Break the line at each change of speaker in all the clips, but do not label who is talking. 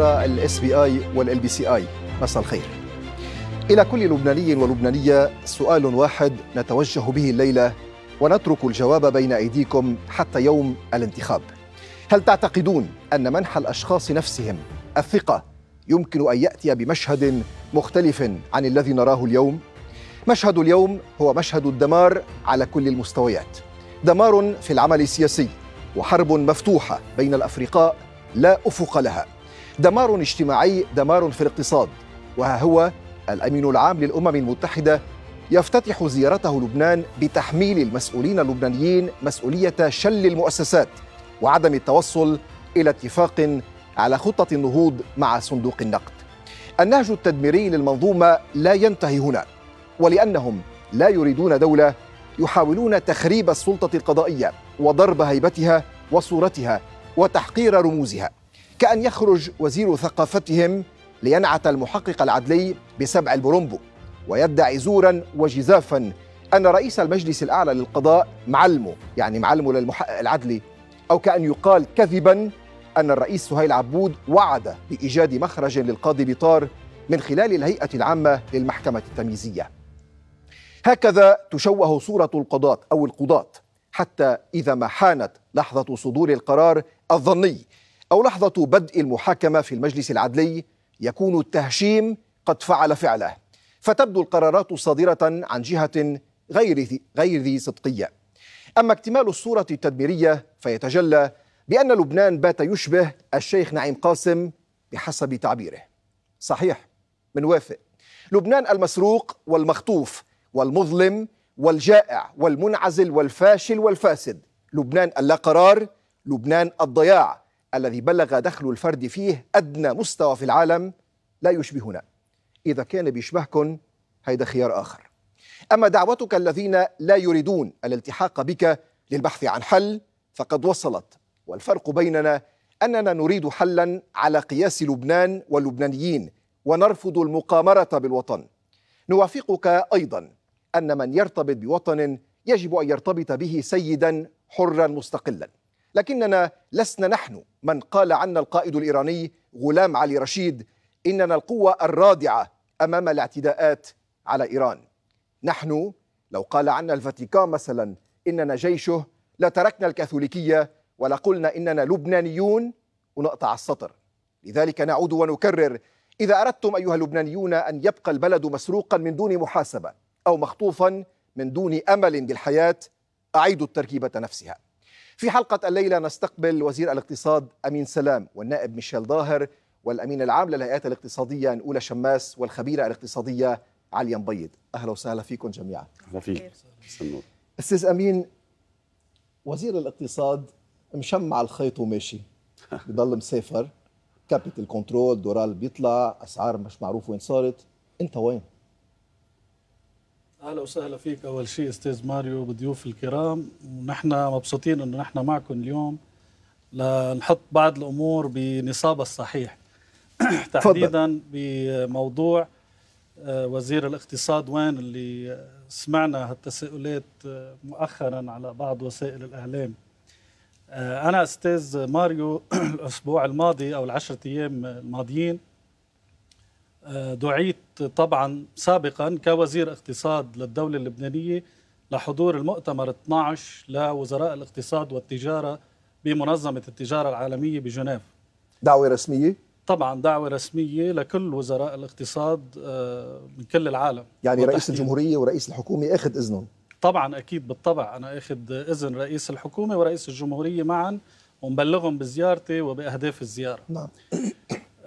عبر الاس بي اي والال بي سي اي مساء الخير الى كل لبناني ولبنانيه سؤال واحد نتوجه به الليله ونترك الجواب بين ايديكم حتى يوم الانتخاب هل تعتقدون ان منح الاشخاص نفسهم الثقه يمكن ان ياتي بمشهد مختلف عن الذي نراه اليوم مشهد اليوم هو مشهد الدمار على كل المستويات دمار في العمل السياسي وحرب مفتوحه بين الافرقاء لا افق لها دمار اجتماعي دمار في الاقتصاد وها هو الامين العام للامم المتحده يفتتح زيارته لبنان بتحميل المسؤولين اللبنانيين مسؤوليه شل المؤسسات وعدم التوصل الى اتفاق على خطه النهوض مع صندوق النقد النهج التدميري للمنظومه لا ينتهي هنا ولانهم لا يريدون دوله يحاولون تخريب السلطه القضائيه وضرب هيبتها وصورتها وتحقير رموزها كأن يخرج وزير ثقافتهم لينعت المحقق العدلي بسبع البرومبو ويدعي زورا وجزافا أن رئيس المجلس الأعلى للقضاء معلمه يعني معلمه للمحقق العدلي أو كأن يقال كذبا أن الرئيس سهيل عبود وعد بإيجاد مخرج للقاضي بطار من خلال الهيئة العامة للمحكمة التمييزية هكذا تشوه صورة القضاة أو القضاة حتى إذا ما حانت لحظة صدور القرار الظني أو لحظة بدء المحاكمة في المجلس العدلي يكون التهشيم قد فعل فعله فتبدو القرارات صادرة عن جهة غير ذي, غير ذي صدقية أما اكتمال الصورة التدميرية فيتجلى بأن لبنان بات يشبه الشيخ نعيم قاسم بحسب تعبيره صحيح من وافق لبنان المسروق والمخطوف والمظلم والجائع والمنعزل والفاشل والفاسد لبنان اللا قرار لبنان الضياع الذي بلغ دخل الفرد فيه أدنى مستوى في العالم لا يشبهنا إذا كان بيشبهكم هيدا خيار آخر أما دعوتك الذين لا يريدون الالتحاق بك للبحث عن حل فقد وصلت والفرق بيننا أننا نريد حلا على قياس لبنان واللبنانيين ونرفض المقامرة بالوطن نوافقك أيضا أن من يرتبط بوطن يجب أن يرتبط به سيدا حرا مستقلا لكننا لسنا نحن من قال عنا القائد الايراني غلام علي رشيد اننا القوه الرادعه امام الاعتداءات على ايران نحن لو قال عنا الفاتيكان مثلا اننا جيشه لتركنا الكاثوليكيه ولقلنا اننا لبنانيون ونقطع السطر لذلك نعود ونكرر اذا اردتم ايها اللبنانيون ان يبقى البلد مسروقا من دون محاسبه او مخطوفا من دون امل بالحياه اعيدوا التركيبه نفسها في حلقة الليلة نستقبل وزير الاقتصاد أمين سلام والنائب ميشيل ظاهر والأمين العام للهيئات الاقتصادية أولى شماس والخبيرة الاقتصادية عليا مبيض أهلا وسهلا فيكم جميعا أهلا فيك أستاذ أمين وزير الاقتصاد مشمع الخيط وماشي بضل مسافر كابيتال كنترول دورال بيطلع أسعار مش معروف وين صارت أنت وين؟
اهلا وسهلا فيك اول شيء استاذ ماريو بضيوف الكرام ونحن مبسوطين انه نحن معكم اليوم لنحط بعض الامور بنصابها الصحيح تحديدا بموضوع آه، وزير الاقتصاد وين اللي سمعنا هالتساؤلات آه، مؤخرا على بعض وسائل الاعلام آه، انا استاذ ماريو الاسبوع الماضي او العشرة ايام الماضيين دعيت طبعا سابقا كوزير اقتصاد للدولة اللبنانية لحضور المؤتمر 12 لوزراء الاقتصاد والتجارة بمنظمة التجارة العالمية بجنيف دعوة رسمية؟ طبعا دعوة رسمية لكل وزراء الاقتصاد آه، من كل العالم يعني رئيس
الجمهورية ورئيس الحكومة أخذ إذنهم
طبعا أكيد بالطبع أنا أخذ إذن رئيس الحكومة ورئيس الجمهورية معا ومبلغهم بزيارتي وبأهداف الزيارة نعم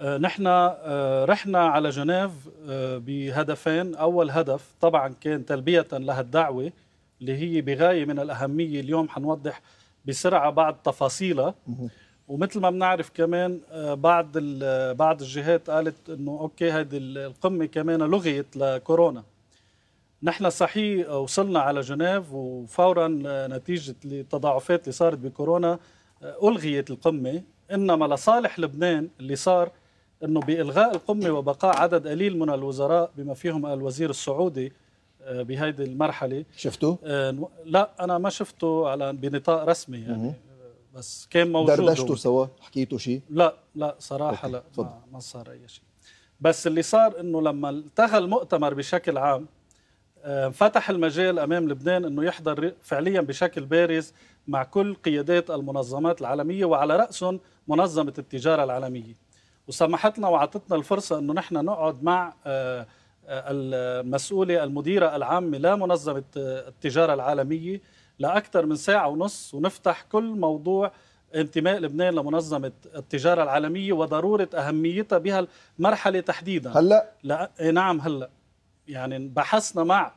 آه، نحن آه، رحنا على جنيف آه، بهدفين أول هدف طبعا كان تلبية لهالدعوة اللي هي بغاية من الأهمية اليوم حنوضح بسرعة بعض تفاصيلها ومثل ما بنعرف كمان بعض بعض الجهات قالت انه اوكي هذه القمه كمان لغيت لكورونا نحن صحيح وصلنا على جنيف وفورا نتيجه التضاعفات اللي صارت بكورونا الغيت القمه انما لصالح لبنان اللي صار انه بالغاء القمه وبقاء عدد قليل من الوزراء بما فيهم الوزير السعودي آه، بهذه المرحله شفته؟ آه، لا انا ما شفته على بنطاق رسمي يعني آه، بس كان موجود دردشتوا
سوا حكيتوا شيء؟
لا لا صراحه لا ما, ما صار اي شيء بس اللي صار انه لما التغى المؤتمر بشكل عام فتح المجال امام لبنان انه يحضر فعليا بشكل بارز مع كل قيادات المنظمات العالميه وعلى راسهم منظمه التجاره العالميه وسمحت لنا وعطتنا الفرصه انه نحن نقعد مع آه، آه، المسؤوله المديره العامه لمنظمه آه، التجاره العالميه لاكثر من ساعه ونص ونفتح كل موضوع انتماء لبنان لمنظمة التجارة العالمية وضرورة أهميتها بهالمرحلة تحديدا هلا لا إيه، نعم هلا يعني بحثنا مع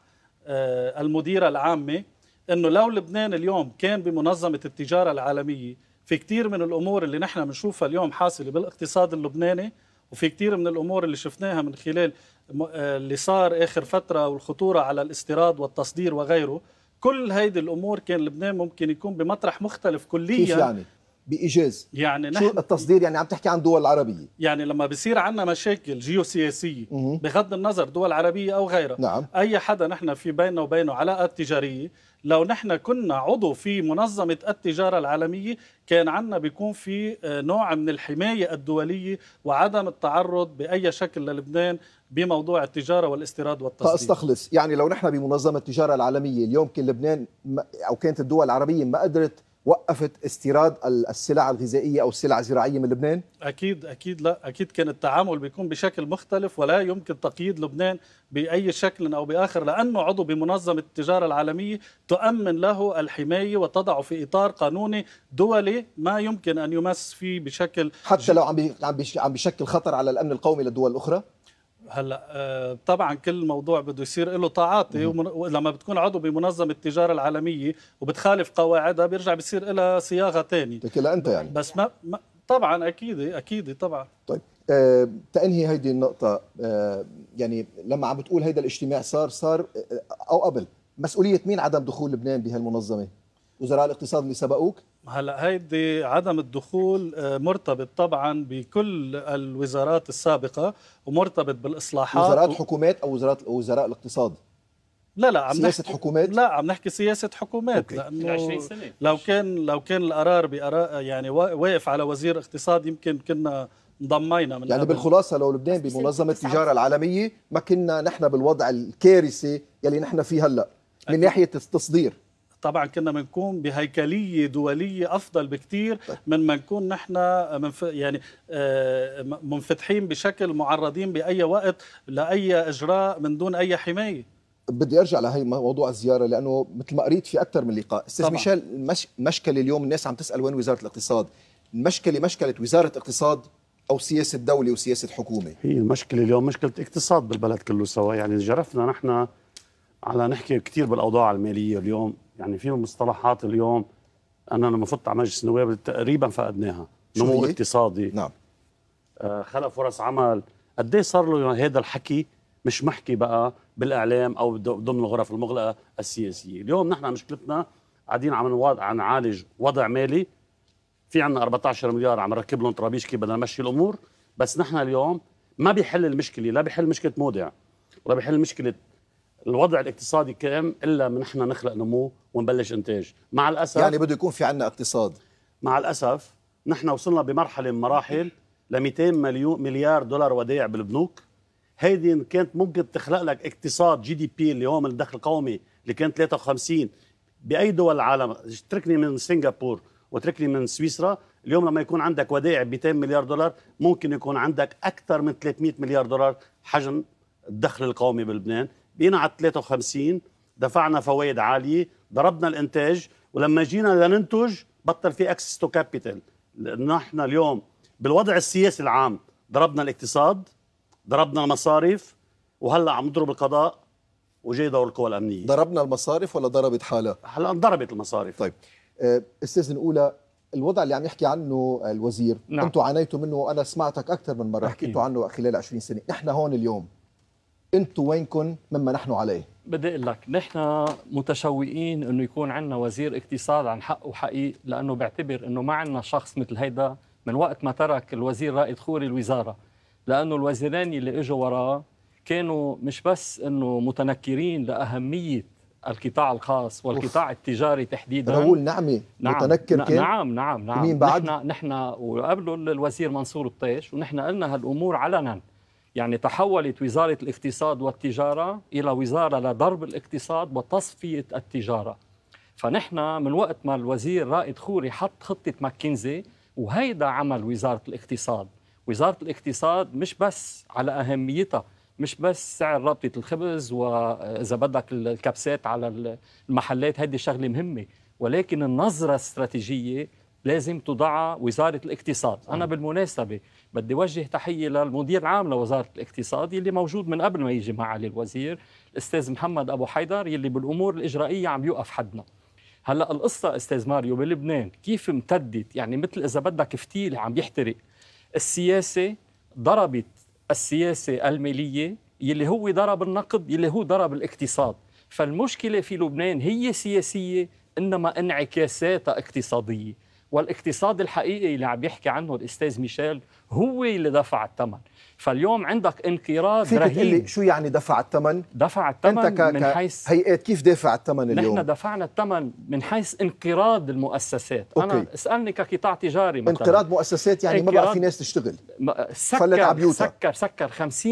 المديرة العامة أنه لو لبنان اليوم كان بمنظمة التجارة العالمية في كثير من الامور اللي نحن بنشوفها اليوم حاصله بالاقتصاد اللبناني وفي كثير من الامور اللي شفناها من خلال آه، اللي صار اخر فتره والخطوره على الاستيراد والتصدير وغيره كل هيدي الامور كان لبنان ممكن يكون بمطرح مختلف كليا كيف يعني بايجاز يعني نحن شو التصدير يعني عم تحكي عن دول عربيه يعني لما بصير عندنا مشاكل جيوسياسيه بغض النظر دول عربيه او غيرها نعم. اي حدا نحن في بيننا وبينه علاقات تجاريه لو نحن كنا عضو في منظمة التجارة العالمية كان عنا بيكون في آه، نوع من الحماية الدولية وعدم التعرض بأي شكل للبنان بموضوع التجارة والاستيراد طيب، والتصدير
استخلص يعني لو نحن بمنظمة التجارة العالمية اليوم كان لبنان أو كانت الدول العربية ما قدرت وقفت استيراد السلع الغذائيه او السلع الزراعيه من لبنان؟
اكيد اكيد لا اكيد كان التعامل بيكون بشكل مختلف ولا يمكن تقييد لبنان باي شكل او باخر لانه عضو بمنظمه التجاره العالميه تؤمن له الحمايه وتضعه في اطار قانوني دولي ما يمكن ان يمس فيه بشكل حتى
لو عم عم بيشكل خطر على الامن القومي للدول الاخرى؟
هلا آه، طبعا كل موضوع بده يصير له تعاطي ولما بتكون عضو بمنظمه التجاره العالميه وبتخالف قواعدها بيرجع بيصير لها صياغه ثانيه تكلا انت يعني بس ما, ما طبعا اكيد اكيد طبعا
طيب أه تنهي هيدي النقطه أه يعني لما عم بتقول هيدا الاجتماع صار صار آه، او قبل مسؤوليه مين عدم دخول لبنان بهالمنظمه وزراء الاقتصاد اللي سبقوك
هلا هيدي عدم الدخول آه، مرتبط طبعا بكل الوزارات السابقه ومرتبط بالاصلاحات وزارات
حكومات او وزارات
وزراء الاقتصاد لا لا عم سياسة نحكي حكومات لا عم نحكي سياسة حكومات أوكي. لأنه سنة. لو كان لو كان القرار بقرار يعني واقف على وزير اقتصاد يمكن كنا انضمينا من يعني قبل. بالخلاصة
لو لبنان بمنظمة التجارة العالمية ما كنا نحن بالوضع الكارثي يلي نحن فيه هلا من ناحية التصدير
طبعا كنا بنكون بهيكليه دوليه افضل بكثير طيب. من ما نكون نحن آه، منف... يعني آه، منفتحين بشكل معرضين باي وقت لاي اجراء من دون اي حمايه
بدي ارجع لهي موضوع الزياره لانه مثل ما قريت في اكثر من لقاء استاذ ميشيل مش... مشكله اليوم الناس عم تسال وين وزاره الاقتصاد المشكله مشكله وزاره اقتصاد او سياسه دوله وسياسه حكومه
هي المشكله اليوم مشكله اقتصاد بالبلد كله سوا يعني جرفنا نحن على نحكي كثير بالاوضاع الماليه اليوم يعني في مصطلحات اليوم انا لما فتت على مجلس النواب تقريبا فقدناها نمو اقتصادي نعم آه، خلق فرص عمل قد إيه صار له هذا الحكي مش محكي بقى بالاعلام او ضمن الغرف المغلقه السياسيه اليوم نحن مشكلتنا قاعدين عم عم نعالج وضع مالي في عندنا 14 مليار عم نركب لهم طرابيشكي بدنا نمشي الامور بس نحن اليوم ما بيحل المشكله لا بيحل مشكله مودع ولا بيحل مشكله الوضع الاقتصادي كام الا من احنا نخلق نمو ونبلش انتاج مع الاسف يعني بده يكون في عندنا اقتصاد مع الاسف نحن وصلنا بمرحله من مراحل ل 200 مليون مليار دولار ودائع بالبنوك هيدي كانت ممكن تخلق لك اقتصاد جي دي بي اليوم الدخل القومي اللي كان 53 باي دول العالم اتركني من سنغافور واتركني من سويسرا اليوم لما يكون عندك ودائع 200 مليار دولار ممكن يكون عندك اكثر من 300 مليار دولار حجم الدخل القومي بلبنان بقينا على 53 دفعنا فوائد عاليه ضربنا الانتاج ولما جينا لننتج بطل في اكسس تو كابيتال نحن اليوم بالوضع السياسي العام ضربنا الاقتصاد ضربنا المصارف وهلا عم نضرب القضاء وجاي دور القوى الامنيه ضربنا المصارف ولا ضربت حالها هلا ضربت المصارف طيب
آه، استاذ الاولى الوضع اللي عم يحكي عنه الوزير نعم. انتم عانيتوا منه وانا سمعتك اكثر من مره حكيتوا عنه خلال 20 سنه نحن هون اليوم انتم وينكم مما نحن عليه
بدي اقول لك نحن متشوقين انه يكون عندنا وزير اقتصاد عن حق وحقيق لانه بعتبر انه ما عندنا شخص مثل هيدا من وقت ما ترك الوزير رائد خوري الوزاره لانه الوزيران اللي اجوا وراه كانوا مش بس انه متنكرين لاهميه القطاع الخاص والقطاع أوف. التجاري تحديدا رؤول نعمي
نعم متنكر كان نعم
نعم نعم مين بعد؟ نحن نحن وقبله الوزير منصور بطيش ونحن قلنا هالامور علنا يعني تحولت وزارة الاقتصاد والتجارة إلى وزارة لضرب الاقتصاد وتصفية التجارة فنحن من وقت ما الوزير رائد خوري حط خطة ماكنزي وهيدا عمل وزارة الاقتصاد وزارة الاقتصاد مش بس على أهميتها مش بس سعر رابطة الخبز وإذا بدك الكبسات على المحلات هذه شغلة مهمة ولكن النظرة الاستراتيجية لازم تضع وزارة الاقتصاد أنا بالمناسبة بدي وجه تحية للمدير العام لوزارة الاقتصاد يلي موجود من قبل ما يجي معالي الوزير الأستاذ محمد أبو حيدر يلي بالأمور الإجرائية عم يوقف حدنا هلا القصه استاذ ماريو بلبنان كيف امتدت يعني مثل اذا بدك فتيل عم يحترق السياسه ضربت السياسه الماليه يلي هو ضرب النقد يلي هو ضرب الاقتصاد فالمشكله في لبنان هي سياسيه انما انعكاساتها اقتصاديه والاقتصاد الحقيقي اللي عم يحكي عنه الاستاذ ميشيل هو اللي دفع الثمن فاليوم عندك انقراض رهيب
شو يعني دفع الثمن دفع الثمن انت ك... من حيث هيئات كيف دافع الثمن اليوم نحن
دفعنا الثمن من حيث انقراض المؤسسات أوكي. انا اسالني كقطاع تجاري مثلا انقراض
مؤسسات يعني انقراض... ما بقى في ناس
تشتغل آه، سكر سكر سكر 50%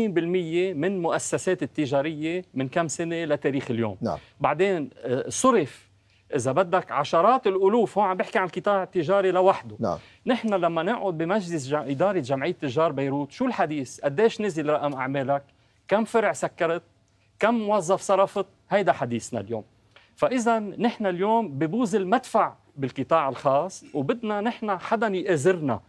من مؤسسات التجاريه من كم سنه لتاريخ اليوم نعم. بعدين آه، صرف اذا بدك عشرات الالوف هون عم بحكي عن القطاع التجاري لوحده نعم نحن لما نقعد بمجلس جم... اداره جمعيه تجار بيروت شو الحديث قديش نزل رقم اعمالك كم فرع سكرت كم موظف صرفت هيدا حديثنا اليوم فاذا نحن اليوم ببوز المدفع بالقطاع الخاص وبدنا نحن حدا يأزرنا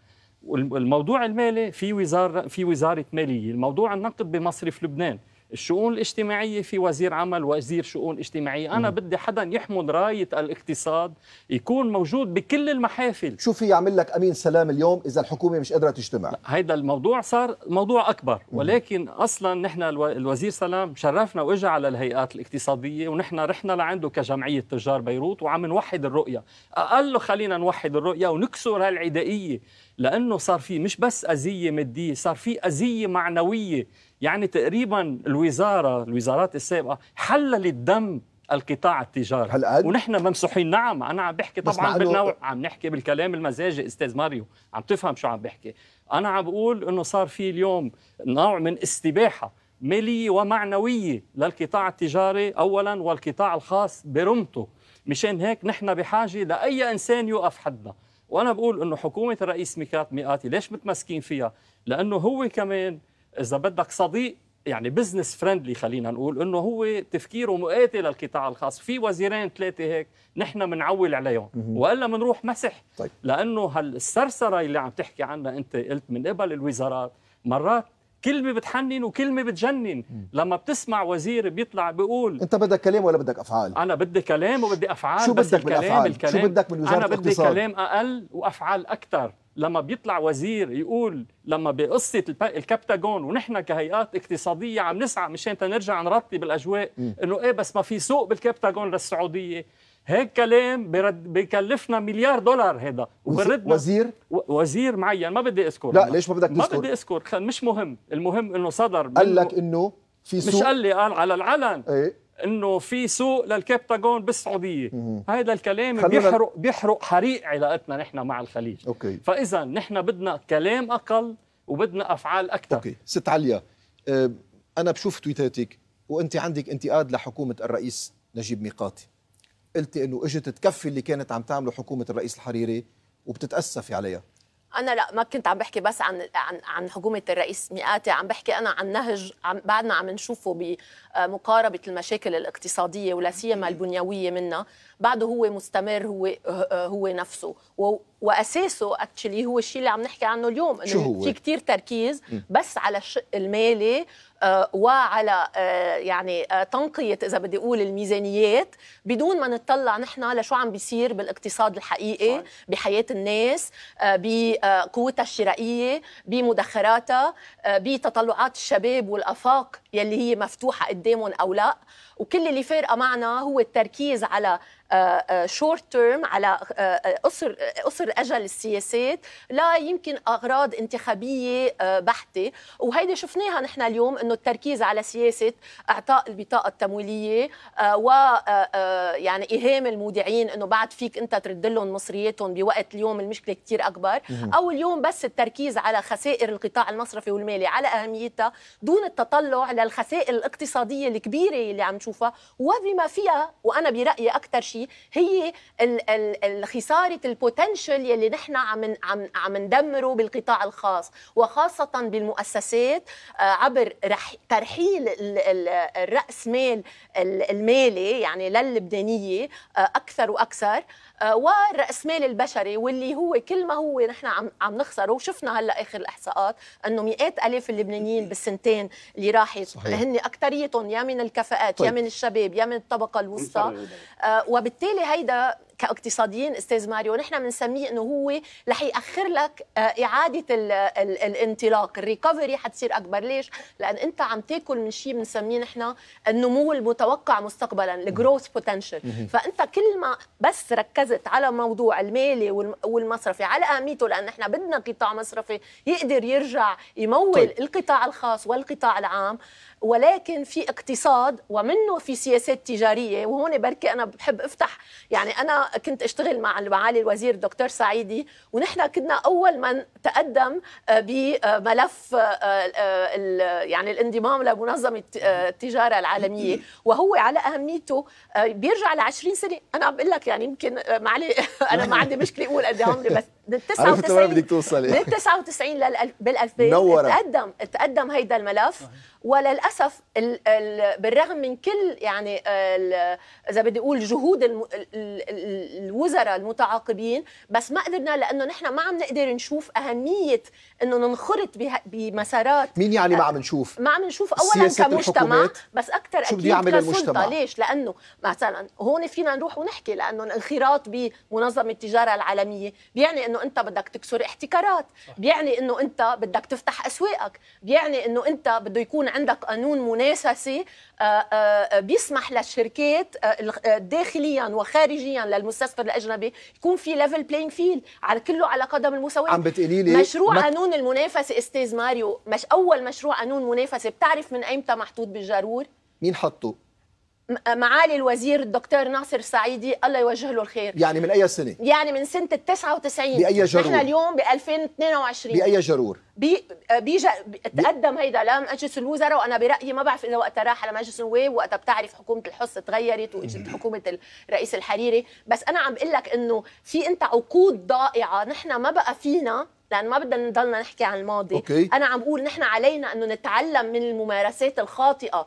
الموضوع المالي في وزاره في وزاره ماليه الموضوع النقد بمصرف لبنان الشؤون الاجتماعية في وزير عمل وزير شؤون اجتماعية أنا مم. بدي حدا يحمل راية الاقتصاد يكون موجود بكل المحافل
شو في يعمل لك أمين سلام اليوم إذا الحكومة مش قادرة تجتمع
هيدا الموضوع صار موضوع أكبر مم. ولكن أصلا نحن الوزير سلام شرفنا وإجا على الهيئات الاقتصادية ونحن رحنا لعنده كجمعية تجار بيروت وعم نوحد الرؤية أقل خلينا نوحد الرؤية ونكسر هالعدائية لأنه صار في مش بس أذية مادية صار في أذية معنوية يعني تقريبا الوزاره الوزارات السابقه حللت دم القطاع التجاري هالقد؟ ونحن ممسوحين نعم انا عم بحكي طبعا بالنوع عم نحكي بالكلام المزاجي استاذ ماريو عم تفهم شو عم بحكي انا عم بقول انه صار في اليوم نوع من استباحه ماليه ومعنويه للقطاع التجاري اولا والقطاع الخاص برمته مشان هيك نحن بحاجه لاي انسان يوقف حدنا وانا بقول انه حكومه الرئيس ميكات ميقاتي ليش متمسكين فيها لانه هو كمان اذا بدك صديق يعني بزنس فريندلي خلينا نقول انه هو تفكيره مؤاتي للقطاع الخاص في وزيرين ثلاثه هيك نحن بنعول عليهم والا بنروح مسح طيب. لانه هالسرسره اللي عم تحكي عنها انت قلت من قبل الوزارات مرات كلمة بتحنن وكلمة بتجنن لما بتسمع وزير
بيطلع بيقول انت بدك كلام ولا بدك افعال
أنا بدي كلام وبدي افعال شو بدك بس الكلام بالأفعال؟ الكلام شو بدك من وزارة أنا بدي كلام أقل وأفعال أكثر لما بيطلع وزير يقول لما بقصه الكابتاغون ونحن كهيئات اقتصاديه عم نسعى مشان نرجع نرطي الاجواء انه ايه بس ما في سوق بالكابتاغون للسعوديه هيك كلام برد بكلفنا مليار دولار هذا وبردنا وزير وزير معين ما بدي اذكر لا ليش ما بدك تذكر ما بدي اذكر مش مهم المهم انه صدر قال لك
انه في سوق مش قال
لي قال على العلن ايه انه في سوق للكبتاجون بالسعوديه هذا الكلام بيحرق بيحرق حريق علاقتنا نحن مع الخليج أوكي. فاذا نحن بدنا كلام اقل
وبدنا افعال اكثر اوكي ست عليا آه، انا بشوف تويتاتك وانت عندك انتقاد لحكومه الرئيس نجيب ميقاتي قلتي انه اجت تكفي اللي كانت عم تعمله حكومه الرئيس الحريري وبتتاسفي عليها
انا لا ما كنت عم بحكي بس عن عن عن حكومه الرئيس مئاتي عم بحكي انا عن نهج عم بعدنا عم نشوفه بمقاربه المشاكل الاقتصاديه ولا سيما البنيويه منها بعده هو مستمر هو هو نفسه واساسه اكشلي هو الشيء اللي عم نحكي عنه اليوم انه في كثير تركيز بس على الشق المالي آه، وعلى آه، يعني آه، تنقية إذا بدي أقول الميزانيات بدون ما نتطلع نحن لشو عم بيصير بالاقتصاد الحقيقي بحياة الناس بقوتها الشرائية بمدخراتها بتطلعات الشباب والأفاق يلي هي مفتوحه قدامهم او لا وكل اللي فارقه معنا هو التركيز على شورت آه، تيرم آه، على آه، قصر قصر اجل السياسات لا يمكن اغراض انتخابيه بحته وهيدي شفناها نحن اليوم انه التركيز على سياسه اعطاء البطاقه التمويليه و يعني ايهام المودعين انه بعد فيك انت ترد لهم مصرياتهم بوقت اليوم المشكله كثير اكبر او اليوم بس التركيز على خسائر القطاع المصرفي والمالي على اهميتها دون التطلع للخسائر الخسائر الاقتصاديه الكبيره اللي عم نشوفها وبما فيها وانا برايي اكثر شيء هي خساره البوتنشل يلي نحن عم عم عم ندمره بالقطاع الخاص وخاصه بالمؤسسات آه، عبر ترحيل الراس مال المالي يعني للبنانيه آه، اكثر واكثر آه، والراس مال البشري واللي هو كل ما هو نحن عم عم نخسره وشفنا هلا اخر الاحصاءات انه مئات الاف اللبنانيين بالسنتين اللي راحت هن اكثريتهم يا من الكفاءات طيب. يا من الشباب يا من الطبقة الوسطى آه وبالتالي هيدا كاقتصاديين استاذ ماريو نحن بنسميه انه هو رح ياخر لك آه، اعاده الانطلاق الريكفري حتصير اكبر ليش لان انت عم تاكل من شيء بنسميه نحن النمو المتوقع مستقبلا الجروث بوتنشل فانت كل ما بس ركزت على موضوع المالي والمصرفي على اهميته لان نحن بدنا قطاع مصرفي يقدر يرجع يمول طيب. القطاع الخاص والقطاع العام ولكن في اقتصاد ومنه في سياسات تجاريه وهون بركي انا بحب افتح يعني انا كنت اشتغل مع معالي الوزير الدكتور سعيدي ونحن كنا اول من تقدم آه، بملف آه، آه، يعني الانضمام لمنظمه التجاره العالميه وهو على اهميته بيرجع ل 20 سنه انا عم بقول لك يعني يمكن معلي انا ما عندي مشكله اقول قد إيه عمري بس يعني. لل 99 عرفت وين بدك توصلي لل 99 بال 2000 تقدم تقدم هيدا الملف وللاسف الـ الـ بالرغم من كل يعني آه، اذا بدي اقول جهود الـ الوزراء المتعاقبين بس ما قدرنا لانه نحن ما عم نقدر نشوف اهميه انه ننخرط بمسارات مين يعني ما آه، عم نشوف؟ ما عم نشوف اولا كمجتمع بس اكثر اكيد كسلطة. المجتمع ليش؟ لانه مثلا هون فينا نروح ونحكي لانه الانخراط بمنظمه التجاره العالميه بيعني انه انت بدك تكسر احتكارات، بيعني انه انت بدك تفتح اسواقك، بيعني انه انت بده يكون عندك قانون منافسه آه، آه، بيسمح للشركات داخليا وخارجيا للمستثمر الاجنبي يكون في ليفل بلاينج فيلد على كله على قدم المساواه عم بتقولي لي مشروع قانون قانون المنافسه استاذ ماريو مش اول مشروع قانون منافسه بتعرف من ايمتى محطوط بالجرور مين حطه معالي الوزير الدكتور ناصر السعيدي الله يوجه له الخير يعني من اي سنه يعني من سنه 99 باي جرور نحن اليوم ب 2022 باي جرور بي تقدم هيدا لمجلس الوزراء وانا برايي ما بعرف اذا وقتها راح على مجلس النواب وقتها بتعرف حكومه الحص تغيرت واجت حكومه الرئيس الحريري بس انا عم بقول لك انه في انت عقود ضائعه نحن ما بقى فينا لان ما بدنا نضلنا نحكي عن الماضي أوكي. انا عم بقول نحن علينا انه نتعلم من الممارسات الخاطئه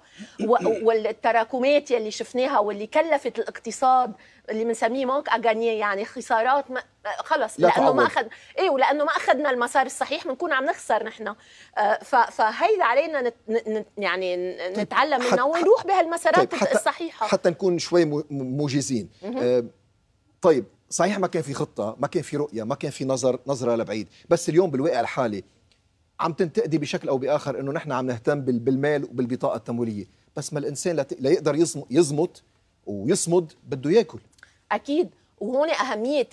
والتراكمات يلي شفناها واللي كلفت الاقتصاد اللي بنسميه مونك اغانيه يعني خسارات ما خلص لا لانه ما اخذ ايه ولانه ما اخذنا المسار الصحيح بنكون عم نخسر نحن آه، فهيدا علينا نت... نت... يعني طيب، نتعلم طيب منه ونروح بهالمسارات طيب حتى... الصحيحه
حتى نكون شوي موجزين آه، طيب صحيح ما كان في خطه ما كان في رؤيه ما كان في نظر نظره لبعيد بس اليوم بالواقع الحالي عم تنتقدي بشكل او باخر انه نحن عم نهتم بالمال وبالبطاقه التمويليه بس ما الانسان لا يقدر يزمط ويصمد بده ياكل اكيد وهون اهميه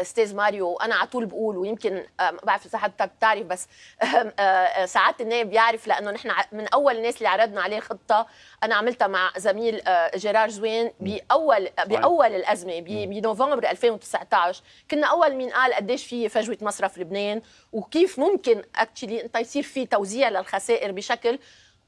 استاذ ماريو وانا على طول بقول ويمكن آه، ما بعرف اذا حضرتك بتعرف بس آه، آه، سعاده النائب بيعرف لانه نحن من اول الناس اللي عرضنا عليه خطه انا عملتها مع زميل جيرار زوين باول باول الازمه بنوفمبر 2019 كنا اول من قال قديش في فجوه مصرف لبنان وكيف ممكن اكشلي انت يصير في توزيع للخسائر بشكل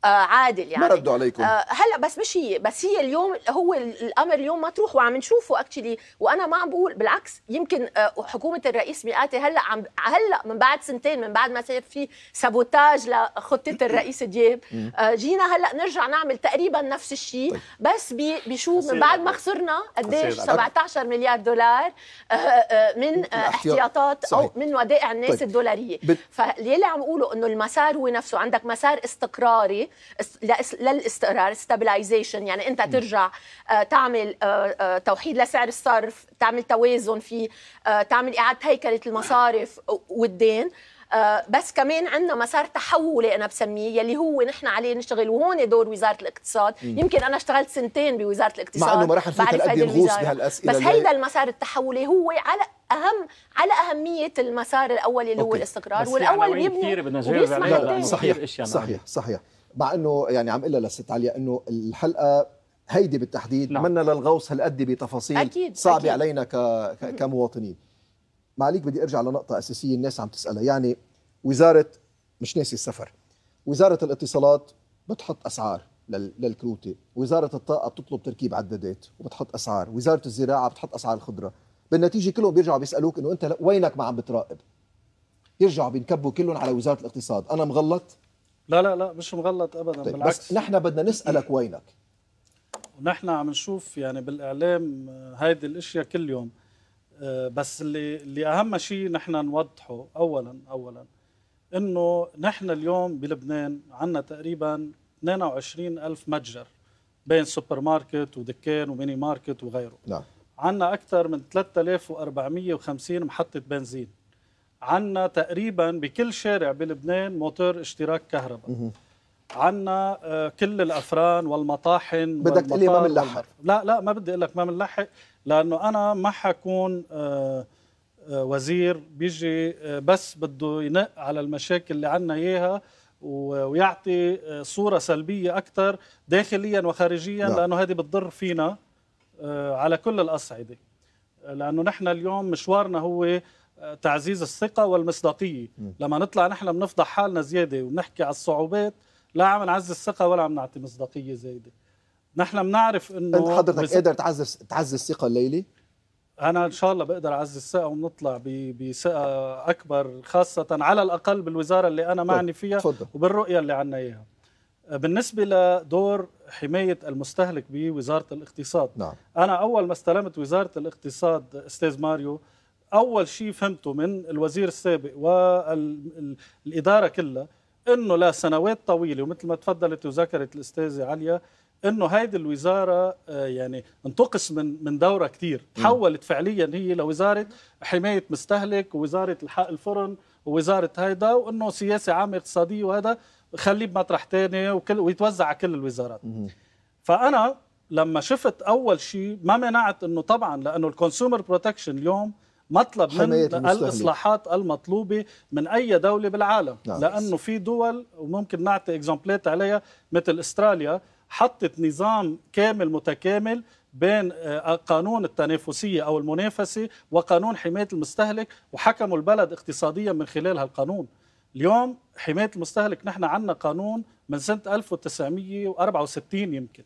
آه عادل يعني ما ردوا عليكم آه هلا بس مش هي بس هي اليوم هو الامر اليوم مطروح وعم نشوفه اكشلي وانا ما عم بقول بالعكس يمكن آه حكومه الرئيس ميقاتي هلا عم هلا من بعد سنتين من بعد ما صار في سابوتاج لخطه الرئيس دياب آه جينا هلا نرجع نعمل تقريبا نفس الشيء طيب. بس بشو من بعد ما خسرنا قديش 17 مليار دولار آه آه من آه احتياطات او من ودائع الناس طيب. الدولاريه فاللي عم اقوله انه المسار هو نفسه عندك مسار استقراري للاستقرار ستابلايزيشن يعني انت ترجع آه، تعمل آه، آه، توحيد لسعر الصرف تعمل توازن فيه تعمل اعاده هيكله المصارف والدين بس كمان عندنا مسار تحولي انا بسميه يلي هو نحن عليه نشتغل وهون دور وزاره الاقتصاد مم. يمكن انا اشتغلت سنتين بوزاره الاقتصاد مع انه ما رح نفوت نغوص بهالاسئله بس هيدا المسار التحولي هو على اهم على اهميه المسار الاول اللي أوكي. هو الاستقرار والاول بيبني
كثير
بدنا نجاوب صحيح
صحيح صحيح مع انه يعني عم قلها للست عليا انه الحلقه هيدي بالتحديد نعم. منا للغوص هالقد بتفاصيل أكيد. صعبة أكيد. علينا ك... ك... كمواطنين ما عليك بدي ارجع لنقطة أساسية الناس عم تسألها يعني وزارة مش ناسي السفر وزارة الاتصالات بتحط أسعار لل... للكروتي وزارة الطاقة بتطلب تركيب عدادات وبتحط أسعار وزارة الزراعة بتحط أسعار الخضرة بالنتيجة كلهم بيرجعوا بيسألوك إنه أنت وينك ما عم بتراقب يرجعوا بينكبوا كلهم على وزارة الاقتصاد أنا مغلط
لا لا لا مش مغلط ابدا طيب بالعكس بس
نحن بدنا نسالك إيه؟ وينك
ونحن عم نشوف يعني بالاعلام آه، هيدي الاشياء كل يوم آه، بس اللي اللي اهم شيء نحن نوضحه اولا اولا انه نحن اليوم بلبنان عندنا تقريبا 22 ألف متجر بين سوبر ماركت ودكان وميني ماركت وغيره نعم عندنا اكثر من 3450 محطه بنزين عنا تقريبا بكل شارع بلبنان موتور اشتراك كهرباء عنا آه، كل الافران والمطاحن بدك تقول لي ما بنلحق لا لا ما بدي اقول لك ما بنلحق لانه انا ما حكون آه، آه، وزير بيجي بس بده ينق على المشاكل اللي عنا اياها ويعطي صوره سلبيه اكثر داخليا وخارجيا لا. نعم. لانه هذه بتضر فينا على كل الاصعده لانه نحن اليوم مشوارنا هو تعزيز الثقه والمصداقيه لما نطلع نحن بنفضح حالنا زياده وبنحكي على الصعوبات لا عم نعزز الثقه ولا عم نعطي مصداقيه زايده نحن بنعرف انه انت حضرتك بس... قادر
تعزز تعزز الثقه الليله
انا ان شاء الله بقدر اعزز الثقه ونطلع بثقه اكبر خاصه على الاقل بالوزاره اللي انا معني فيها تفضل. وبالرؤيه اللي عنا اياها بالنسبه لدور حمايه المستهلك بوزاره الاقتصاد نعم. انا اول ما استلمت وزاره الاقتصاد استاذ ماريو اول شيء فهمته من الوزير السابق والاداره كلها انه لسنوات طويله ومثل ما تفضلت وذكرت الاستاذه عليا انه هذه الوزاره آه، يعني انتقص من من دورها كثير تحولت فعليا هي لوزاره حمايه مستهلك ووزاره الحق الفرن ووزاره هيدا وانه سياسه عامه اقتصاديه وهذا خليه بمطرح ثاني وكل ويتوزع على كل الوزارات فانا لما شفت اول شيء ما منعت انه طبعا لانه الكونسيومر بروتكشن اليوم مطلب من الاصلاحات المطلوبه من اي دوله بالعالم نعم. لانه في دول وممكن نعطي اكزامبلات عليها مثل استراليا حطت نظام كامل متكامل بين آه، قانون التنافسية أو المنافسة وقانون حماية المستهلك وحكموا البلد اقتصاديا من خلال هالقانون اليوم حماية المستهلك نحن عندنا قانون من سنة 1964 يمكن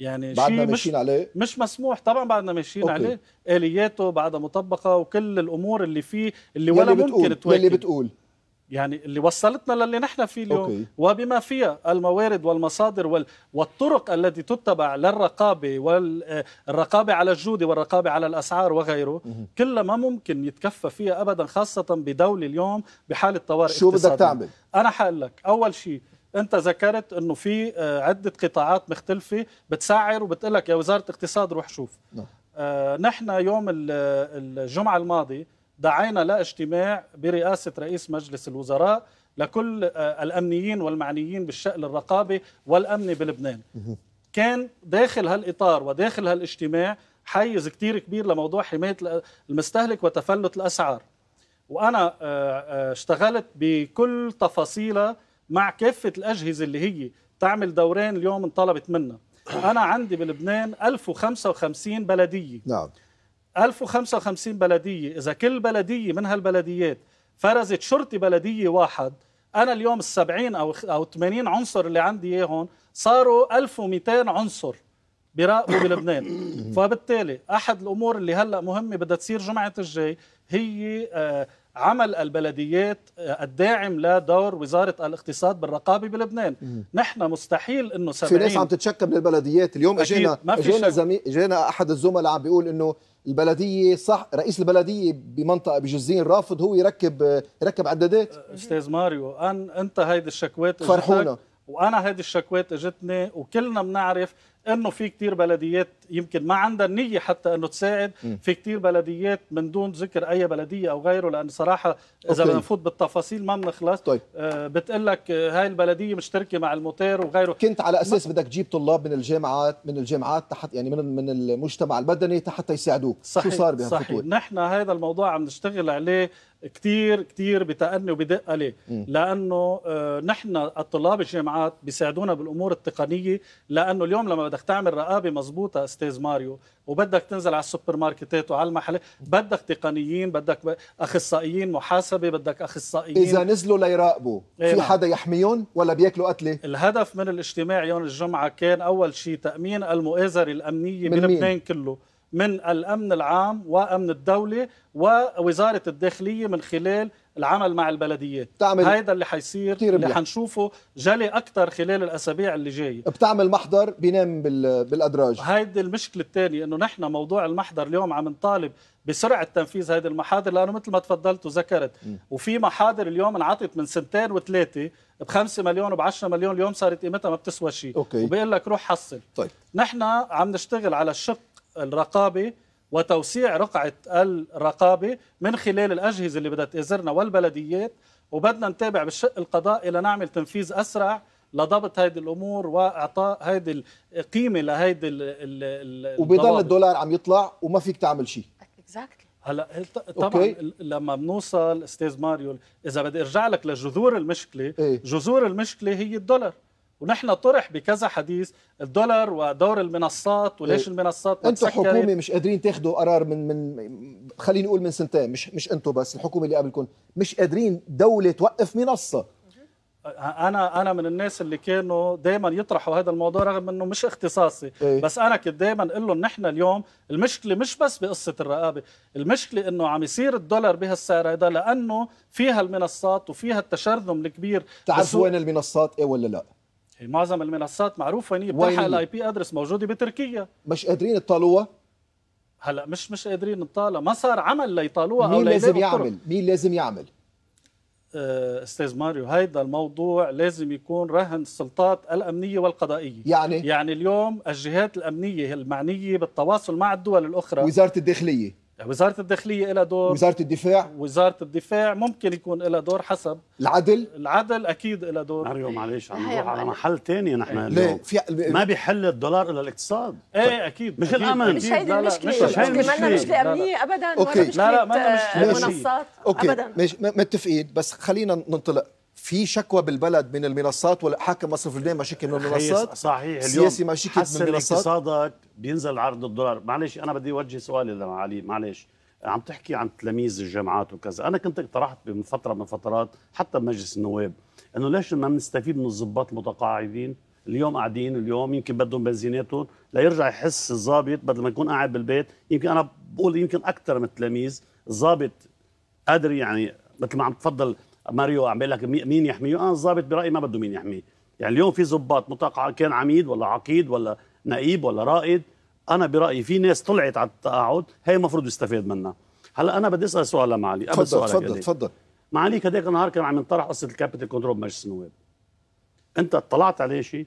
يعني بعدنا ماشيين عليه مش مسموح طبعا بعدنا ماشيين عليه الياته بعدها مطبقه وكل الامور اللي فيه اللي ولا يلي ممكن تواكب اللي بتقول يعني اللي وصلتنا للي نحن فيه اليوم أوكي. وبما فيها الموارد والمصادر وال... والطرق التي تتبع للرقابة والرقابة على الجودة والرقابة على الأسعار وغيره كلها ما ممكن يتكفى فيها أبدا خاصة بدولة اليوم بحالة طوارئ شو بدك تعمل؟ أنا حقلك لك أول شيء انت ذكرت انه في آه، عده قطاعات مختلفه بتسعر وبتقول لك يا وزاره اقتصاد روح شوف نعم. آه نحن يوم آه، الجمعه الماضي دعينا لاجتماع برئاسه رئيس مجلس الوزراء لكل آه الامنيين والمعنيين بالشان الرقابي والامني بلبنان كان داخل هالاطار وداخل هالاجتماع حيز كتير كبير لموضوع حمايه المستهلك وتفلت الاسعار وانا آه، اشتغلت بكل تفاصيلها مع كافه الاجهزه اللي هي تعمل دوران اليوم انطلبت منا انا عندي بلبنان 1055 بلديه نعم 1055 بلديه اذا كل بلديه من هالبلديات فرزت شرطي بلديه واحد انا اليوم ال70 او او 80 عنصر اللي عندي اياهم صاروا 1200 عنصر براقبوا بلبنان فبالتالي احد الامور اللي هلا مهمه بدها تصير جمعه الجاي هي آه عمل البلديات آه، الداعم لدور وزاره الاقتصاد بالرقابه بلبنان نحن مستحيل انه سبعين في ناس عم
تتشكى من البلديات اليوم اجينا اجينا زمي... اجينا احد الزملاء عم بيقول انه البلديه صح رئيس البلديه بمنطقه بجزين رافض هو يركب يركب عدادات آه،
استاذ ماريو أن انت هيدي الشكوات فرحونا وانا هيدي الشكوات اجتني وكلنا بنعرف انه في كثير بلديات يمكن ما عندها النيه حتى انه تساعد م. في كثير بلديات من دون ذكر اي بلديه او غيره لان صراحه اذا بدنا نفوت بالتفاصيل ما بنخلص طيب. آه بتقول لك آه، هاي البلديه مشتركه مع الموتير وغيره كنت على اساس بدك تجيب طلاب من الجامعات
من الجامعات تحت يعني من من المجتمع المدني حتى يساعدوك صحيح. شو صار بهالخطوه صحيح
نحن هذا الموضوع عم نشتغل عليه كثير كثير بتأني وبدقة ليه؟ لأنه آه، نحن الطلاب الجامعات بيساعدونا بالأمور التقنية لأنه اليوم لما بدك تعمل رقابة مضبوطة أستاذ ماريو وبدك تنزل على السوبر ماركتات وعلى المحلات بدك تقنيين بدك أخصائيين محاسبة بدك أخصائيين إذا
نزلوا ليراقبوا إيه في نعم. حدا يحميهم ولا بياكلوا قتلة؟
الهدف من الاجتماع يوم الجمعة كان أول شيء تأمين المؤازرة الأمنية بلبنان كله من الامن العام وامن الدوله ووزاره الداخليه من خلال العمل مع البلديات بتعمل هيدا اللي حيصير اللي حنشوفه جلي اكثر خلال الاسابيع اللي جايه بتعمل محضر بينام بالادراج هيدي المشكله الثانيه انه نحن موضوع المحضر اليوم عم نطالب بسرعه تنفيذ هذه المحاضر لانه مثل ما تفضلت وذكرت وفي محاضر اليوم انعطت من سنتين وثلاثه ب 5 مليون وب 10 مليون اليوم صارت قيمتها ما بتسوى شيء وبقول لك روح حصل طيب. نحن عم نشتغل على الشق الرقابه وتوسيع رقعه الرقابه من خلال الاجهزه اللي بدها تازرنا والبلديات وبدنا نتابع بالشق القضائي لنعمل تنفيذ اسرع لضبط هذه الامور واعطاء هيدي القيمه لهيدي وبيضل
الدولار عم يطلع وما فيك تعمل شيء اكزاكتلي
هلا طبعا أوكي. لما بنوصل استاذ ماريو اذا بدي ارجع لك لجذور المشكله إيه؟ جذور المشكله هي الدولار ونحن طرح بكذا حديث الدولار ودور المنصات وليش إيه. المنصات انتم حكومه مش
قادرين تاخذوا قرار من من خليني اقول من سنتين مش مش انتم بس الحكومه اللي قبلكم مش قادرين دوله توقف منصه
انا انا من الناس اللي كانوا دائما يطرحوا هذا الموضوع رغم انه مش اختصاصي إيه؟ بس انا كنت دائما اقول لهم نحن اليوم المشكله مش بس بقصه الرقابه المشكله انه عم يصير الدولار بهالسعر هذا لانه فيها المنصات وفيها التشرذم الكبير تعرف وين
المنصات ايه ولا لا
معظم المنصات معروفه هي بتلحق الاي بي ادرس موجوده بتركيا مش قادرين يطالوها هلا مش مش قادرين نطالها ما صار عمل ليطالوها مين لازم يعمل
مين لازم يعمل
آه، استاذ ماريو هيدا الموضوع لازم يكون رهن السلطات الامنيه والقضائيه يعني يعني اليوم الجهات الامنيه المعنيه بالتواصل مع الدول الاخرى وزاره
الداخليه
يعني وزارة الداخلية لها دور وزارة الدفاع وزارة الدفاع ممكن يكون لها دور حسب العدل العدل أكيد لها دور ماريو معلش عم نروح يعني على محل ثاني
نحن اليوم
في... ما بيحل الدولار إلا
الاقتصاد ايه طيب، أكيد مش الأمن مش هيدي المشكلة مش هيدي المشكلة مش, مشكلة أمنية أبدا أوكي. ولا مشكلة لا لا ما منصات المنصات أبدا
ماشي متفقين بس خلينا ننطلق في شكوى بالبلد من المنصات والحاكم مصرف لبنان مشاكل من المنصات صحيح اليوم سياسي من المنصات
اقتصادك بينزل عرض الدولار معلش انا بدي اوجه سؤالي لمعالي معلش عم تحكي عن تلاميذ الجامعات وكذا انا كنت اقترحت من فتره من فترات حتى بمجلس النواب انه ليش ما بنستفيد من الضباط المتقاعدين اليوم قاعدين اليوم يمكن بدهم بنزيناتهم ليرجع يحس الضابط بدل ما يكون قاعد بالبيت يمكن انا بقول يمكن اكثر من التلاميذ الضابط قادر يعني مثل ما عم تفضل ماريو عم بيقول لك مين يحميه آه، انا الضابط برايي ما بده مين يحميه يعني اليوم في ضباط مطاق كان عميد ولا عقيد ولا نائب ولا رائد انا برايي في ناس طلعت على التقاعد هي المفروض يستفيد منها هلا انا بدي اسال سؤال لمعالي تفضل تفضل تفضل معالي هذاك النهار كان عم ينطرح قصه الكابيتال كنترول بمجلس النواب انت اطلعت عليه شيء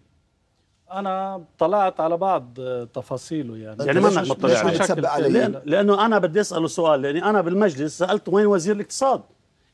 انا طلعت على بعض
تفاصيله يعني يعني ما انك مطلع عليه
لانه انا بدي اساله سؤال لاني انا بالمجلس سالت وين وزير الاقتصاد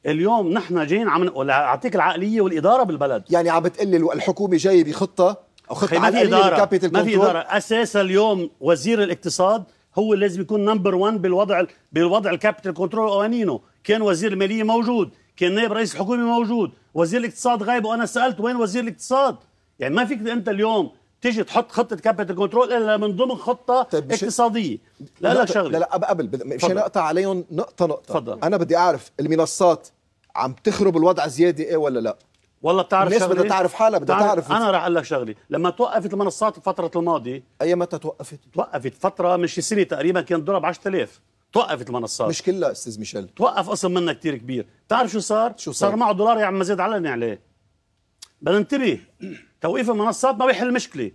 اليوم نحن جايين عم نقول اعطيك العقليه والاداره بالبلد يعني عم بتقلي الحكومه جايه بخطه او خطه ما في اداره ما في اداره اساسا اليوم وزير الاقتصاد هو لازم يكون نمبر 1 بالوضع بالوضع الكابيتال كنترول قوانينه كان وزير الماليه موجود كان نائب رئيس الحكومه موجود وزير الاقتصاد غايب وانا سالت وين وزير الاقتصاد يعني ما فيك انت اليوم تيجي تحط خطه كابيتال كنترول الا من ضمن خطه طيب اقتصاديه لا لا شغله لا لا
قبل مش نقطة
عليهم نقطه
نقطه فضل. انا بدي اعرف المنصات عم تخرب الوضع زياده ايه ولا لا
والله بتعرف الناس بدها تعرف حالها بدها تعرف انا رح اقول لك شغله لما توقفت المنصات الفتره الماضيه اي متى توقفت توقفت فتره مش سنه تقريبا كان ضرب 10000 توقفت المنصات مش كلها استاذ ميشيل توقف قسم منها كثير كبير بتعرف شو صار شو صار, صار معه دولار يا عم زيد علني عليه بدنا ننتبه توقيف المنصات ما بيحل مشكله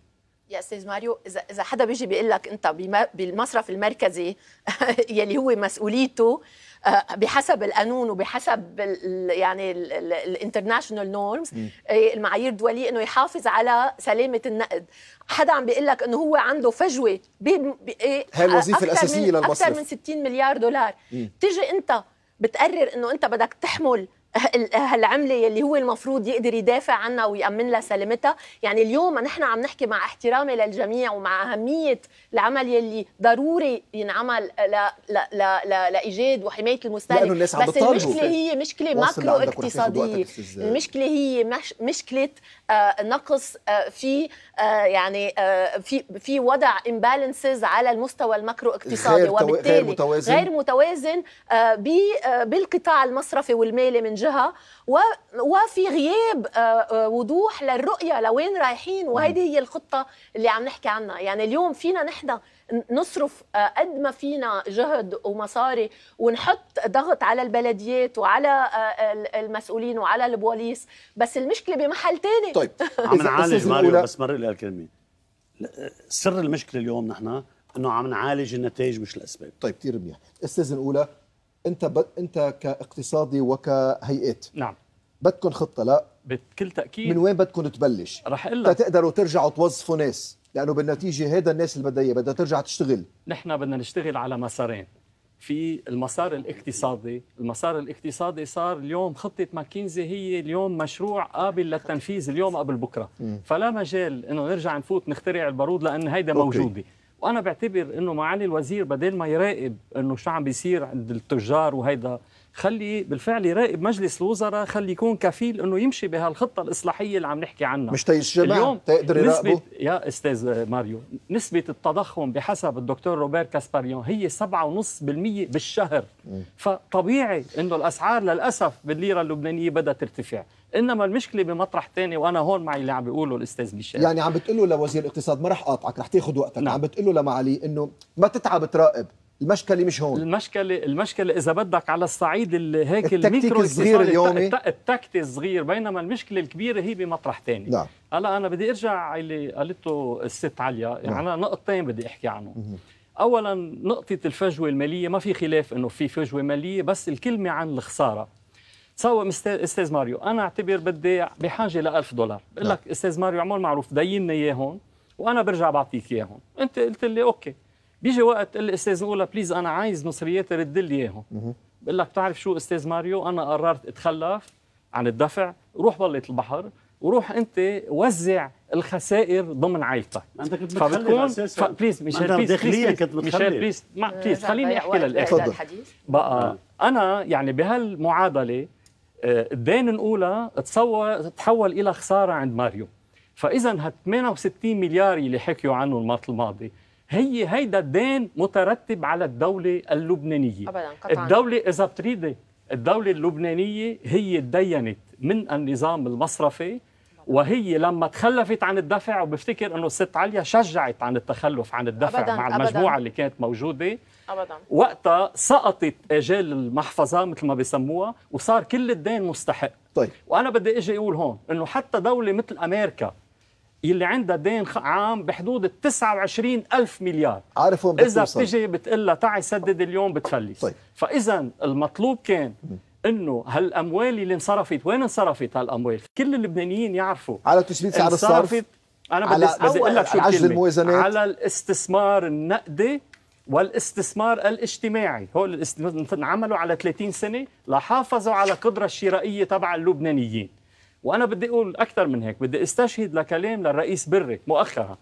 يا استاذ ماريو اذا اذا حدا بيجي بيقول لك انت بالمصرف المركزي يلي هو مسؤوليته آه، بحسب القانون وبحسب الـ يعني الانترناشونال نورمز آه، المعايير الدوليه انه يحافظ على سلامه النقد حدا عم بيقول لك انه هو عنده فجوه بايه الوظيفه الاساسيه للمصرف اكثر من 60 مليار دولار تيجي انت بتقرر انه انت بدك تحمل هالعمله أه- أه- اللي هو المفروض يقدر يدافع عنها ويامن لها سلامتها يعني اليوم نحن عم نحكي مع احترامي للجميع ومع اهميه العمل يلي ضروري ينعمل لايجاد وحمايه المستهلك لأنه الناس عم بس المشكله هي مشكله ماكرو اقتصاديه المشكله هي مش مشكله آه، نقص في آه، يعني آه، في في وضع امبالانسز على المستوى الماكرو اقتصادي وبالتالي غير متوازن, غير متوازن آه، بالقطاع المصرفي والمالي من جهه وفي غياب وضوح للرؤيه لوين رايحين وهذه هي الخطه اللي عم نحكي عنها يعني اليوم فينا نحن نصرف آه، قد ما فينا جهد ومصاري ونحط ضغط على البلديات وعلى آه، المسؤولين وعلى البوليس بس المشكله بمحل ثاني طيب عم
نعالج ماريو بس مرق لي الكلمه سر المشكله اليوم نحن انه عم نعالج النتائج مش الاسباب طيب كثير منيح استاذ الاولى
انت ب... انت كاقتصادي وكهيئات نعم بدكم خطه لا بكل تاكيد من وين بدكم تبلش رح اقول لك تقدروا ترجعوا توظفوا ناس لانه بالنتيجه هذا الناس اللي بدها اياه بدها ترجع تشتغل
نحن بدنا نشتغل على مسارين في المسار الاقتصادي المسار الاقتصادي صار اليوم خطة ماكنزي هي اليوم مشروع قابل للتنفيذ اليوم قبل بكرة فلا مجال أنه نرجع نفوت نخترع البارود لأن هيدا موجودة وأنا بعتبر أنه معالي الوزير بدل ما يراقب أنه شو عم بيصير عند التجار وهيدا خلي بالفعل يراقب مجلس الوزراء خلي يكون كفيل انه يمشي بهالخطه الاصلاحيه اللي عم نحكي عنها مش تيس اليوم تقدر نسبة يا استاذ ماريو نسبه التضخم بحسب الدكتور روبير كاسباريون هي 7.5% بالشهر فطبيعي انه الاسعار للاسف بالليره اللبنانيه بدها ترتفع انما المشكله بمطرح ثاني وانا هون معي اللي عم بيقوله الاستاذ ميشيل يعني
عم بتقول له لوزير الاقتصاد ما رح اقاطعك رح تاخذ وقتك نعم. عم بتقول له لمعالي انه ما تتعب تراقب المشكله مش هون
المشكله المشكله اذا بدك على الصعيد هيك الميكرو الصغير اليومي التكتي الصغير بينما المشكله الكبيره هي بمطرح ثاني نعم هلا انا بدي ارجع اللي قالته الست عليا يعني نعم. انا نقطتين بدي احكي عنهم اولا نقطه الفجوه الماليه ما في خلاف انه في فجوه ماليه بس الكلمه عن الخساره تصور استاذ ماريو انا اعتبر بدي بحاجه ل 1000 دولار بقول نعم. لك استاذ ماريو عمول معروف ديننا اياهم وانا برجع بعطيك اياهم انت قلت لي اوكي بيجي وقت تقول لي استاذ اولى بليز انا عايز مصرياتي رد لي اياهم بقول لك بتعرف شو استاذ ماريو انا قررت اتخلف عن الدفع روح بلط البحر وروح انت وزع الخسائر ضمن عائلتك انت كنت بتخلي اساسا ف... بليز ميشيل بليز داخليا كنت بتخلي ميشيل بليز ما بليز إيه، خليني احكي للاخر تفضل بقى آه. انا يعني بهالمعادله آه، الدين الاولى تصور تحول الى خساره عند ماريو فاذا هال 68 مليار اللي حكيوا عنه المرة الماضي هي هيدا الدين مترتب على الدولة اللبنانية أبدا قطعاً. الدولة إذا بتريدي الدولة اللبنانية هي تدينت من النظام المصرفي وهي لما تخلفت عن الدفع وبفتكر انه الست عليا شجعت عن التخلف عن الدفع أبداً مع المجموعه أبداً اللي كانت موجوده أبداً وقتها سقطت اجال المحفظه مثل ما بسموها وصار كل الدين مستحق طيب وانا بدي اجي اقول هون انه حتى دوله مثل امريكا يلي عندها دين عام بحدود ال 29 ألف مليار
عارف وين إذا بتجي
بتقول لها تعي سدد اليوم بتفلس طيب. فإذا المطلوب كان انه هالاموال اللي انصرفت وين انصرفت هالاموال كل اللبنانيين يعرفوا
على تثبيت سعر الصرف
انا بدي بدي اقول لك شو عجز الموازنات على الاستثمار النقدي والاستثمار الاجتماعي هول انعملوا على 30 سنه لحافظوا على القدره الشرائيه تبع اللبنانيين وانا بدي اقول اكثر من هيك بدي استشهد لكلام للرئيس بري مؤخرا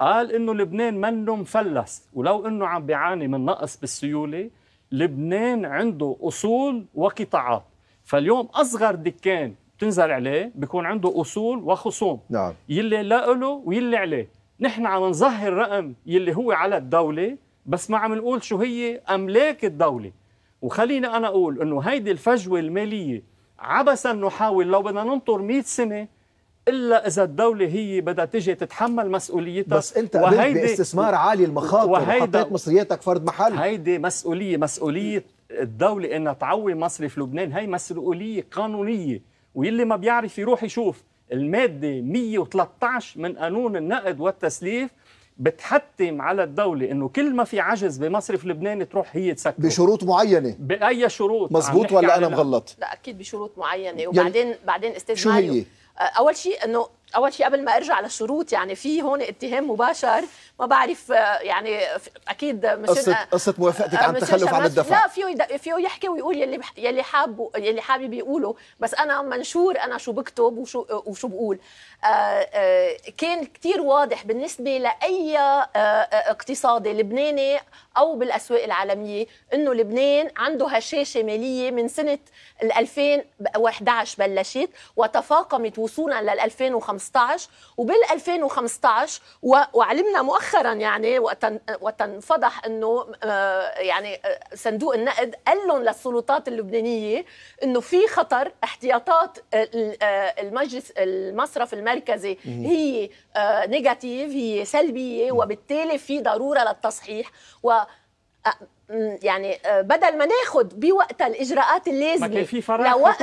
قال انه لبنان منه مفلس ولو انه عم بيعاني من نقص بالسيوله لبنان عنده اصول وقطاعات فاليوم اصغر دكان بتنزل عليه بيكون عنده اصول وخصوم نعم يلي لا له ويلي عليه نحن عم نظهر رقم يلي هو على الدوله بس ما عم نقول شو هي املاك الدوله وخليني انا اقول انه هيدي الفجوه الماليه عبثا نحاول لو بدنا ننطر 100 سنه الا اذا الدوله هي بدها تجي تتحمل مسؤوليتها بس انت وهيدي باستثمار عالي
المخاطر وحطيت مصرياتك فرد محل
هيدي مسؤوليه مسؤوليه الدوله انها تعوي مصرف لبنان هي مسؤوليه قانونيه واللي ما بيعرف يروح يشوف الماده 113 من قانون النقد والتسليف بتحتم على الدولة انه كل ما في عجز بمصرف لبنان تروح هي تسكر بشروط معينة بأي شروط
مزبوط ولا أنا مغلط؟
لا
أكيد بشروط معينة وبعدين يعني بعدين استاذ شو هي؟ أول شيء انه اول شيء قبل ما ارجع على الشروط يعني في هون اتهام مباشر ما بعرف آه، يعني اكيد مش قصه آه، قصه موافقتك آه، عن التخلف عن الدفع لا فيه فيه يحكي ويقول يلي يلي حابه يلي حابب يقوله بس انا منشور انا شو بكتب وشو وشو بقول كان كثير واضح بالنسبه لاي اقتصادي لبناني او بالاسواق العالميه انه لبنان عنده هشاشه ماليه من سنه 2011 بلشت وتفاقمت وصولا لل 2015 2015 وبال 2015 وعلمنا مؤخرا يعني وقت انفضح انه آه، يعني آه، صندوق النقد قال لهم للسلطات اللبنانيه انه في خطر احتياطات آه، المجلس المصرف المركزي هي نيجاتيف هي سلبيه وبالتالي في ضروره للتصحيح و يعني بدل ما ناخذ بوقتها الاجراءات اللازمه ما كان في لوقف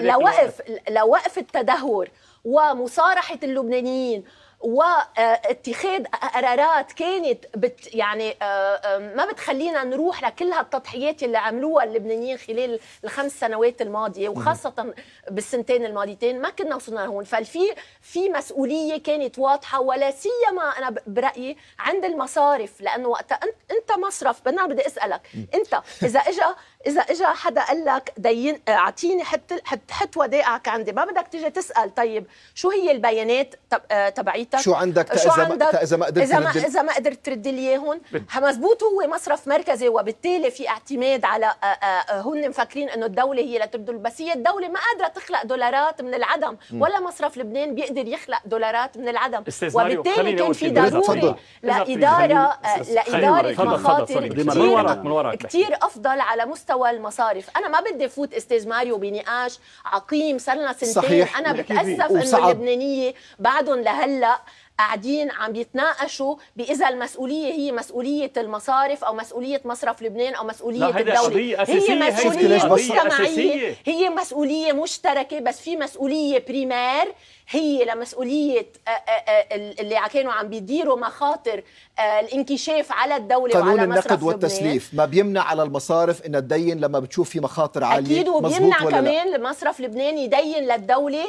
لوقف لوقف التدهور ومصارحه اللبنانيين واتخاذ قرارات كانت بت يعني آه، آه، ما بتخلينا نروح لكل هالتضحيات اللي عملوها اللبنانيين خلال الخمس سنوات الماضيه وخاصه بالسنتين الماضيتين ما كنا وصلنا لهون فالفي في مسؤوليه كانت واضحه ولا سيما انا برايي عند المصارف لانه وقتها انت انت مصرف بدنا بدي اسالك انت اذا اجى اذا اجى حدا قال لك دين آه، اعطيني حت حت حت ودائعك عندي ما بدك تيجي تسال طيب شو هي البيانات آه، تبعيتك شو عندك شو عندك اذا ما قدرت اذا ما اذا ما قدرت ترد لي اياهم مزبوط هو مصرف مركزي وبالتالي في اعتماد على آه، هن مفكرين انه الدوله هي اللي بس هي الدوله ما قادره تخلق دولارات من العدم ولا مصرف لبنان بيقدر يخلق دولارات من العدم وبالتالي كان في ضروري لاداره لاداره مخاطر كثير افضل على مستوى مستوى المصارف انا ما بدي فوت استاذ ماريو بنقاش عقيم صار لنا سنتين صحيح. انا بتاسف انه اللبنانيه بعدهم لهلا قاعدين عم يتناقشوا باذا المسؤوليه هي مسؤوليه المصارف او مسؤوليه مصرف لبنان او مسؤوليه لا الدوله هي, أساسية هي مسؤوليه مجتمعيه هي مسؤوليه مشتركه بس في مسؤوليه بريمير هي لمسؤوليه آه، آه، آه، اللي كانوا عم بيديروا مخاطر الانكشاف على الدوله قانون وعلى النقد والتسليف
ما بيمنع على المصارف انها تدين لما بتشوف في مخاطر عاليه اكيد وبيمنع كمان
المصرف لبنان يدين للدوله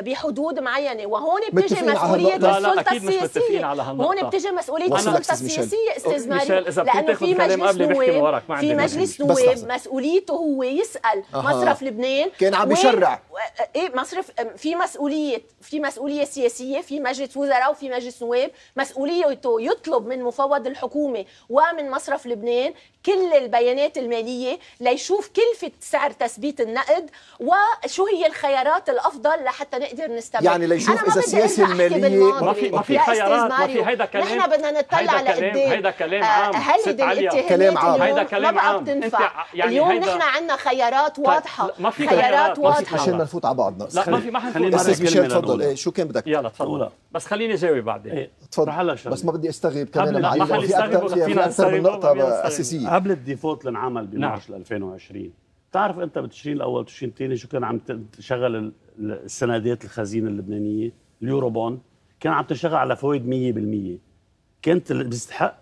بحدود معينه وهون بتجي مسؤوليه السلطه لا لا السياسيه هون بتجي مسؤوليه السلطه السياسيه استاذ ماري لانه في مجلس نواب في مجلس نواب مسؤوليته هو يسال مصرف لبنان كان عم بيشرع ايه مصرف في مسؤوليه في مسؤوليه سياسيه في مجلس وزراء وفي مجلس نواب مسؤوليته يطلب من مفوض الحكومه ومن مصرف لبنان كل البيانات الماليه ليشوف كلفه سعر تثبيت النقد وشو هي الخيارات الافضل لحتى نقدر نستمر يعني ليشوف اذا السياسه الماليه ما في ما في خيارات ما في هيدا
كلام نحن بدنا نطلع لقدام هيدا كلام إيه. آه، عام هل الاتهامات كلام عام هيدا كلام عام بتنفع
يعني اليوم نحن عندنا خيارات طيب، واضحه ما في خيارات
واضحه عشان ما
نفوت على بعضنا لا ما في ما حنفوت استاذ ميشيل تفضل
ايه شو كان بدك يلا تفضل بس خليني جاوب بعدين إيه، تفضل
بس ما بدي استغرب كمان معي في اكثر في اكثر من نقطه اساسيه
قبل الديفولت اللي انعمل بمارش نعم. 2020 بتعرف انت بتشرين الاول وتشرين الثاني شو كان عم تشغل السندات الخزينه اللبنانيه اليورو بون كان عم تشتغل على فوائد 100% كانت بيستحق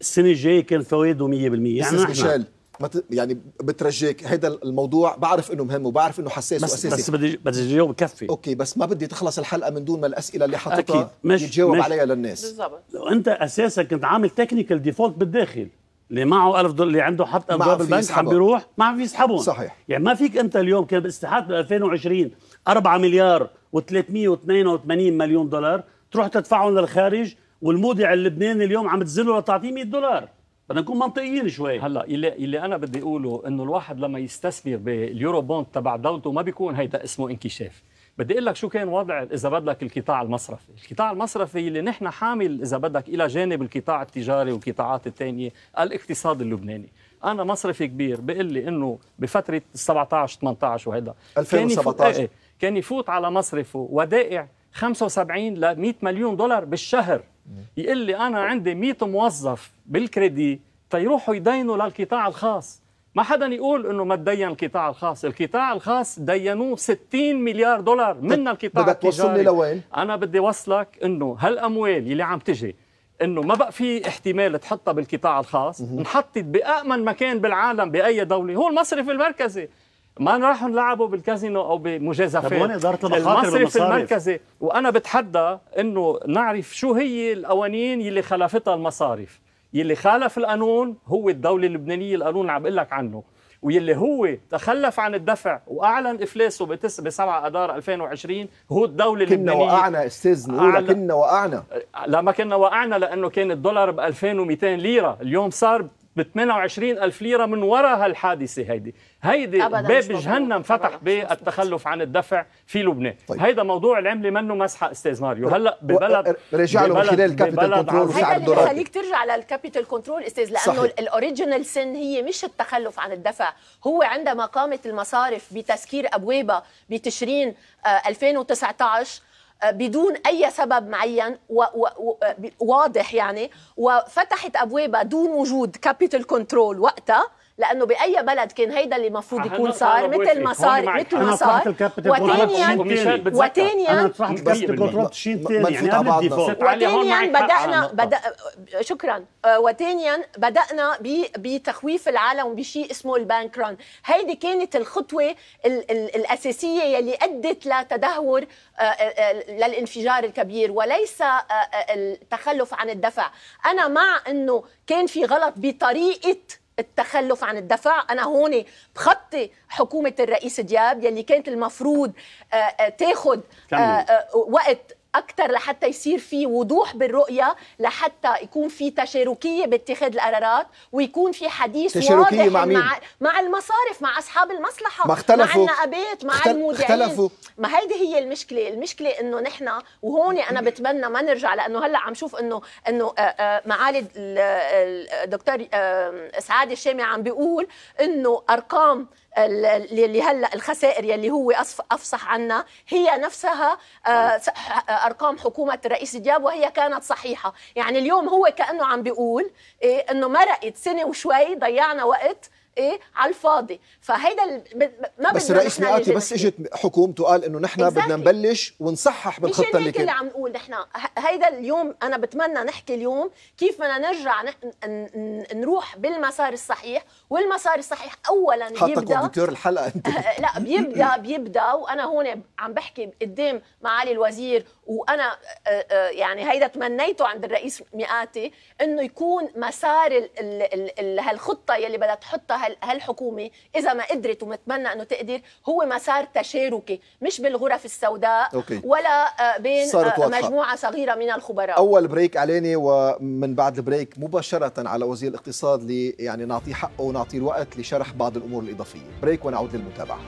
السنه الجايه كان فوائده 100% يعني نحن
ما ت... يعني بترجيك هذا
الموضوع بعرف انه مهم وبعرف انه حساس بس واساسي بس بدي بدي جاوب بكفي اوكي بس ما بدي تخلص الحلقه من دون ما الاسئله اللي حاططها يتجاوب عليها للناس بالضبط انت اساسا كنت عامل تكنيكال ديفولت بالداخل اللي معه 1000 دولار اللي عنده حط ابواب البنك عم بيروح ما عم يسحبهم صحيح يعني ما فيك انت اليوم كان بالاستحقاق بال 2020 4 مليار و382 مليون دولار تروح تدفعهم للخارج والمودع اللبناني اليوم عم تزله لتعطيه 100 دولار بدنا نكون منطقيين شوي هلا اللي اللي
انا بدي اقوله انه الواحد لما يستثمر باليورو بوند تبع دولته ما بيكون هيدا اسمه انكشاف بدي اقول لك شو كان وضع اذا بدك القطاع المصرفي، القطاع المصرفي اللي نحن حامل اذا بدك الى جانب القطاع التجاري والقطاعات الثانيه الاقتصاد اللبناني، انا مصرفي كبير بيقول لي انه بفتره 17 18 وهيدا 2017 كان, إيه، كان يفوت على مصرفه ودائع 75 ل 100 مليون دولار بالشهر يقول لي انا عندي 100 موظف بالكريدي تيروحوا يدينوا للقطاع الخاص ما حدا يقول انه ما تدين القطاع الخاص، القطاع الخاص دينوه 60 مليار دولار من القطاع بدك توصلني لوين؟ انا بدي وصلك انه هالاموال اللي عم تجي انه ما بقى في احتمال تحطها بالقطاع الخاص، انحطت بامن مكان بالعالم باي دوله، هو المصرف المركزي ما راحوا نلعبوا بالكازينو او بمجازفات طيب وين اداره المصرف المركزي وانا بتحدى انه نعرف شو هي القوانين اللي خلفتها المصارف يلي خالف القانون هو الدوله اللبنانيه القانون اللي عم بقول لك عنه ويلي هو تخلف عن الدفع واعلن افلاسه ب 7 اذار 2020 هو الدوله كنا اللبنانيه كنا وقعنا
استاذ نقول كنا وقعنا
لا ما كنا وقعنا لانه كان الدولار ب 2200 ليره اليوم صار ب 28 ألف ليرة من وراء هالحادثة هيدي هيدي باب جهنم فتح بالتخلف عن الدفع في لبنان طيب. هيدا موضوع العملة منه مسحة أستاذ ماريو هلا ببلد رجع له خلال الكابيتال كنترول وسعر الدولار بخليك
خليك ترجع للكابيتال كنترول أستاذ لأنه الأوريجينال سن هي مش التخلف عن الدفع هو عندما قامت المصارف بتسكير أبوابها بتشرين 2019 آه، آه، بدون اي سبب معين آه، واضح يعني وفتحت ابوابها دون وجود كابيتال كنترول وقتها لانه باي بلد كان هيدا اللي المفروض يكون آه، صار مثل ما صار مثل ما صار وثانيا وثانيا انا طرحت ثاني يعني قبل وثانيا بدانا آه، بدا شكرا آه، وثانيا بدانا بتخويف العالم بشيء اسمه البانك ران هيدي كانت الخطوه الاساسيه يلي ادت لتدهور للانفجار الكبير وليس التخلف عن الدفع انا مع انه كان في غلط بطريقه التخلف عن الدفع انا هون بخطي حكومه الرئيس دياب يلي كانت المفروض آه، آه، تاخذ آه، وقت اكثر لحتى يصير في وضوح بالرؤيه لحتى يكون في تشاركيه باتخاذ القرارات ويكون في حديث تشاركية واضح مع, مين؟ مع مع المصارف مع اصحاب المصلحه ما اختلفوا مع النقابات مع اختل... المودعين اختلفوا ما هيدي هي المشكله المشكله انه نحن وهون انا بتمنى ما نرجع لانه هلا عم شوف انه انه آه، آه، معالي الدكتور سعاد الشامي عم بيقول انه ارقام اللي هلا الخسائر يلي هو افصح عنها هي نفسها آه، نعم. آه، ارقام حكومه الرئيس دياب وهي كانت صحيحه يعني اليوم هو كانه عم بيقول إيه، انه مرقت سنه وشوي ضيعنا وقت ايه على الفاضي فهيدا ال... ما بس رئيس مئاتي بس اجت
حكومته قال انه نحن exactly. بدنا نبلش ونصحح بالخطه اللي كان اللي عم
نقول نحن هيدا اليوم انا بتمنى نحكي اليوم كيف بدنا نرجع نروح بالمسار الصحيح والمسار الصحيح اولا بيبدا دكتور الحلقه انت لا بيبدا بيبدا وانا هون عم بحكي قدام معالي الوزير وانا آه، آه، يعني هيدا تمنيته عند الرئيس مئاتي انه يكون مسار الـ الـ الـ هالخطه يلي بدها تحطها هالحكومه اذا ما قدرت ومتمنى انه تقدر هو مسار تشاركي مش بالغرف السوداء أوكي. ولا آه، بين مجموعه صغيره من الخبراء اول
بريك علينا ومن بعد البريك مباشره على وزير الاقتصاد لي يعني نعطيه حقه ونعطيه الوقت لشرح بعض الامور الاضافيه بريك ونعود للمتابعه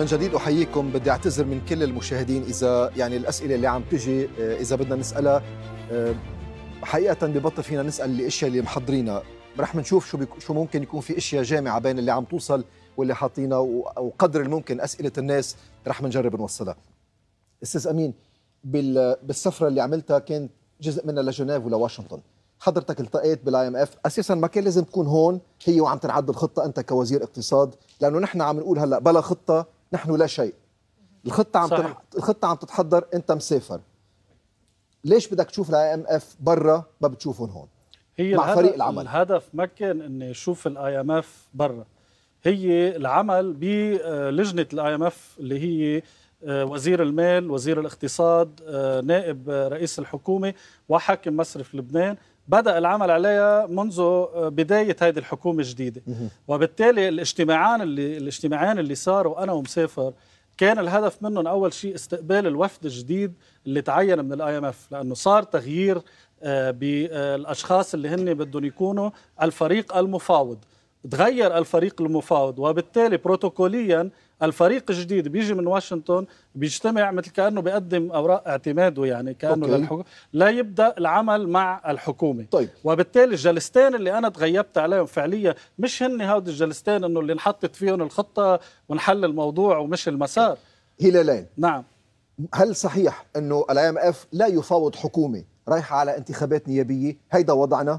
من جديد احييكم بدي اعتذر من كل المشاهدين اذا يعني الاسئله اللي عم تجي آه، اذا بدنا نسالها آه، حقيقه ببطل فينا نسال الاشياء اللي محضرينا رح نشوف شو بيك... شو ممكن يكون في اشياء جامعه بين اللي عم توصل واللي حاطينه وقدر الممكن اسئله الناس رح نجرب نوصلها استاذ امين بال... بالسفره اللي عملتها كانت جزء منها لجنيف ولواشنطن حضرتك التقيت بالاي ام اف اساسا ما كان لازم تكون هون هي وعم تنعد الخطه انت كوزير اقتصاد لانه نحن عم نقول هلا بلا خطه نحن لا شيء الخطه عم صحيح. الخطه عم تتحضر انت مسافر ليش بدك تشوف الاي ام اف برا ما بتشوفهم هون هي مع الهدف فريق العمل
الهدف ما كان اني اشوف الاي ام اف برا هي العمل بلجنه آه، الاي ام اف اللي هي آه، وزير المال وزير الاقتصاد آه، نائب رئيس الحكومه وحاكم مصرف لبنان بدأ العمل عليها منذ آه، بداية هذه الحكومة الجديدة وبالتالي الاجتماعان اللي الاجتماعان اللي صاروا أنا ومسافر كان الهدف منهم أول شيء استقبال الوفد الجديد اللي تعين من الاي ام اف لأنه صار تغيير آه، بالأشخاص اللي هن بدهم يكونوا الفريق المفاوض تغير الفريق المفاوض وبالتالي بروتوكوليا الفريق الجديد بيجي من واشنطن بيجتمع مثل كانه بيقدم اوراق اعتماده يعني كانه للحكومه لا يبدا العمل مع الحكومه طيب. وبالتالي الجلستين اللي انا تغيبت عليهم فعليا مش هن هود الجلستين انه اللي انحطت فيهم الخطه ونحل الموضوع ومش المسار هلالين نعم
هل صحيح انه الاي ام اف لا يفاوض حكومه رايحه على انتخابات نيابيه هيدا وضعنا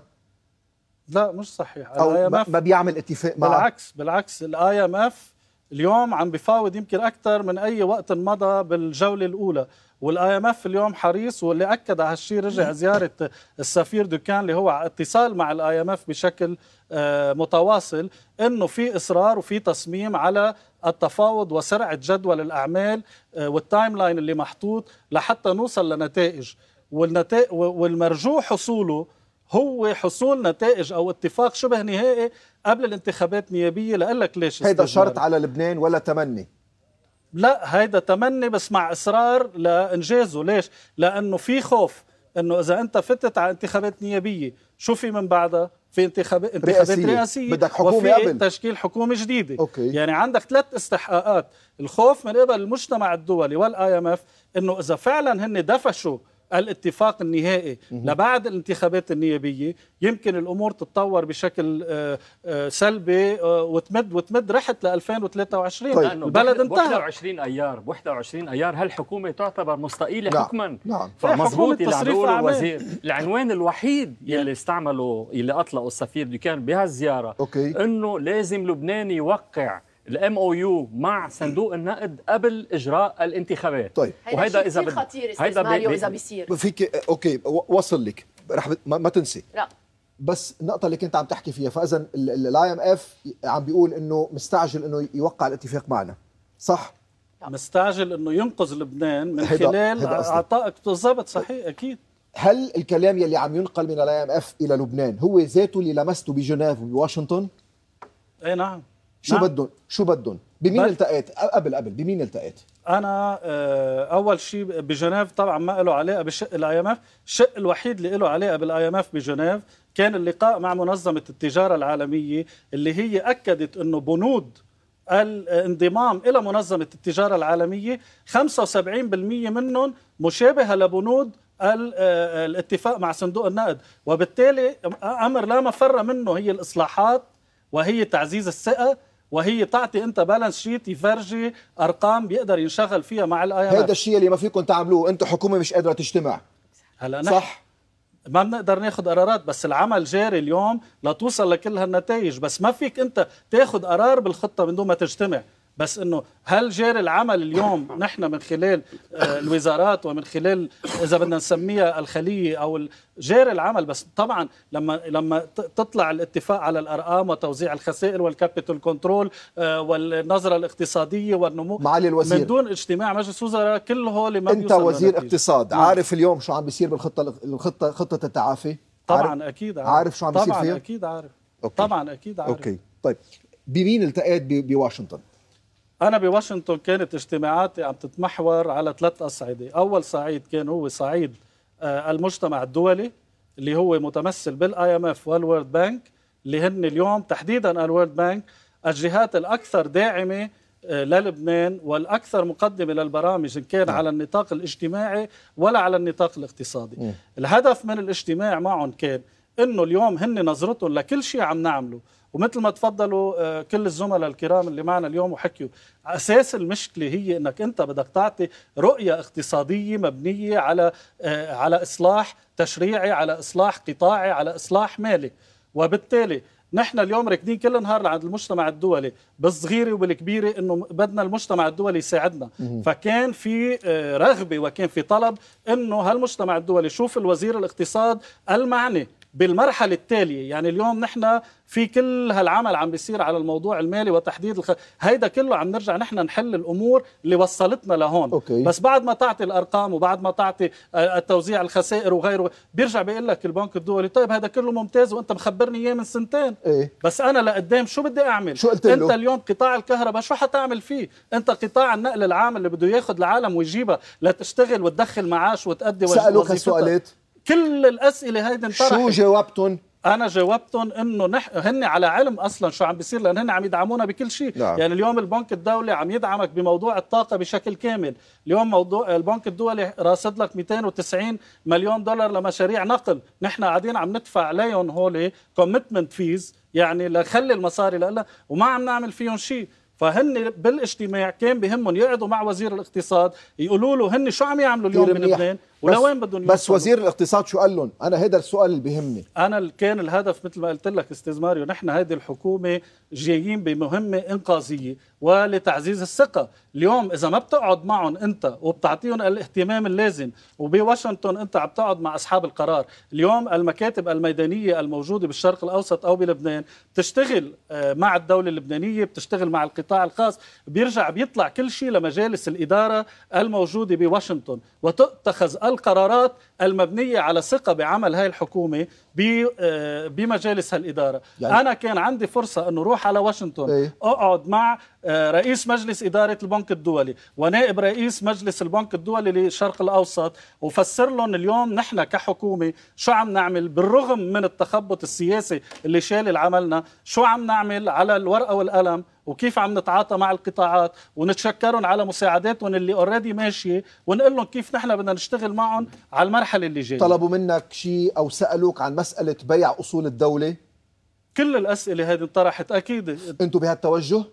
لا مش صحيح
أو ما بيعمل اتفاق مع بالعكس
بالعكس الاي ام اف اليوم عم بفاوض يمكن اكثر من اي وقت مضى بالجوله الاولى والاي ام اف اليوم حريص واللي اكد على هالشيء رجع زياره السفير دوكان اللي هو اتصال مع الاي ام اف بشكل آه، متواصل انه في اصرار وفي تصميم على التفاوض وسرعه جدول الاعمال آه، والتايم لاين اللي محطوط لحتى نوصل لنتائج والنتائج والمرجو حصوله هو حصول نتائج او اتفاق شبه نهائي قبل الانتخابات النيابيه لقلك ليش هيدا شرط على لبنان ولا تمني لا هيدا تمني بس مع اصرار لانجازه ليش لانه في خوف انه اذا انت فتت على انتخابات نيابيه شو في من بعدها في انتخاب انتخابات رئاسيه, رئاسية بدك حكومه قبل تشكيل حكومه جديده أوكي. يعني عندك ثلاث استحقاقات الخوف من قبل المجتمع الدولي والاي ام اف انه اذا فعلا هن دفشوا الاتفاق النهائي لبعد الانتخابات النيابيه يمكن الامور تتطور بشكل آه، آه، سلبي آه، وتمد وتمد رحت ل 2023 طيب. لانه البلد انتهى
21 ايار 21 ايار هالحكومه تعتبر مستقيله نعم. حكما نعم. فمضبوط يلعبوا الوزير العنوان الوحيد نعم. يلي استعمله يلي اطلقه السفير دوكان بهالزياره انه لازم لبنان يوقع الام او يو مع صندوق النقد
قبل اجراء الانتخابات طيب
وهذا اذا بد... خطير هيدا اذا بيصير
فيك اوكي وصل لك رح ب... ما... ما تنسي لا بس النقطه اللي كنت عم تحكي فيها فاذا الاي ام اف عم بيقول انه مستعجل انه يوقع الاتفاق معنا صح
مستعجل انه ينقذ لبنان من هيدا. خلال هيدا اعطاء بالضبط صحيح اكيد
هل الكلام يلي عم ينقل من الاي ام اف الى لبنان هو ذاته اللي لمسته بجنيف وبواشنطن؟ اي نعم شو نعم؟ بدهم شو بدهم بمين التقيت قبل قبل بمين التقيت
انا آه، اول شيء بجنيف طبعا ما له علاقه بشق الاي ام اف الشق الوحيد اللي له علاقه بالاي ام اف بجنيف كان اللقاء مع منظمه التجاره العالميه اللي هي اكدت انه بنود الانضمام الى منظمه التجاره العالميه 75% منهم مشابهه لبنود آه، الاتفاق مع صندوق النقد وبالتالي امر لا مفر منه هي الاصلاحات وهي تعزيز الثقه وهي تعطي انت بالانس شيت يفرجي ارقام بيقدر ينشغل فيها مع الاي هذا
الشيء اللي ما فيكم تعملوه انتم حكومه مش قادره تجتمع
هلا صح ما بنقدر ناخذ قرارات بس العمل جاري اليوم لتوصل لكل هالنتائج بس ما فيك انت تاخذ قرار بالخطه من دون ما تجتمع بس انه هل جاري العمل اليوم نحن من خلال آه، الوزارات ومن خلال اذا بدنا نسميها الخليه او جاري العمل بس طبعا لما لما تطلع الاتفاق على الارقام وتوزيع الخسائر والكابيتال آه، كنترول والنظره الاقتصاديه والنمو معالي الوزير من دون اجتماع مجلس وزراء كل هول ما انت وزير اقتصاد
نعم. عارف اليوم شو عم بيصير بالخطه الخطه خطه التعافي طبعا عارف اكيد عارف, عارف شو عم بيصير فيها طبعا اكيد
عارف أوكي. طبعا اكيد عارف
اوكي طيب بمين التقيت بواشنطن
أنا بواشنطن كانت اجتماعاتي عم تتمحور على ثلاث أصعدة أول صعيد كان هو صعيد آه، المجتمع الدولي اللي هو متمثل بالاي ام اف والورد بانك اللي هن اليوم تحديدا الورد بانك الجهات الاكثر داعمه آه، للبنان والاكثر مقدمه للبرامج ان كان نعم. على النطاق الاجتماعي ولا على النطاق الاقتصادي. نعم. الهدف من الاجتماع معهم كان انه اليوم هن نظرتهم لكل شيء عم نعمله ومثل ما تفضلوا آه، كل الزملاء الكرام اللي معنا اليوم وحكيوا اساس المشكله هي انك انت بدك تعطي رؤيه اقتصاديه مبنيه على آه، على اصلاح تشريعي على اصلاح قطاعي على اصلاح مالي وبالتالي نحن اليوم راكدين كل نهار عند المجتمع الدولي بالصغيره وبالكبيره انه بدنا المجتمع الدولي يساعدنا فكان في آه، رغبه وكان في طلب انه هالمجتمع الدولي شوف الوزير الاقتصاد المعني بالمرحله التاليه يعني اليوم نحن في كل هالعمل عم بيصير على الموضوع المالي وتحديد الخ... هيدا كله عم نرجع نحن نحل الامور اللي وصلتنا لهون أوكي. بس بعد ما تعطي الارقام وبعد ما تعطي آه، التوزيع الخسائر وغيره بيرجع بيقول لك البنك الدولي طيب هذا كله ممتاز وانت مخبرني اياه من سنتين إيه؟ بس انا لقدام شو بدي اعمل شو قلت له؟ انت اليوم قطاع الكهرباء شو حتعمل فيه انت قطاع النقل العام اللي بده ياخذ العالم ويجيبها لتشتغل وتدخل معاش وتأدي سالوك هالسؤالات كل الاسئله هيدي انطرحت شو
جاوبتهم؟
انا جاوبتهم انه نح... هن على علم اصلا شو عم بيصير لان هن عم يدعمونا بكل شيء نعم. يعني اليوم البنك الدولي عم يدعمك بموضوع الطاقه بشكل كامل اليوم موضوع البنك الدولي راصد لك 290 مليون دولار لمشاريع نقل نحن قاعدين عم ندفع عليهم هولي كوميتمنت فيز يعني لخلي المصاري لا وما عم نعمل فيهم شيء فهن بالاجتماع كان بهمهم يقعدوا مع وزير الاقتصاد يقولوا له هن شو عم يعملوا اليوم بلبنان ولوين بدهم بس وزير
الاقتصاد شو قال لهم؟ انا هذا السؤال اللي بيهمني
انا كان الهدف مثل ما قلت لك استاذ ماريو نحن هذه الحكومه جايين بمهمه انقاذيه ولتعزيز الثقه، اليوم اذا ما بتقعد معهم انت وبتعطيهم الاهتمام اللازم وبواشنطن انت عم تقعد مع اصحاب القرار، اليوم المكاتب الميدانيه الموجوده بالشرق الاوسط او بلبنان بتشتغل آه، مع الدوله اللبنانيه، بتشتغل مع القطاع الخاص، بيرجع بيطلع كل شيء لمجالس الاداره الموجوده بواشنطن وتتخذ القرارات المبنية على ثقة بعمل هاي الحكومة آه، بمجالس هالإدارة يعني أنا كان عندي فرصة أنه روح على واشنطن ايه؟ أقعد مع آه، رئيس مجلس إدارة البنك الدولي ونائب رئيس مجلس البنك الدولي للشرق الأوسط وفسر لهم اليوم نحن كحكومة شو عم نعمل بالرغم من التخبط السياسي اللي شال العملنا شو عم نعمل على الورقة والقلم وكيف عم نتعاطى مع القطاعات ونتشكرهم على مساعداتهم اللي اوريدي ماشيه ونقول لهم كيف نحن بدنا نشتغل معهم على المرحله اللي جايه طلبوا
منك شيء او سالوك عن مساله بيع اصول الدوله
كل الاسئله هذه انطرحت اكيد انتم بهالتوجه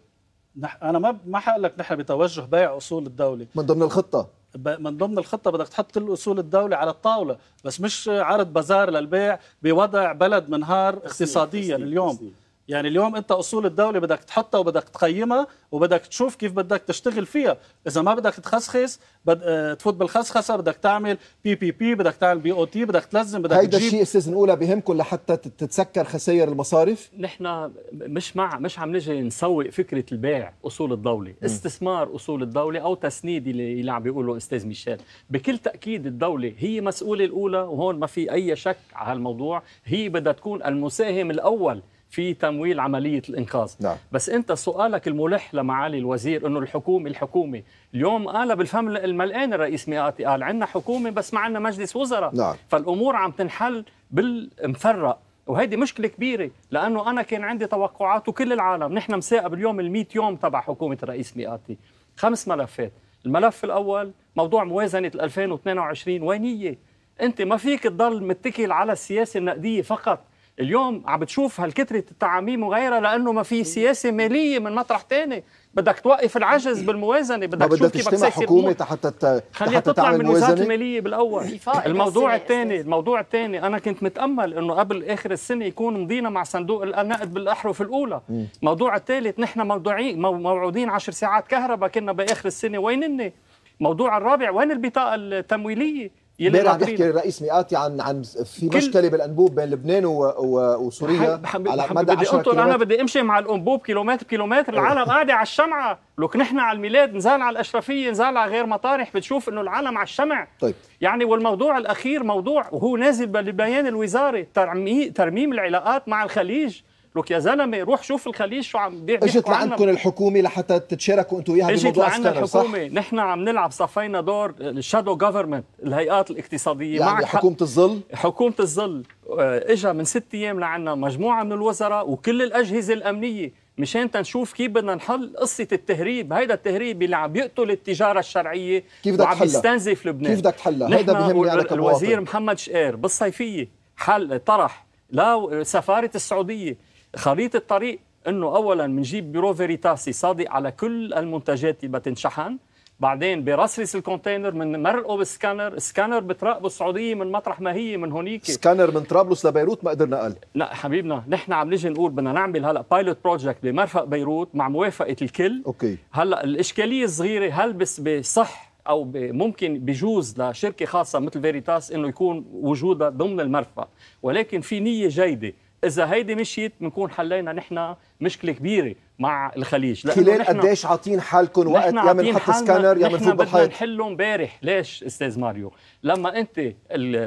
نح... انا ما ما لك نحن بتوجه بيع اصول الدوله من ضمن الخطه من ضمن الخطة بدك تحط كل أصول الدولة على الطاولة بس مش عرض بازار للبيع بوضع بلد منهار اقتصاديا اليوم يعني اليوم انت اصول الدوله بدك تحطها وبدك تقيمها وبدك تشوف كيف بدك تشتغل فيها اذا ما بدك تخسخس بد... آه، تفوت بالخسخسه بدك تعمل بي بي بي بدك تعمل بي او تي بدك تلزم بدك هيدا الشيء
استاذ نقولها بهمكم لحتى تتسكر خسائر المصارف
نحن
مش مع مش عم نجي نسوق فكره البيع اصول الدوله م. استثمار اصول الدوله او تسنيد اللي عم بيقوله استاذ ميشيل بكل تاكيد الدوله هي مسؤوله الاولى وهون ما في اي شك على هالموضوع هي بدها تكون المساهم الاول في تمويل عمليه الانقاذ نعم. بس انت سؤالك الملح لمعالي الوزير انه الحكومه الحكومه اليوم قال بالفم الملقان الرئيس مئاتي قال عندنا حكومه بس ما عندنا مجلس وزراء نعم. فالامور عم تنحل بالمفرق وهيدي مشكلة كبيرة لأنه أنا كان عندي توقعات وكل العالم نحن مساقب اليوم ال 100 يوم تبع حكومة الرئيس مئاتي خمس ملفات الملف الأول موضوع موازنة 2022 وينية أنت ما فيك تضل متكل على السياسة النقدية فقط اليوم عم بتشوف هالكترة التعاميم وغيرها لانه ما في إيه. سياسه ماليه من مطرح تاني بدك توقف العجز بالموازنه بدك تشوف بدها تجتمع حكومه
حتى خليها تطلع من وزاره
الماليه بالاول الموضوع الثاني الموضوع الثاني انا كنت متامل انه قبل اخر السنه يكون مضينا مع صندوق النقد بالاحرف الاولى الموضوع الثالث نحن موضوعين موعودين 10 ساعات كهرباء كنا باخر السنه وينني موضوع الرابع وين البطاقه التمويليه يلي عم يحكي
الرئيس مئاتي عن عن في مشكله بالانبوب بين لبنان و... و... وسوريا بحب على مدى بدي انطر انا
بدي امشي مع الانبوب كيلومتر بكيلومتر إيه. العالم قاعده على الشمعه لك نحن على الميلاد نزال على الاشرفيه نزال على غير مطارح بتشوف انه العالم على الشمع طيب يعني والموضوع الاخير موضوع وهو نازل بالبيان الوزاري ترمي... ترميم العلاقات مع الخليج لك يا زلمه روح شوف الخليج شو عم بيع اجت لعندكم
الحكومه لحتى تتشاركوا انتم وياها بموضوع اجت لعندنا الحكومه
نحن عم نلعب صفينا دور الشادو جفرمنت الهيئات الاقتصاديه يعني معك حكومه الظل حكومه الظل آه، اجى من ست ايام لعنا مجموعه من الوزراء وكل الاجهزه الامنيه مشان تنشوف كيف بدنا نحل قصة التهريب، هيدا التهريب اللي عم يقتل التجارة الشرعية كيف بدك وعم يستنزف لبنان كيف بدك تحلها؟ هيدا بيهمني أنا الوزير محمد شقير بالصيفية حل طرح لا سفارة السعودية خريطه الطريق انه اولا بنجيب بيرو فيريتاسي صادق على كل المنتجات اللي بتنشحن بعدين برسرس الكونتينر من مرقه بالسكانر السكانر بتراقبه السعوديه من مطرح ما هي من هونيك
سكانر من طرابلس لبيروت ما قدرنا قال
لا حبيبنا نحن عم نجي نقول بدنا نعمل هلا بايلوت بروجكت بمرفق بيروت مع موافقه الكل اوكي هلا الاشكاليه الصغيره هل بس بصح او ممكن بجوز لشركه خاصه مثل فيريتاس انه يكون وجودها ضمن المرفق ولكن في نيه جيده اذا هيدي مشيت بنكون حلينا نحن مشكله كبيره مع الخليج خلال قديش
عاطين حالكم وقت يا من حط سكانر يا من فوق بالحيط بدنا
نحله امبارح ليش استاذ ماريو لما انت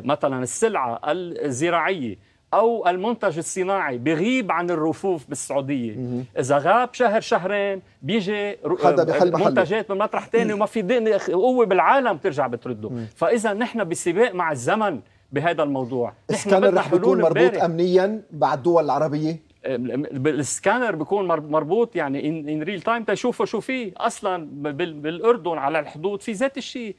مثلا السلعه الزراعيه او المنتج الصناعي بغيب عن الرفوف بالسعوديه مم. اذا غاب شهر شهرين بيجي آه، منتجات من مطرح ثاني وما في قوه بالعالم ترجع بترده فاذا نحن بسباق مع الزمن بهذا الموضوع السكانر رح بيكون مربوط
امنيا مع الدول العربيه
السكانر بيكون مربوط يعني ان ريل تايم تشوفه شو في اصلا بالاردن على الحدود في ذات الشيء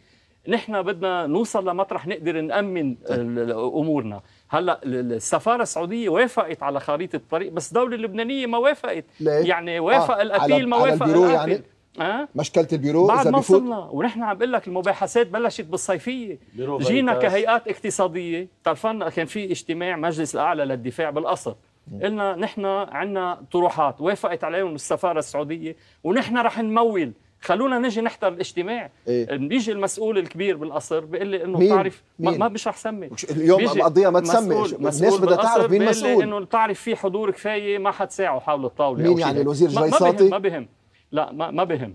نحن بدنا نوصل لمطرح نقدر نامن طيب. امورنا هلا السفاره السعوديه وافقت على خريطه الطريق بس الدوله اللبنانيه ما وافقت يعني وافق آه الابيل ما وافق الابيل يعني أه؟
مشكله البيرو بعد ما وصلنا
ونحن عم بقول لك المباحثات بلشت بالصيفيه جينا كهيئات اقتصاديه طرفنا كان في اجتماع مجلس الاعلى للدفاع بالقصر قلنا نحن عندنا طروحات وافقت عليهم السفاره السعوديه ونحن رح نمول خلونا نجي نحضر الاجتماع إيه؟ بيجي المسؤول الكبير بالقصر بيقول لي انه بتعرف ما, ما مش رح سمي اليوم القضيه ما تسمي الناس بدها تعرف مين مسؤول انه بتعرف في حضور كفايه ما حد ساعه حول الطاوله مين يعني الوزير جاي ما بهم, ما بهم. لا ما, ما بهم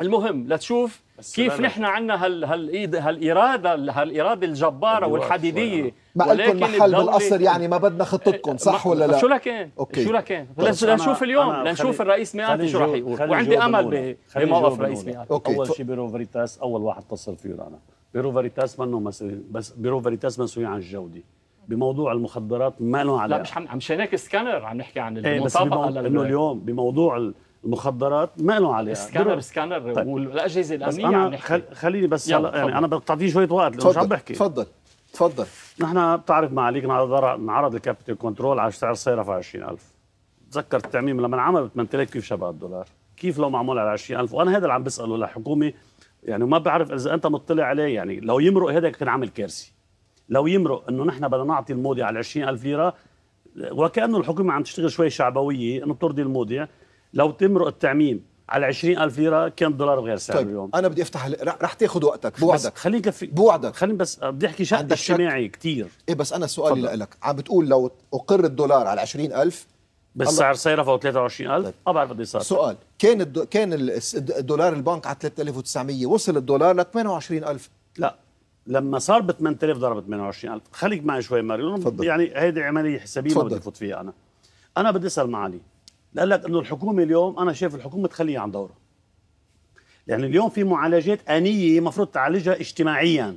المهم لتشوف كيف نحن عندنا هال هال هالاراده هالاراده الجباره والحديديه
ولكن محل بالقصر يعني ما بدنا خطتكم صح ولا لا؟ شو لكان؟ إيه؟ أوكي. شو لكان؟ إيه؟
لنشوف اليوم لنشوف الرئيس مئات شو رح يقول وعندي امل بموقف الرئيس مئات اول شيء
بيرو فريتاس اول واحد اتصل فيه انا بيرو فريتاس منه مسؤول بس بيرو فريتاس مسؤول عن الجوده بموضوع المخدرات ما له علاقه لا مش
عم مش هيك سكانر عم نحكي عن إيه، المطابقه انه اليوم
بموضوع المخدرات ما لهم علاقه سكانر سكانر طيب. والاجهزه الامنيه عم نحكي خليني بس يلا يعني انا انا بتعطيني شويه وقت لانه مش عم بحكي تفضل تفضل نحن بتعرف معاليك انعرض الكابيتال كنترول على سعر في 20000 بتذكر التعميم لما انعمل ب 8000 كيف شبه الدولار كيف لو معمول على 20000 وانا هذا اللي عم بساله للحكومه يعني ما بعرف اذا انت مطلع عليه يعني لو يمرق هذا كان عامل كارثه لو يمرق انه نحن بدنا نعطي المودي على 20000 ليره وكانه الحكومه عم تشتغل شوي شعبويه انه بترضي الموضع لو تمرق التعميم على 20000 ليره كان الدولار غير سعر طيب اليوم انا بدي افتح رح تاخذ وقتك بوعدك خليني كفي بوعدك خليني بس بدي احكي شق اجتماعي كثير
ايه بس انا سؤالي فضل. لك عم بتقول لو اقر الدولار على 20000 بس سعر
صيرفه فوق 23000 طيب. اه بعرف بدي صار سؤال
كان الدو... كان الدولار البنك على 3900
وصل الدولار ل 28000 لا لما صار ب 8000 ضرب 28000 خليك معي شوي ماريو يعني هيدي عمليه حسابيه ما بدي افوت فيها انا انا بدي اسال معالي لقال لك انه الحكومه اليوم انا شايف الحكومه تخليها عن دورها يعني اليوم في معالجات انيه مفروض تعالجها اجتماعيا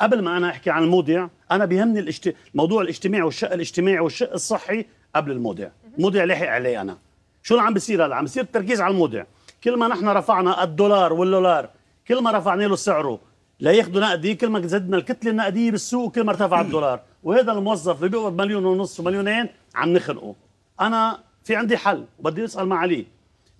قبل ما انا احكي عن المودع انا بيهمني الاشت... الموضوع الاجتماعي والشق الاجتماعي والشق الصحي قبل المودع المودع لاحق عليه انا شو اللي عم بيصير هلا عم بيصير التركيز على المودع كل ما نحن رفعنا الدولار والدولار كل ما رفعنا له سعره لياخذوا نقدي كل ما زدنا الكتله النقديه بالسوق كل ما ارتفع الدولار وهذا الموظف اللي بيقبض مليون ونص ومليونين عم نخنقه انا في عندي حل وبدي اسال معاليك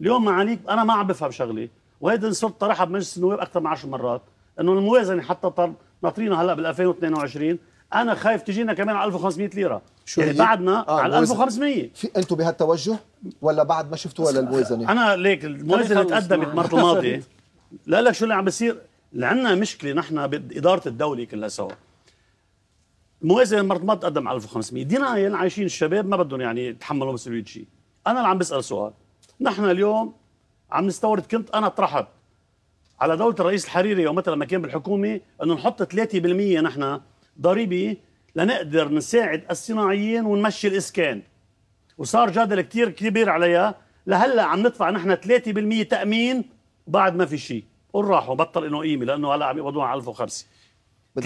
اليوم معاليك انا ما عم بفهم شغله وهيدي صرت طرحها بمجلس النواب اكثر من 10 مرات انه الموازنه حتى ناطرينها هلا بال 2022 انا خايف تجينا كمان على 1500 ليره شو يعني بعدنا آه على 1500
في انتم بهالتوجه ولا بعد ما شفتوها للموازنه انا ليك الموازنه تقدمت المره الماضيه
لا لك شو اللي عم بيصير اللي عندنا مشكله نحن باداره الدوله كلها سوا الموازنه المرض ما تقدم على 1500 دينا يعني عايشين الشباب ما بدهم يعني يتحملوا مسؤوليه شيء انا اللي عم بسال سؤال نحن اليوم عم نستورد كنت انا طرحت على دوله الرئيس الحريري يومتها لما كان بالحكومه انه نحط 3% نحن ضريبه لنقدر نساعد الصناعيين ونمشي الاسكان وصار جدل كثير كبير عليها لهلا عم ندفع نحن 3% تامين بعد ما في شيء قول راحوا بطل انه قيمه لانه هلا عم يقبضوها على 1500 3%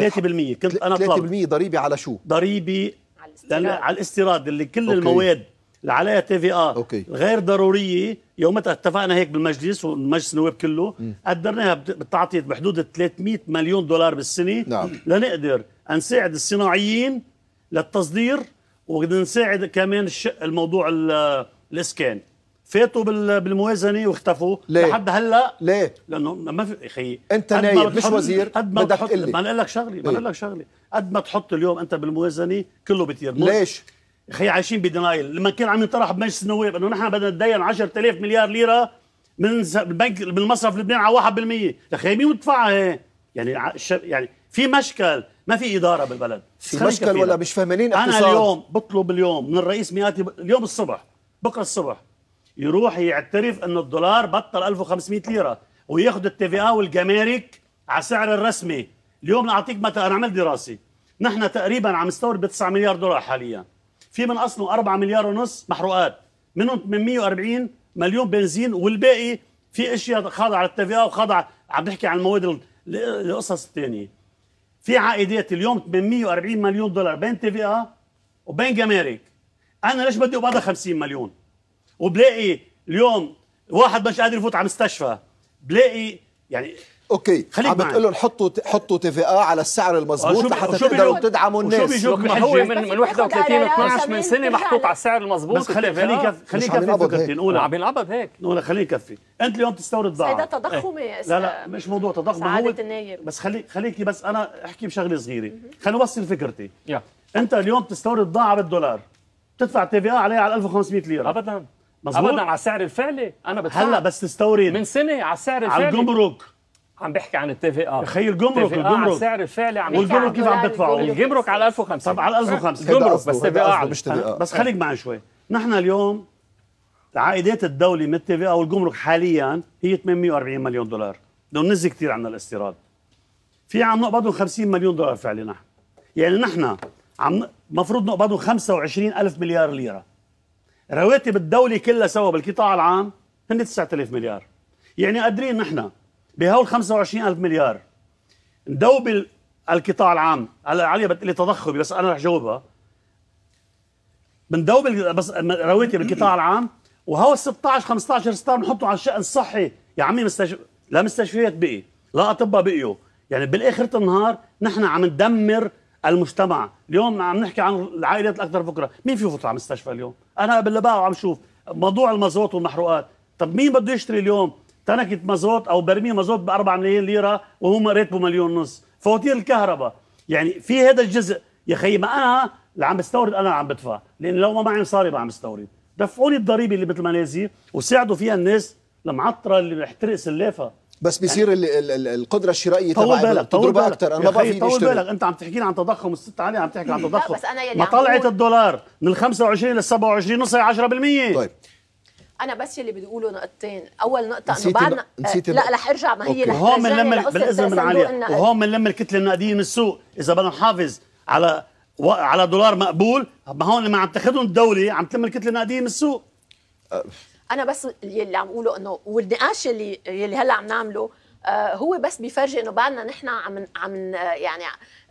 كنت انا طلبت 3% ضريبه على شو؟ ضريبه على الاستيراد, على الاستيراد اللي كل أوكي. المواد اللي عليها تي في ار أوكي. غير ضروريه يومتها اتفقنا هيك بالمجلس والمجلس النواب كله قدرناها بتعطي بحدود 300 مليون دولار بالسنه نعم. لنقدر نساعد الصناعيين للتصدير ونساعد كمان الموضوع الاسكان فاتوا بالموازنه واختفوا ليه؟ لحد هلا ليه؟ لانه ما في اخي انت نايب مش وزير قد ما بدك تقول لي ما لك شغله ما لك شغله قد ما تحط اليوم انت بالموازنه كله بيطير ليش؟ اخي عايشين بدنايل لما كان عم ينطرح بمجلس النواب انه نحن بدنا نتدين 10000 مليار ليره من البنك من مصرف لبنان على 1% يا اخي مين بدفعها هي؟ يعني يعني في مشكل ما في اداره بالبلد في مشكل ولا مش
فاهمين اقتصاد انا اليوم
بطلب اليوم من الرئيس مئاتي اليوم الصبح بكره الصبح يروح يعترف ان الدولار بطل 1500 ليره وياخذ التي في اه والجمارك على سعر الرسمي اليوم اعطيك متى انا عملت دراسه نحن تقريبا عم نستورد ب 9 مليار دولار حاليا في من اصله 4 مليار ونص محروقات منهم 840 مليون بنزين والباقي في اشياء خاضعه للتي في اه وخاضعه عم بحكي عن المواد القصص الثانيه في عائدات اليوم 840 مليون دولار بين تي في اه وبين جمارك انا ليش بدي اقبضها 50 مليون وبلاقي اليوم واحد مش قادر يفوت على مستشفى بلاقي يعني اوكي خليك عم بتقول
لهم حطوا حطوا تي في اه على السعر المضبوط لحتى تقدروا
تدعموا
الناس شو بيجوك ما هو من من 31 12 من سنه محطوط
على السعر المضبوط بس خليك خليك خلي كفي فكرتي نقولها عم ينعبد هيك نقولها خليك يكفي انت اليوم بتستورد ضعف هذا إيه. تضخم يا لا لا مش موضوع تضخم هو بس خلي خليكي بس انا احكي بشغله صغيره خليني اوصل فكرتي انت اليوم بتستورد ضاعه بالدولار بتدفع تي في اه عليها على 1500 ليره ابدا مظبوط ابدا على
السعر الفعلي انا بدفع هلا بس تستورد من
سنه على السعر الفعلي على الجمرك
عم بحكي عن التي في اه تخيل الجمرك الجمرك على السعر الفعلي عم والجمرك كيف عم بدفعه؟ الجمرك على
1050 طب على 1050 جمرك بس تي في اه مش بس خليك معي شوي نحن اليوم عائدات الدولة من التي في او والجمرك حاليا هي 840 مليون دولار لو نزل كثير عن الاستيراد في عم نقبضهم 50 مليون دولار فعلي نحن يعني نحن عم مفروض نقبضهم 25 ألف مليار ليره رواتب الدولة كلها سوا بالقطاع العام هن 9000 مليار يعني قادرين نحن بهول 25000 مليار ندوب القطاع العام هلا علي بتقلي تضخمي بس انا رح جاوبها بندوب بس رواتب القطاع العام وهول 16 15 ستار بنحطه على الشأن الصحي يا عمي مستشفى لا مستشفيات بقي لا اطباء بقيوا يعني بالاخر النهار نحن عم ندمر المجتمع اليوم عم نحكي عن العائلات الاكثر فقرا مين فيه يفوت على المستشفى اليوم انا باللباع وعم شوف موضوع المازوت والمحروقات طب مين بده يشتري اليوم تنكة مازوت او برميل مازوت ب 4 ملايين ليره وهم راتبه مليون ونص فواتير الكهرباء يعني في هذا الجزء يا خيي ما انا اللي عم بستورد انا عم بدفع لان لو ما معي مصاري ما عم بستورد دفعوني الضريبه اللي مثل ما وساعدوا فيها الناس المعطره اللي بتحترق سلافها بس بيصير يعني القدره الشرائيه طول بالك طول بالك اكثر انا ما بعرف طول بالك انت عم تحكي عن تضخم الست علي عم تحكي عن تضخم بس انا يلي يعني ما طلعت الدولار من 25 لل 27 نص 10% طيب
انا بس يلي بدي اقوله نقطتين اول نقطه انه بعدنا نسيت لا رح ارجع ما هي رح هون بنلم بالاذن من عليها وهون
بنلم الكتله النقديه من السوق اذا بدنا نحافظ على على دولار مقبول ما هون لما عم تاخذهم الدوله عم تلم الكتله النقديه من السوق أه.
انا بس اللي عم اقوله انه والنقاش اللي اللي هلا عم نعمله آه، هو بس بيفرجي انه بعدنا نحن عم عم يعني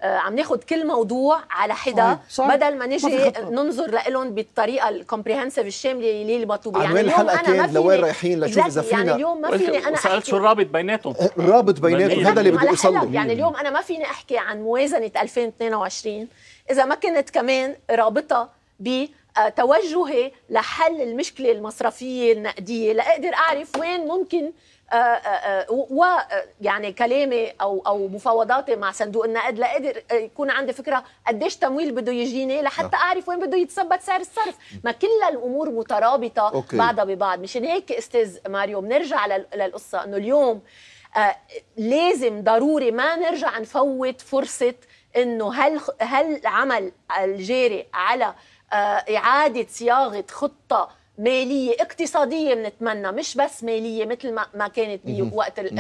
آه، عم ناخذ كل موضوع على حدا آه، بدل ما نجي ننظر لهم بالطريقه الكومبريهنسيف الشامله اللي المطلوبه يعني اليوم الحلقه انا كانت لوين رايحين لشوف اذا يعني فينا يعني اليوم ما فيني انا سالت شو الرابط
بيناتهم
الرابط بيناتهم هذا اللي بدي اوصل يعني اليوم
انا ما فيني احكي عن موازنه 2022 اذا ما كنت كمان رابطها ب توجهي لحل المشكله المصرفيه النقديه لاقدر اعرف وين ممكن آه، آه، آه، و يعني كلامي او او مفاوضاتي مع صندوق النقد لاقدر يكون عندي فكره قديش تمويل بده يجيني لحتى نعم. اعرف وين بده يتثبت سعر الصرف، ما كل الامور مترابطه أوكي. بعضها ببعض، مشان هيك استاذ ماريو بنرجع للقصه انه اليوم لازم ضروري ما نرجع نفوت فرصه انه هل هل العمل الجاري على آه، إعادة صياغة خطة ماليه اقتصاديه بنتمنى مش بس ماليه مثل ما ما كانت بوقت آه،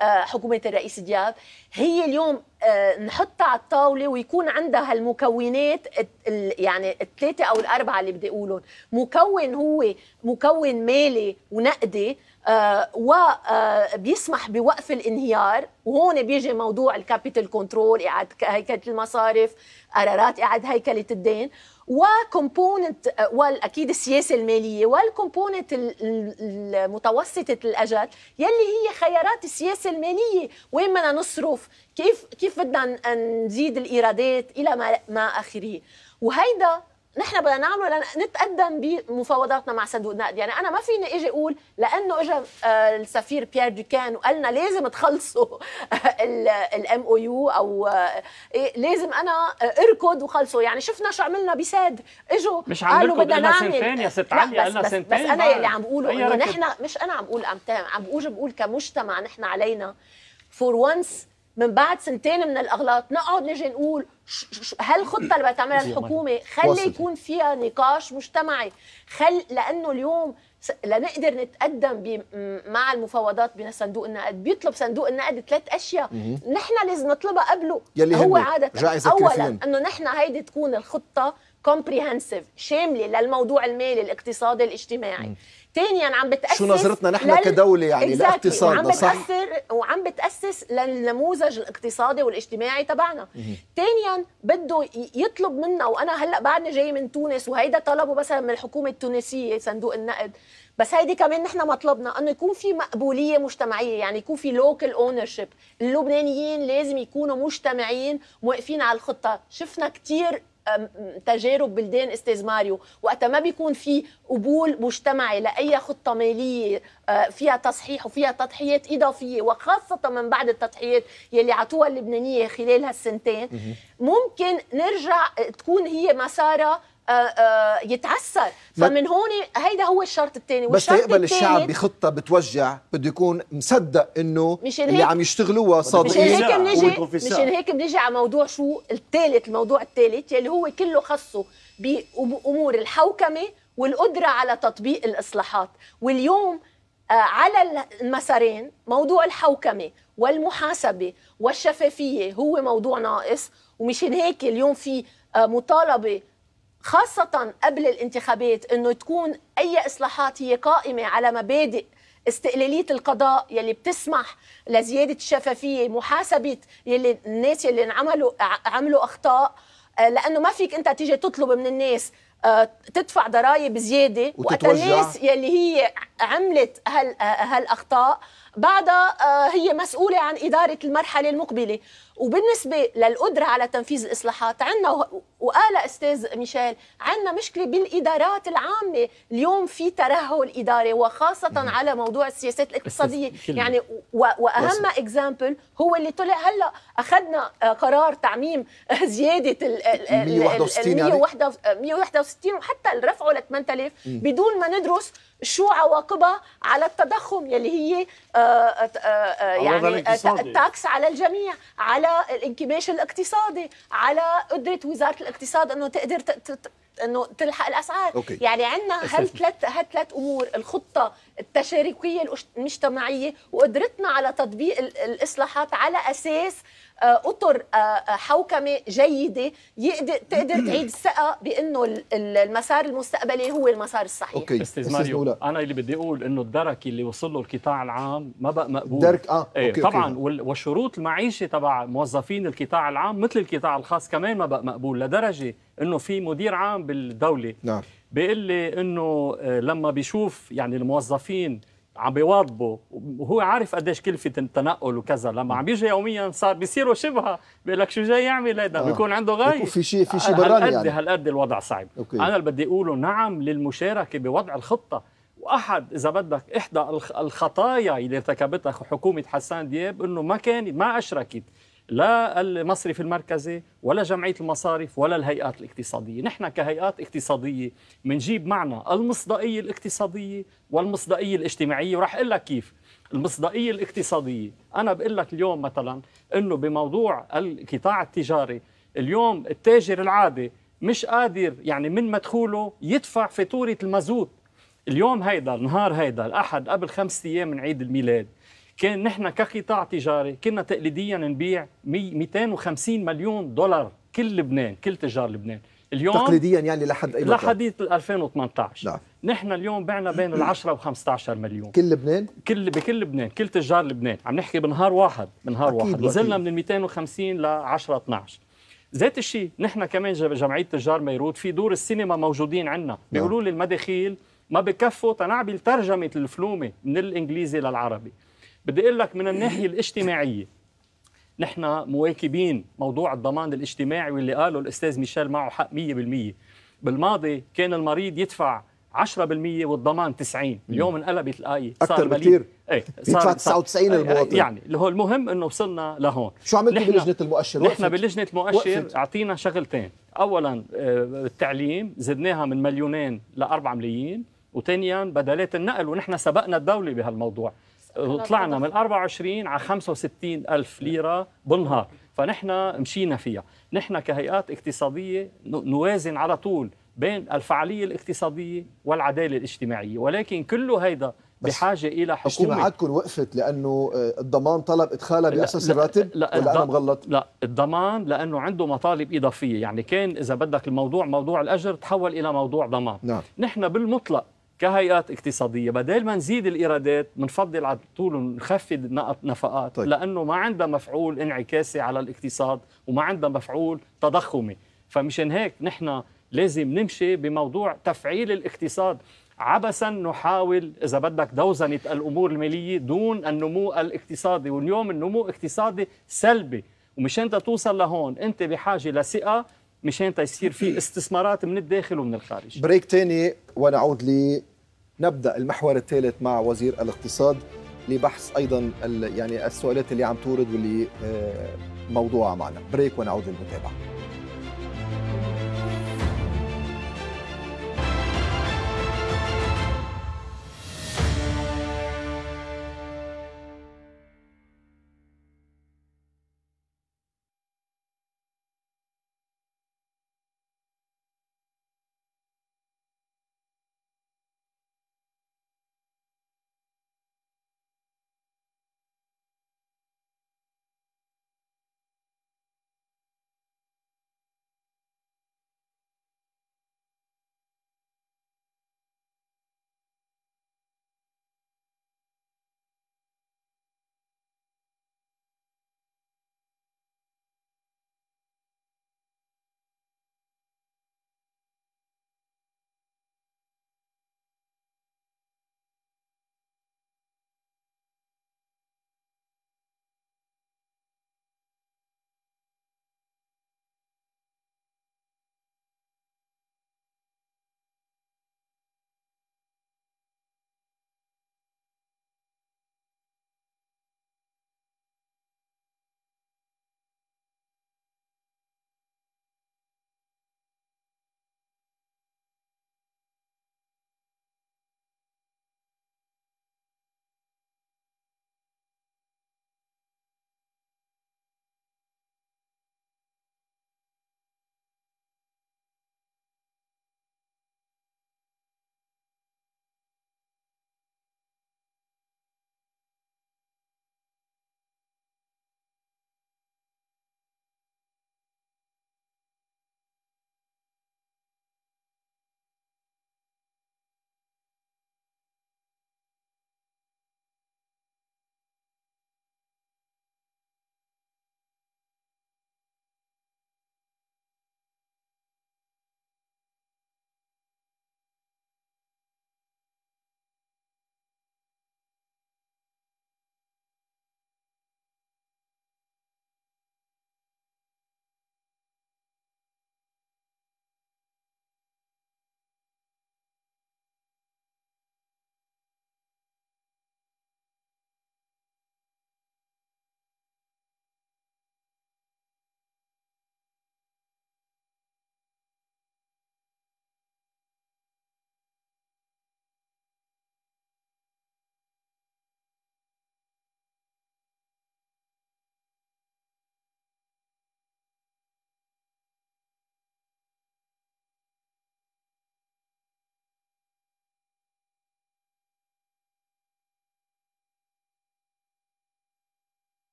آه، حكومه الرئيس دياب هي اليوم نحطها على الطاوله ويكون عندها هالمكونات يعني الثلاثه او الاربعه اللي بدي اقولهم مكون هو مكون مالي ونقدي وبيسمح بوقف الانهيار وهون بيجي موضوع الكابيتال كنترول اعاده هيكله المصارف قرارات اعاده هيكله الدين وكومبوننت والاكيد السياسه الماليه والكومبوننت المتوسطه الاجل يلي هي خيارات السياسه الماليه وين بدنا نصرف كيف كيف بدنا نزيد الايرادات الى ما, ما اخره وهيدا نحن بدنا نعمله لنتقدم بمفاوضاتنا مع صندوق النقد يعني انا ما فيني اجي اقول لانه اجى آه، السفير بيير دوكان وقالنا لازم تخلصوا الام او يو آه، او إيه، لازم انا آه، اركض وخلصوا يعني شفنا شو عملنا بساد اجوا مش عم قالوا بدنا نعمل سنتين يا ست علي قلنا سنتين بس, بس انا اللي عم بقوله انه نحن مش انا عم بقول عم بقول بقول كمجتمع نحن علينا فور وانس من بعد سنتين من الاغلاط نقعد نجي نقول هل الخطه اللي بتعملها الحكومه خلي يكون فيها نقاش مجتمعي خل لانه اليوم لنقدر نتقدم مع المفاوضات بصندوق النقد بيطلب صندوق النقد ثلاث اشياء نحن لازم نطلبها قبله يلي هو عاده اولا انه نحن هيدي تكون الخطه كومبريهنسيف شامله للموضوع المالي الاقتصادي الاجتماعي مم. ثانيا يعني عم بتاسس شو نظرتنا نحن لل... كدوله يعني exactly. لاقتصادنا وعم بتاثر وعم بتاسس للنموذج الاقتصادي والاجتماعي تبعنا ثانيا بده يطلب منا وانا هلا بعدني جاي من تونس وهيدا طلبه مثلا من الحكومه التونسيه صندوق النقد بس هيدي كمان نحن مطلبنا انه يكون في مقبوليه مجتمعيه يعني يكون في لوكال اونرشيب اللبنانيين لازم يكونوا مجتمعين موقفين على الخطه شفنا كثير تجارب بلدان استاذ ماريو وقتها ما بيكون في قبول مجتمعي لاي خطه ماليه أه، فيها تصحيح وفيها تضحيات اضافيه وخاصه من بعد التضحيات يلي عطوها اللبنانيه خلال هالسنتين ممكن نرجع تكون هي مسارها آه، آه، يتعسر فمن هون هيدا هو الشرط الثاني بس تيقبل الشعب
بخطه بتوجع بده يكون مصدق انه اللي عم يشتغلوها صادقين مشان هيك بنيجي مشان هيك
بنيجي على موضوع شو الثالث الموضوع الثالث يلي هو كله خصه بامور الحوكمه والقدره على تطبيق الاصلاحات واليوم آه، على المسارين موضوع الحوكمه والمحاسبه والشفافيه هو موضوع ناقص ومشان هيك اليوم في مطالبه خاصة قبل الانتخابات أنه تكون أي إصلاحات هي قائمة على مبادئ استقلالية القضاء يلي بتسمح لزيادة الشفافية محاسبة يلي الناس يلي عملوا عملوا أخطاء آه، لأنه ما فيك أنت تيجي تطلب من الناس آه، تدفع ضرائب زيادة وقت الناس يلي هي عملت هال آه، هالأخطاء بعدها آه، هي مسؤولة عن إدارة المرحلة المقبلة وبالنسبة للقدرة على تنفيذ الإصلاحات عندنا وقال أستاذ ميشيل عندنا مشكلة بالإدارات العامة اليوم في ترهل إداري وخاصة على موضوع السياسات الاقتصادية يعني وأهم إكزامبل هو اللي طلع هلأ أخذنا آه، قرار تعميم آه، زيادة ال 161 يعني؟ وحتى الرفع ل 8000 بدون ما ندرس شو عواقبها على التضخم يلي هي آه، آه، آه، يعني التاكس على الجميع على الانكماش الاقتصادي على قدره وزاره الاقتصاد انه تقدر انه تلحق الاسعار أوكي. يعني عندنا هالثلاث هالثلاث امور الخطه التشاركيه المجتمعيه وقدرتنا على تطبيق الاصلاحات على اساس آه، اطر آه، آه، حوكمه جيده يقدر تقدر تعيد الثقه بانه المسار المستقبلي هو المسار الصحيح اوكي
استاذ ماريو
انا اللي بدي اقول انه الدرك اللي وصل له القطاع العام ما بقى مقبول درك اه إيه، أوكي. أوكي. طبعا وشروط المعيشه تبع موظفين القطاع العام مثل القطاع الخاص كمان ما بقى مقبول لدرجه انه في مدير عام بالدوله نعم بيقول لي انه لما بيشوف يعني الموظفين عم بيواظبوا وهو عارف قديش كلفه التنقل وكذا لما عم بيجي يوميا صار بيصيروا شبهه بيقول لك شو جاي يعمل هيدا آه. بيكون عنده غايه في شيء في شيء براني هالقد يعني هالقد الوضع صعب أوكي. انا اللي بدي اقوله نعم للمشاركه بوضع الخطه واحد اذا بدك احدى الخطايا اللي ارتكبتها حكومه حسان دياب انه ما كان ما اشركت لا المصرف المركزي ولا جمعية المصارف ولا الهيئات الاقتصادية نحن كهيئات اقتصادية منجيب معنا المصداقية الاقتصادية والمصداقية الاجتماعية وراح أقول لك كيف المصداقية الاقتصادية أنا بقول لك اليوم مثلا أنه بموضوع القطاع التجاري اليوم التاجر العادي مش قادر يعني من مدخوله يدفع فاتورة المازوت اليوم هيدا النهار هيدا الأحد قبل خمسة أيام من عيد الميلاد كان نحن كقطاع تجاري كنا تقليديا نبيع 250 مليون دولار كل لبنان كل تجار لبنان اليوم تقليديا
يعني لحد اي لحد
2018 نعم نحن اليوم بعنا بين ال10 و15 مليون كل لبنان كل بكل لبنان كل تجار لبنان عم نحكي بنهار واحد بنهار واحد نزلنا من 250 ل 10 12 ذات الشيء نحن كمان جمعيه تجار ميروت في دور السينما موجودين عندنا نعم. بيقولوا لي المداخيل ما بكفوا تنعمل ترجمه الفلومه من الانجليزي للعربي بدي اقول لك من الناحيه الاجتماعيه نحن مواكبين موضوع الضمان الاجتماعي واللي قاله الاستاذ ميشيل معه حق 100% بالماضي كان المريض يدفع 10% والضمان 90 اليوم انقلبت الاي اكثر بكثير ايه صار 99 إيه، إيه، المواطن يعني اللي هو المهم انه وصلنا لهون شو عملتوا بلجنه المؤشر نحن بلجنه المؤشر اعطينا شغلتين اولا آه، التعليم زدناها من مليونين ل 4 ملايين وثانيا بدلات النقل ونحن سبقنا الدوله بهالموضوع أه، طلعنا من 24 على 65 ألف إيه. ليرة بالنهار فنحن مشينا فيها نحن كهيئات اقتصادية نوازن على طول بين الفعالية الاقتصادية والعدالة الاجتماعية ولكن كل هيدا بحاجه الى حكومه اجتماعاتكم
وقفت لانه آه، الضمان طلب ادخالها باساس الراتب لا ولا انا
مغلط؟ لا الضمان لانه عنده مطالب اضافيه، يعني كان اذا بدك الموضوع موضوع الاجر تحول الى موضوع ضمان. نعم. نحن بالمطلق كهيئات اقتصاديه بدل ما نزيد الايرادات بنفضل على طول نخفض نفقات طيب. لانه ما عندها مفعول انعكاسي على الاقتصاد وما عندها مفعول تضخمي فمشان هيك نحن لازم نمشي بموضوع تفعيل الاقتصاد عبثا نحاول اذا بدك دوزنه الامور الماليه دون النمو الاقتصادي واليوم النمو الاقتصادي سلبي ومشان توصل لهون انت بحاجه لثقه مشان يصير في استثمارات من الداخل ومن الخارج
بريك تاني ونعود نبدا المحور الثالث مع وزير الاقتصاد لبحث ايضا يعني السؤالات اللي عم تورد واللي آه، موضوعه معنا بريك ونعود للمتابعه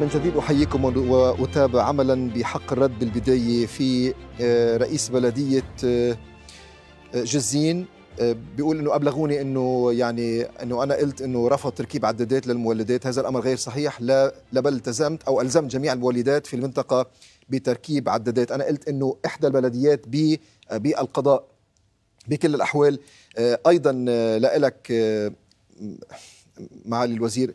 من جديد أحييكم وأتابع عملا بحق الرد بالبداية في آه، رئيس بلدية آه، آه، جزين بيقول انه ابلغوني انه يعني انه انا قلت انه رفض تركيب عدادات للمولدات هذا الامر غير صحيح لا لا بل التزمت او الزمت جميع المولدات في المنطقه بتركيب عدادات انا قلت انه احدى البلديات بالقضاء بكل الاحوال ايضا لك معالي الوزير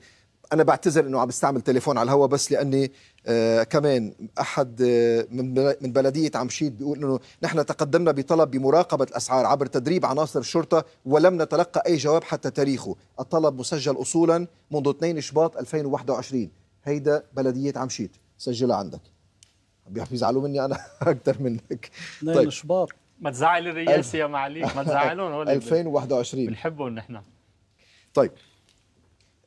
انا بعتذر انه عم بستعمل تليفون على الهواء بس لاني آه كمان احد آه، من من بلديه عمشيد بيقول انه نحن تقدمنا بطلب بمراقبه الاسعار عبر تدريب عناصر الشرطه ولم نتلقى اي جواب حتى تاريخه، الطلب مسجل اصولا منذ 2 شباط 2021 هيدا بلديه عمشيد سجلها عندك عم يزعلوا مني انا اكثر منك 2 طيب. شباط
ما تزعل الرئاسه يا معاليك ما تزعلون
2021 بنحبهم نحن طيب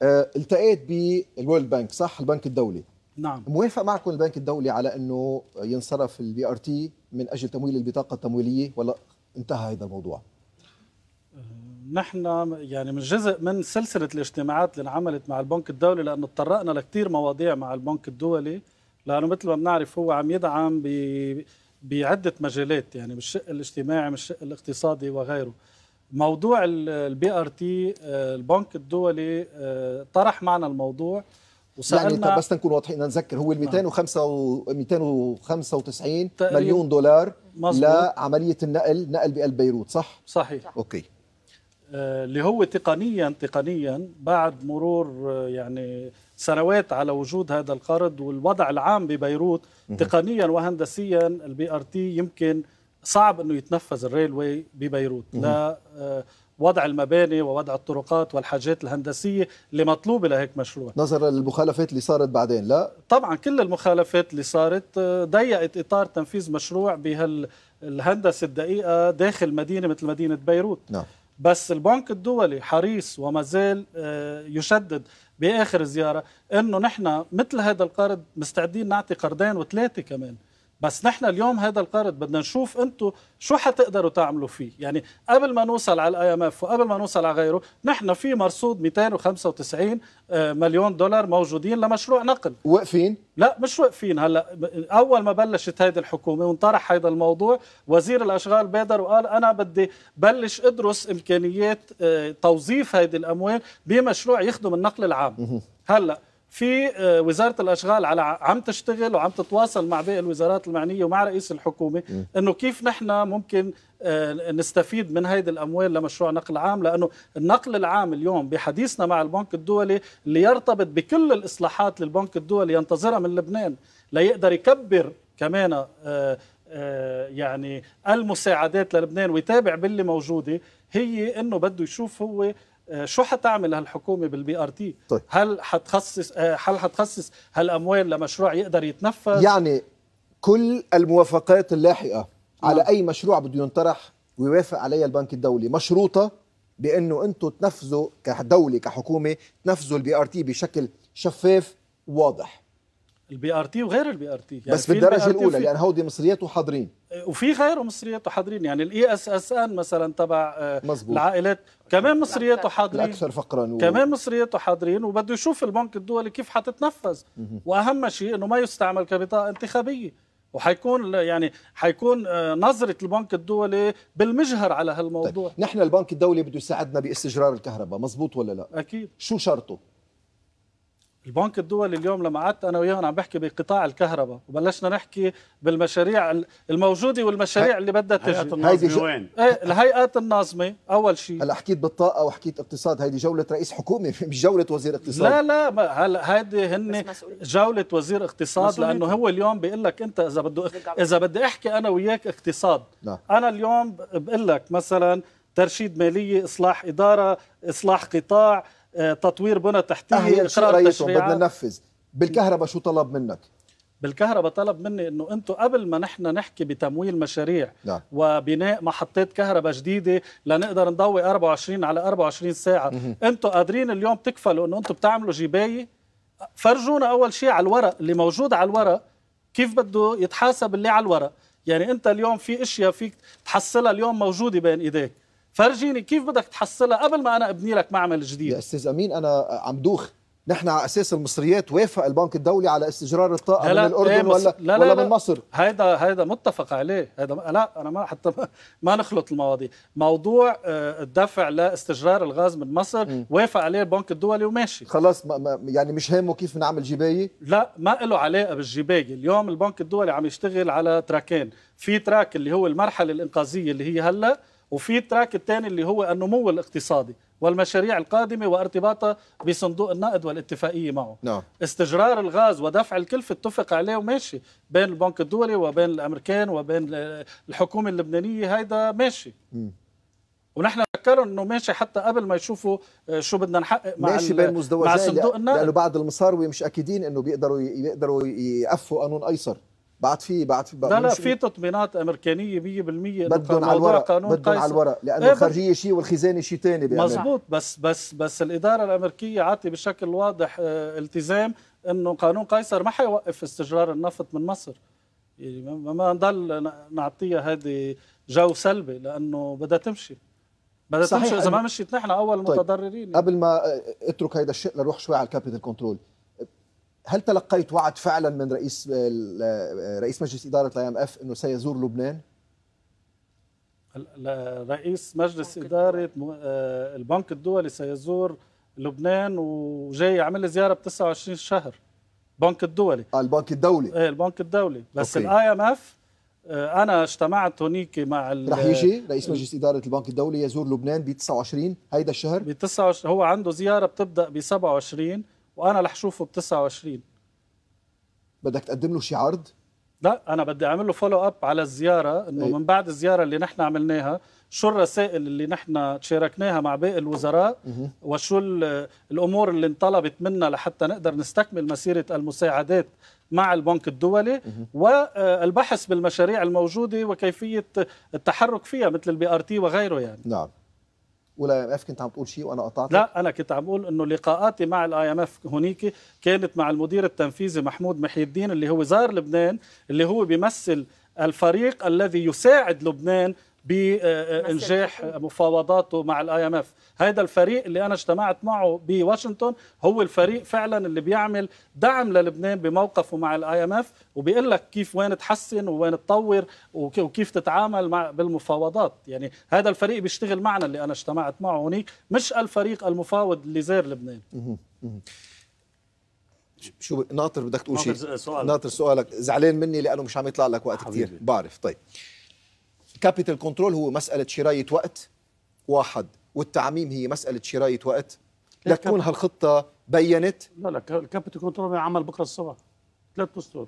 آه، التقيت بالورلد بانك صح البنك الدولي نعم موافق معكم البنك الدولي على انه ينصرف البي ار تي من اجل تمويل البطاقه التمويليه ولا انتهى هذا الموضوع؟
آه، نحن يعني من جزء من سلسله الاجتماعات اللي انعملت مع البنك الدولي لانه تطرقنا لكثير مواضيع مع البنك الدولي لانه مثل ما بنعرف هو عم يدعم بعده مجالات يعني بالشق الاجتماعي بالشق الاقتصادي وغيره موضوع البي ار تي البنك الدولي آه، طرح معنا الموضوع يعني وسالنا يعني بس
نكون واضحين نذكر هو ال 205 نعم. و 295 مليون دولار مزبوط. لعمليه النقل نقل بقلب بيروت صح صحيح اوكي
آه، اللي هو تقنيا تقنيا بعد مرور آه، يعني سنوات على وجود هذا القرض والوضع العام ببيروت تقنيا وهندسيا البي ار تي يمكن صعب انه يتنفذ الريلوي ببيروت لا آه، وضع المباني ووضع الطرقات والحاجات الهندسيه اللي مطلوبه لهيك مشروع
نظرا للمخالفات اللي صارت بعدين لا
طبعا كل المخالفات اللي صارت آه، ضيقت اطار تنفيذ مشروع بهالهندسه الدقيقه داخل مدينه مثل مدينه بيروت نعم بس البنك الدولي حريص وما زال آه، يشدد باخر زياره انه نحن مثل هذا القرض مستعدين نعطي قرضين وثلاثه كمان بس نحن اليوم هذا القرض بدنا نشوف انتم شو حتقدروا تعملوا فيه يعني قبل ما نوصل على الاي ام اف وقبل ما نوصل على غيره نحن في مرصود 295 آه، مليون دولار موجودين لمشروع نقل واقفين لا مش واقفين هلا اول ما بلشت هيدي الحكومه وانطرح هذا الموضوع وزير الاشغال بادر وقال انا بدي بلش ادرس امكانيات آه، توظيف هيدي الاموال بمشروع يخدم النقل العام هلا في آه، وزاره الاشغال على عم تشتغل وعم تتواصل مع باقي الوزارات المعنيه ومع رئيس الحكومه انه كيف نحن ممكن آه، نستفيد من هيدي الاموال لمشروع نقل عام لانه النقل العام اليوم بحديثنا مع البنك الدولي اللي يرتبط بكل الاصلاحات للبنك الدولي ينتظرها من لبنان ليقدر يكبر كمان آه، يعني المساعدات للبنان ويتابع باللي موجوده هي انه بده يشوف هو آه، شو حتعمل هالحكومه بالبي ار تي طيب. هل حتخصص آه، هل حتخصص هالاموال لمشروع يقدر يتنفذ
يعني كل الموافقات اللاحقه نعم. على اي مشروع بده ينطرح ويوافق عليها البنك الدولي مشروطه بانه انتم تنفذوا كدوله كحكومه تنفذوا البي ار تي بشكل شفاف واضح
البي ار تي وغير البي ار تي يعني بس بالدرجه الاولى يعني
هودي مصرياته حاضرين
وفي غيره مصرياته حاضرين يعني الاي اس اس ان مثلا تبع آه، مزبوط. العائلات كمان مصرياته حاضرين الاكثر فقرا و... كمان مصرياته حاضرين وبده يشوف البنك الدولي كيف حتتنفذ واهم شيء انه ما يستعمل كبطاقه انتخابيه وحيكون يعني حيكون آه، نظرة البنك الدولي بالمجهر على هالموضوع طيب. نحن البنك الدولي بده يساعدنا باستجرار الكهرباء مزبوط
ولا لا أكيد شو شرطه
البنك الدولي اليوم لما قعدت انا وياهم عم بحكي بقطاع الكهرباء وبلشنا نحكي بالمشاريع الموجوده والمشاريع اللي بدها تجي هيئه جو... وين؟ ايه الهيئات الناظمه
اول شيء هلا حكيت بالطاقه وحكيت اقتصاد هيدي جوله رئيس حكومه مش جوله وزير اقتصاد لا
لا هلا هيدي هن جوله وزير اقتصاد مسؤولي. لانه هو اليوم بيقول لك انت اذا بده اذا بدي احكي انا وياك اقتصاد لا. انا اليوم بقول لك مثلا ترشيد ماليه اصلاح اداره اصلاح قطاع تطوير بنى تحتيه اقرار تشريعات بدنا
ننفذ بالكهرباء شو طلب منك
بالكهرباء طلب مني انه انتم قبل ما نحن نحكي بتمويل مشاريع نعم. وبناء محطات كهرباء جديده لنقدر نضوي 24 على 24 ساعه انتم قادرين اليوم تكفلوا انه انتم بتعملوا جبايه فرجونا اول شيء على الورق اللي موجود على الورق كيف بده يتحاسب اللي على الورق يعني انت اليوم في اشياء فيك تحصلها اليوم موجوده بين ايديك فرجيني كيف بدك تحصلها قبل ما انا ابني لك معمل جديد يا استاذ
امين انا عم دوخ نحن على اساس المصريات وافق البنك الدولي على استجرار الطاقه من الاردن إيه ولا لا ولا لا من مصر
هيدا هيدا متفق عليه هذا لا انا ما حتى ما نخلط المواضيع موضوع آه، الدفع لاستجرار الغاز من مصر وافق عليه البنك الدولي وماشي خلاص ما يعني مش هامه كيف بنعمل جبايه لا ما له علاقه بالجبايه اليوم البنك الدولي عم يشتغل على تراكين في تراك اللي هو المرحله الانقاذيه اللي هي هلا وفي التراك الثاني اللي هو النمو الاقتصادي والمشاريع القادمة وارتباطها بصندوق النقد والاتفاقية معه نعم. استجرار الغاز ودفع الكلفة اتفق عليه وماشي بين البنك الدولي وبين الأمريكان وبين الحكومة اللبنانية هيدا ماشي م. ونحن فكروا انه ماشي حتى قبل ما يشوفوا آه، شو بدنا نحقق مع ماشي بين مزدوجات مع صندوق النقد لانه
بعد المصاروي مش اكيدين انه بيقدروا يقدروا يقفوا قانون ايسر بعد في بعد في لا لا في
تطمينات امريكانيه 100% بدهم على الورق بدهم على الورق لانه الخارجيه إيه،
شيء والخزانه شيء ثاني مزبوط
بس بس بس الاداره الامريكيه عاطي بشكل واضح آه، التزام انه قانون قيصر ما حيوقف استجرار النفط من مصر يعني ما نضل نعطيها هذه جو سلبي لانه بدها تمشي بدها تمشي اذا ما مشيت نحن اول طيب قبل
ما آه، اترك هذا الشيء لنروح شوي على الكابيتال كنترول هل تلقيت وعد فعلا من رئيس آه، آه، آه، رئيس مجلس اداره الاي ام اف انه سيزور لبنان؟
رئيس مجلس اداره البنك الدولي سيزور لبنان وجاي يعمل لي زياره ب 29 شهر بنك الدولي آه البنك الدولي ايه البنك الدولي بس الاي ام اف انا اجتمعت هونيك مع رح يجي رئيس مجلس اداره البنك الدولي يزور لبنان ب 29 هيدا الشهر ب 29 هو عنده زياره بتبدا ب 27 وانا رح اشوفه ب 29 بدك تقدم له شي عرض؟ لا انا بدي اعمل له فولو اب على الزياره انه إيه. من بعد الزياره اللي نحن عملناها شو الرسائل اللي نحن تشاركناها مع باقي الوزراء وشو الامور اللي انطلبت منا لحتى نقدر نستكمل مسيره المساعدات مع البنك الدولي والبحث آه، بالمشاريع الموجوده وكيفيه التحرك فيها مثل البي ار تي وغيره يعني نعم
ولا ام اف كنت عم تقول شيء وانا قطعت لا
انا كنت عم اقول انه لقاءاتي مع الاي ام اف هنيك كانت مع المدير التنفيذي محمود محي الدين اللي هو زار لبنان اللي هو بيمثل الفريق الذي يساعد لبنان بانجاح مفاوضاته مع الاي ام اف هذا الفريق اللي انا اجتمعت معه بواشنطن هو الفريق فعلا اللي بيعمل دعم للبنان بموقفه مع الاي ام اف وبيقول لك كيف وين تحسن ووين تطور وكيف تتعامل مع بالمفاوضات يعني هذا الفريق بيشتغل معنا اللي انا اجتمعت معه هناك مش الفريق المفاوض اللي زار لبنان
شو ناطر بدك تقول شيء ناطر سؤالك زعلان مني لانه مش عم يطلع لك وقت كثير بعرف طيب كابيتال كنترول هو مساله شرايه وقت واحد والتعميم هي مساله شرايه وقت لتكون هالخطه بينت لا لا
الكابيتال كنترول عمل بكره الصبح ثلاث اسطر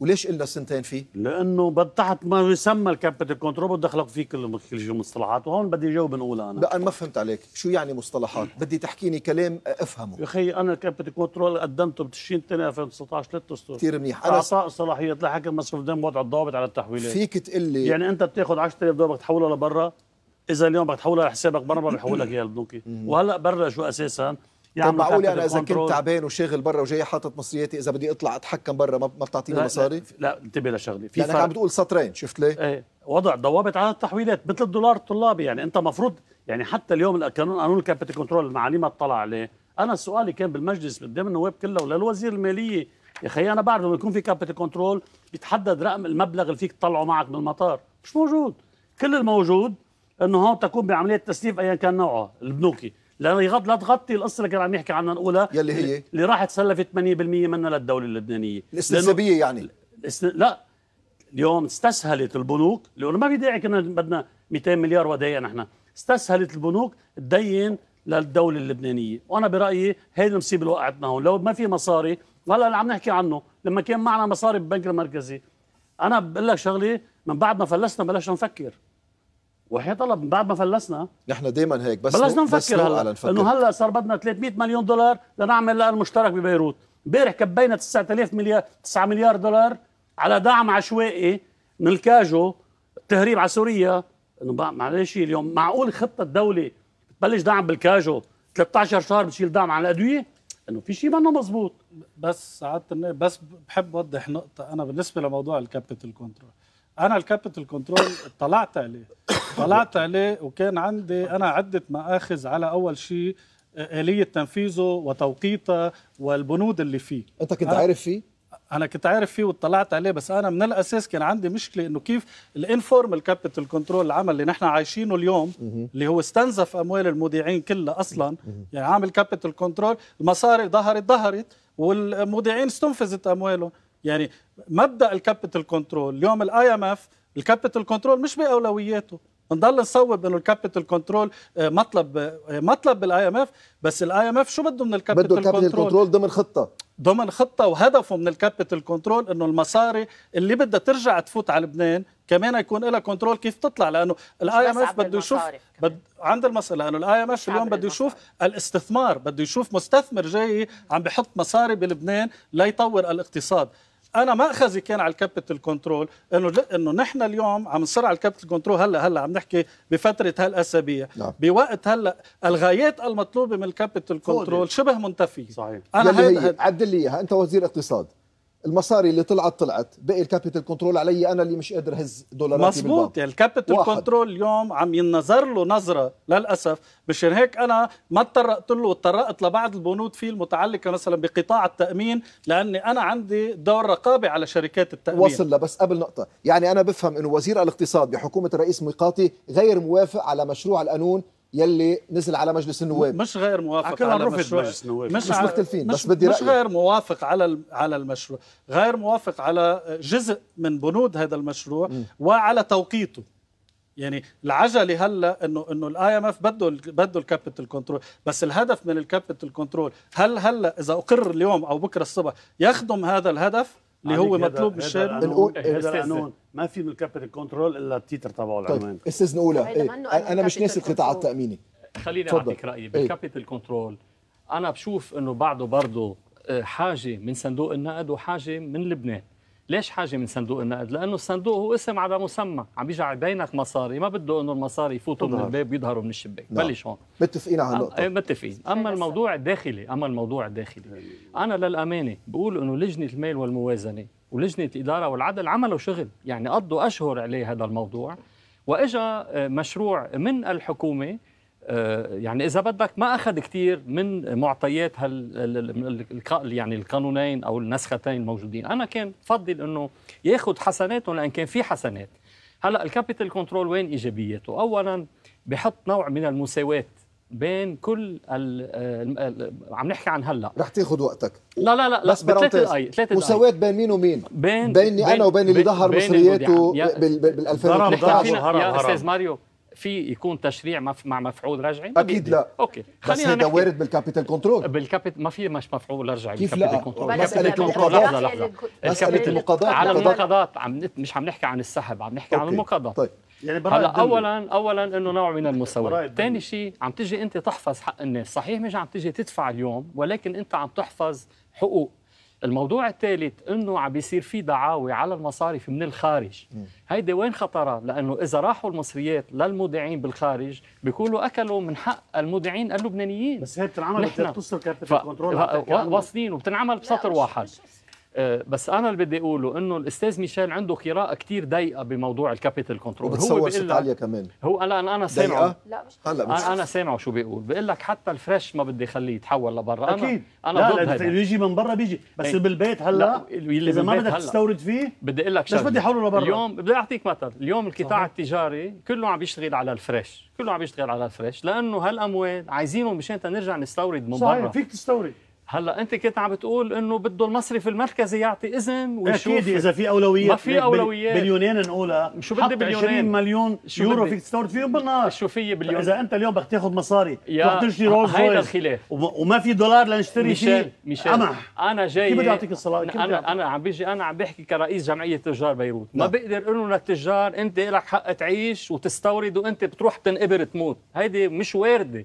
وليش قلنا سنتين فيه؟ لانه تحت ما يسمى الكابيتال كنترول بده يخلق فيه كل مصطلحات وهون بدي جاوب انا لا انا ما فهمت عليك، شو يعني مصطلحات؟ بدي تحكيني كلام افهمه يا اخي انا الكابيتال كنترول قدمته بتشرين الثاني 2019 ثلاث اسطر كثير منيح انا اعطاء صلاحيات لحكم مصرف دم وضع الضوابط على التحويلات فيك تقول لي يعني انت بتاخذ 10000 دولار بدك لبرا اذا اليوم بدك تحولها على حسابك برا ما بيحول لك اياها البنوكي وهلا برا شو اساسا يعني طب معقول انا اذا كنت تعبان
وشاغل برا وجاي حاطط مصرياتي اذا بدي اطلع اتحكم برا ما بتعطيني مصاري؟
لا انتبه لشغله في يعني فرق. عم بتقول
سطرين شفت ليه؟
ايه وضع ضوابط على التحويلات مثل الدولار الطلابي يعني انت مفروض يعني حتى اليوم القانون قانون الكابيتال كنترول المعاليم اطلع عليه انا سؤالي كان بالمجلس قدام النواب كله وللوزير الماليه يا اخي انا بعرف لما يكون في كابيتال كنترول بيتحدد رقم المبلغ اللي فيك تطلعه معك من المطار مش موجود كل الموجود انه هون تكون بعمليه تسليف ايا كان نوعها البنوكي لانه يغض لا تغطي القصه اللي كان عم يحكي عنها الاولى يلي هي اللي راحت سلفت 8% منها للدوله اللبنانيه الاستنسابيه يعني لا اليوم استسهلت البنوك لانه ما في داعي كنا بدنا 200 مليار ودايع نحن استسهلت البنوك تدين للدوله اللبنانيه وانا برايي هي المصيبه اللي وقعتنا هون لو ما في مصاري هلا اللي عم نحكي عنه لما كان معنا مصاري بالبنك المركزي انا بقول لك شغله من بعد ما فلسنا بلشنا نفكر وهي طلب بعد ما فلسنا نحن دائما هيك بس بلشنا نفكر هلا انه هلا صار بدنا 300 مليون دولار لنعمل لقاء مشترك ببيروت امبارح كبينا 9000 مليار 9 مليار دولار على دعم عشوائي من الكاجو تهريب على سوريا انه معلش اليوم معقول خطه
الدوله تبلش دعم بالكاجو 13 شهر بتشيل دعم على الادويه انه في شيء منه مزبوط بس سعاده بس بحب اوضح نقطه انا بالنسبه لموضوع الكابيتال كنترول انا الكابيتال كنترول طلعت عليه طلعت عليه وكان عندي انا عده ماخذ على اول شيء اليه تنفيذه وتوقيته والبنود اللي فيه انت كنت عارف فيه انا كنت عارف فيه واطلعت عليه بس انا من الاساس كان عندي مشكله انه كيف الانفورمال كابيتال كنترول العمل اللي نحن عايشينه اليوم اللي هو استنزف اموال المودعين كلها اصلا يعني عامل كابيتال كنترول المصاري ظهرت ظهرت والمودعين استنفذت اموالهم يعني مبدا الكابيتال كنترول اليوم الاي ام اف الكابيتال كنترول مش باولوياته بنضل نصوب انه الكابيتال آه، كنترول مطلب آه، مطلب بالاي ام اف بس الاي ام اف شو بده من الكابيتال كنترول بده الكابيتال كنترول ضمن خطه ضمن خطه وهدفه من الكابيتال كنترول انه المصاري اللي بدها ترجع تفوت على لبنان كمان يكون لها كنترول كيف تطلع لانه الاي ام اف بده يشوف بد... عند المصاري لانه الاي ام اف اليوم بده يشوف الاستثمار بده يشوف مستثمر جاي عم بحط مصاري بلبنان ليطور الاقتصاد انا ماخذي كان على الكابيتال كنترول انه انه نحن اليوم عم نصر على الكابيتال كنترول هلا هلا عم نحكي بفتره هالاسابيع نعم. بوقت هلا الغايات المطلوبه من الكابيتال كنترول شبه منتفيه صحيح انا هي
عدل لي اياها انت وزير اقتصاد المصاري اللي طلعت طلعت باقي الكابيتال كنترول علي انا اللي مش قادر هز دولارات مزبوط يعني
الكابيتال كنترول اليوم عم ينظر له نظره للاسف مشان هيك انا ما تطرقت له وتطرقت لبعض البنود فيه المتعلقه مثلا بقطاع التامين لاني انا عندي دور رقابي على شركات التامين وصل
بس قبل نقطه يعني انا بفهم انه وزير الاقتصاد بحكومه الرئيس ميقاتي غير موافق على مشروع القانون يلي نزل على مجلس النواب
مش غير موافق على المشروع مجلس النواب مش, مش مختلفين مش بس بدي رأيك. مش غير موافق على على المشروع غير موافق على جزء من بنود هذا المشروع م. وعلى توقيته يعني العجله هلا انه انه الاي ام اف بده بده الكابيتال كنترول بس الهدف من الكابيتال كنترول هل هلا اذا اقر اليوم او بكره الصبح يخدم هذا الهدف اللي هو مطلوب من الشارع هذا القانون
ما في من الكابيتال كنترول الا التيتر تبعه طيب، العنوان طيب استاذ نقولها إيه؟ انا مش ناسي القطاع التاميني خليني اعطيك رايي إيه. بالكابيتال كنترول انا بشوف انه بعده برضه
آه، حاجه من صندوق النقد وحاجه من لبنان ليش حاجه من صندوق النقد؟ لانه الصندوق هو اسم على مسمى، عم بيجي على بينك مصاري، ما بده انه المصاري يفوتوا من نعم. الباب ويظهروا من الشباك، نعم. بلش هون
متفقين على هالنقطة
ايه متفقين، اما الموضوع الداخلي، اما الموضوع الداخلي، نعم. انا للامانه بقول انه لجنه المال والموازنه ولجنه الاداره والعدل عملوا شغل، يعني قضوا اشهر عليه هذا الموضوع، واجا مشروع من الحكومه آه، يعني اذا بدك ما اخذ كثير من معطيات هال يعني القانونين او النسختين الموجودين انا كان بفضل انه ياخذ حسناته لان كان في حسنات هلا الكابيتال كنترول وين ايجابياته اولا بحط نوع من المساواه بين كل ال عم نحكي عن هلا رح تاخذ وقتك لا لا لا بس بثلاث آية، آية. مساواه
بين مين ومين؟ بين بيني بين انا وبين اللي ظهر مصرياته بال 2013 يا استاذ
ماريو في يكون تشريع مع مفعول رجعي اكيد لا اوكي بس هذا وارد بالكابيتال كنترول بالكابيتال ما في مش مفعول رجعي كيف لا كنترول مساله المقاضات لحظه لحظه مساله المقاضات على المقاضاة عم مش عم نحكي عن السحب عم نحكي عن المقاضات طيب
يعني هلا اولا
اولا انه نوع من المساواه ثاني شيء عم تجي انت تحفظ حق الناس صحيح مش عم تجي تدفع اليوم ولكن انت عم تحفظ حقوق الموضوع الثالث انه عم بيصير في دعاوي على المصارف من الخارج هيدي وين خطرها لانه اذا راحوا المصريات للمودعين بالخارج بيكونوا اكلوا من حق المودعين اللبنانيين بس هي بتنعمل بتوصل كابيتال كنترول واصلين وبتنعمل بسطر واحد آه، بس انا اللي بدي اقوله انه الاستاذ ميشيل عنده قراءه كثير ضيقه بموضوع الكابيتال كنترول هو بيقول لك كمان هو لا انا انا سامعه لا مش هلا انا سامعه شو بيقول بيقول لك حتى الفريش ما بدي اخليه يتحول لبرا اكيد انا لا ضد هذا بيجي
من برا بيجي بس ايه؟ بالبيت هلا اللي اذا ما بدك تستورد فيه
بدي اقول لك ليش بدي احوله لبرا اليوم بدي اعطيك مثل اليوم القطاع التجاري كله عم بيشتغل على الفريش كله عم بيشتغل على الفريش لانه هالاموال عايزينهم مشان نرجع نستورد من برا فيك تستورد هلا انت كنت عم بتقول انه بده المصرف المركزي يعطي اذن ويشوف اكيد اذا في اولويات ما في اولويات
باليونان نقولها شو بدي باليونان 20 مليون يورو فيك تستورد فيهم بالنهار شو في باليونان اذا انت اليوم بدك تاخذ مصاري بدك تشتري رولز هيدا الخلاف وما في دولار لنشتري شيء ميشيل قمح
انا جاي كيف بدي اعطيك الصلاه انا انا عم بيجي انا عم بحكي كرئيس جمعيه تجار بيروت ما نعم. بقدر اقول للتجار انت لك حق تعيش وتستورد وانت بتروح تنقبر تموت هيدي مش وارده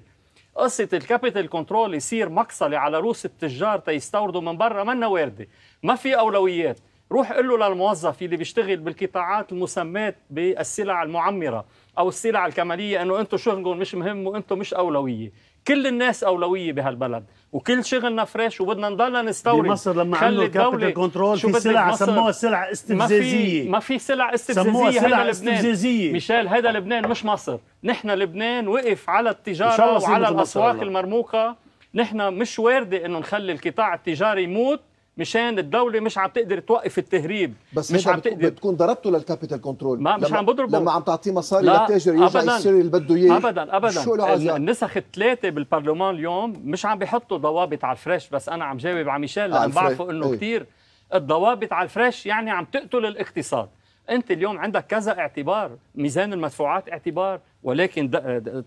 قصه الكابيتال كنترول يصير مقصله على روس التجار تيستوردوا من برا منا وارده ما في اولويات روح قل له للموظف اللي بيشتغل بالقطاعات المسمات بالسلع المعمره او السلع الكماليه انه انتم شغلكم مش مهم وانتم مش اولويه كل الناس اولويه بهالبلد وكل شغلنا فريش وبدنا نضلنا نستورد مصر لما عملوا كابيتال كنترول في سلع سموها سلع استفزازيه ما في سلع استفزازيه سموها سلع استفزازيه مشال هذا لبنان مش مصر نحن لبنان وقف على التجاره وعلى الاسواق المرموقه نحن مش وارده انه نخلي القطاع التجاري يموت مشان الدوله مش عم تقدر توقف التهريب بس مش عم تقدر
بتكون ضربته للكابيتال كنترول ما مش عم بضربه لما عم تعطيه مصاري للتاجر يرجع يشتري اللي بده اياه ابدا ابدا شو النسخ
الثلاثه بالبرلمان اليوم مش عم بيحطوا ضوابط على الفريش بس انا عم جاوب على ميشيل لان بعرفه انه ايه. كثير الضوابط على الفريش يعني عم تقتل الاقتصاد انت اليوم عندك كذا اعتبار ميزان المدفوعات اعتبار ولكن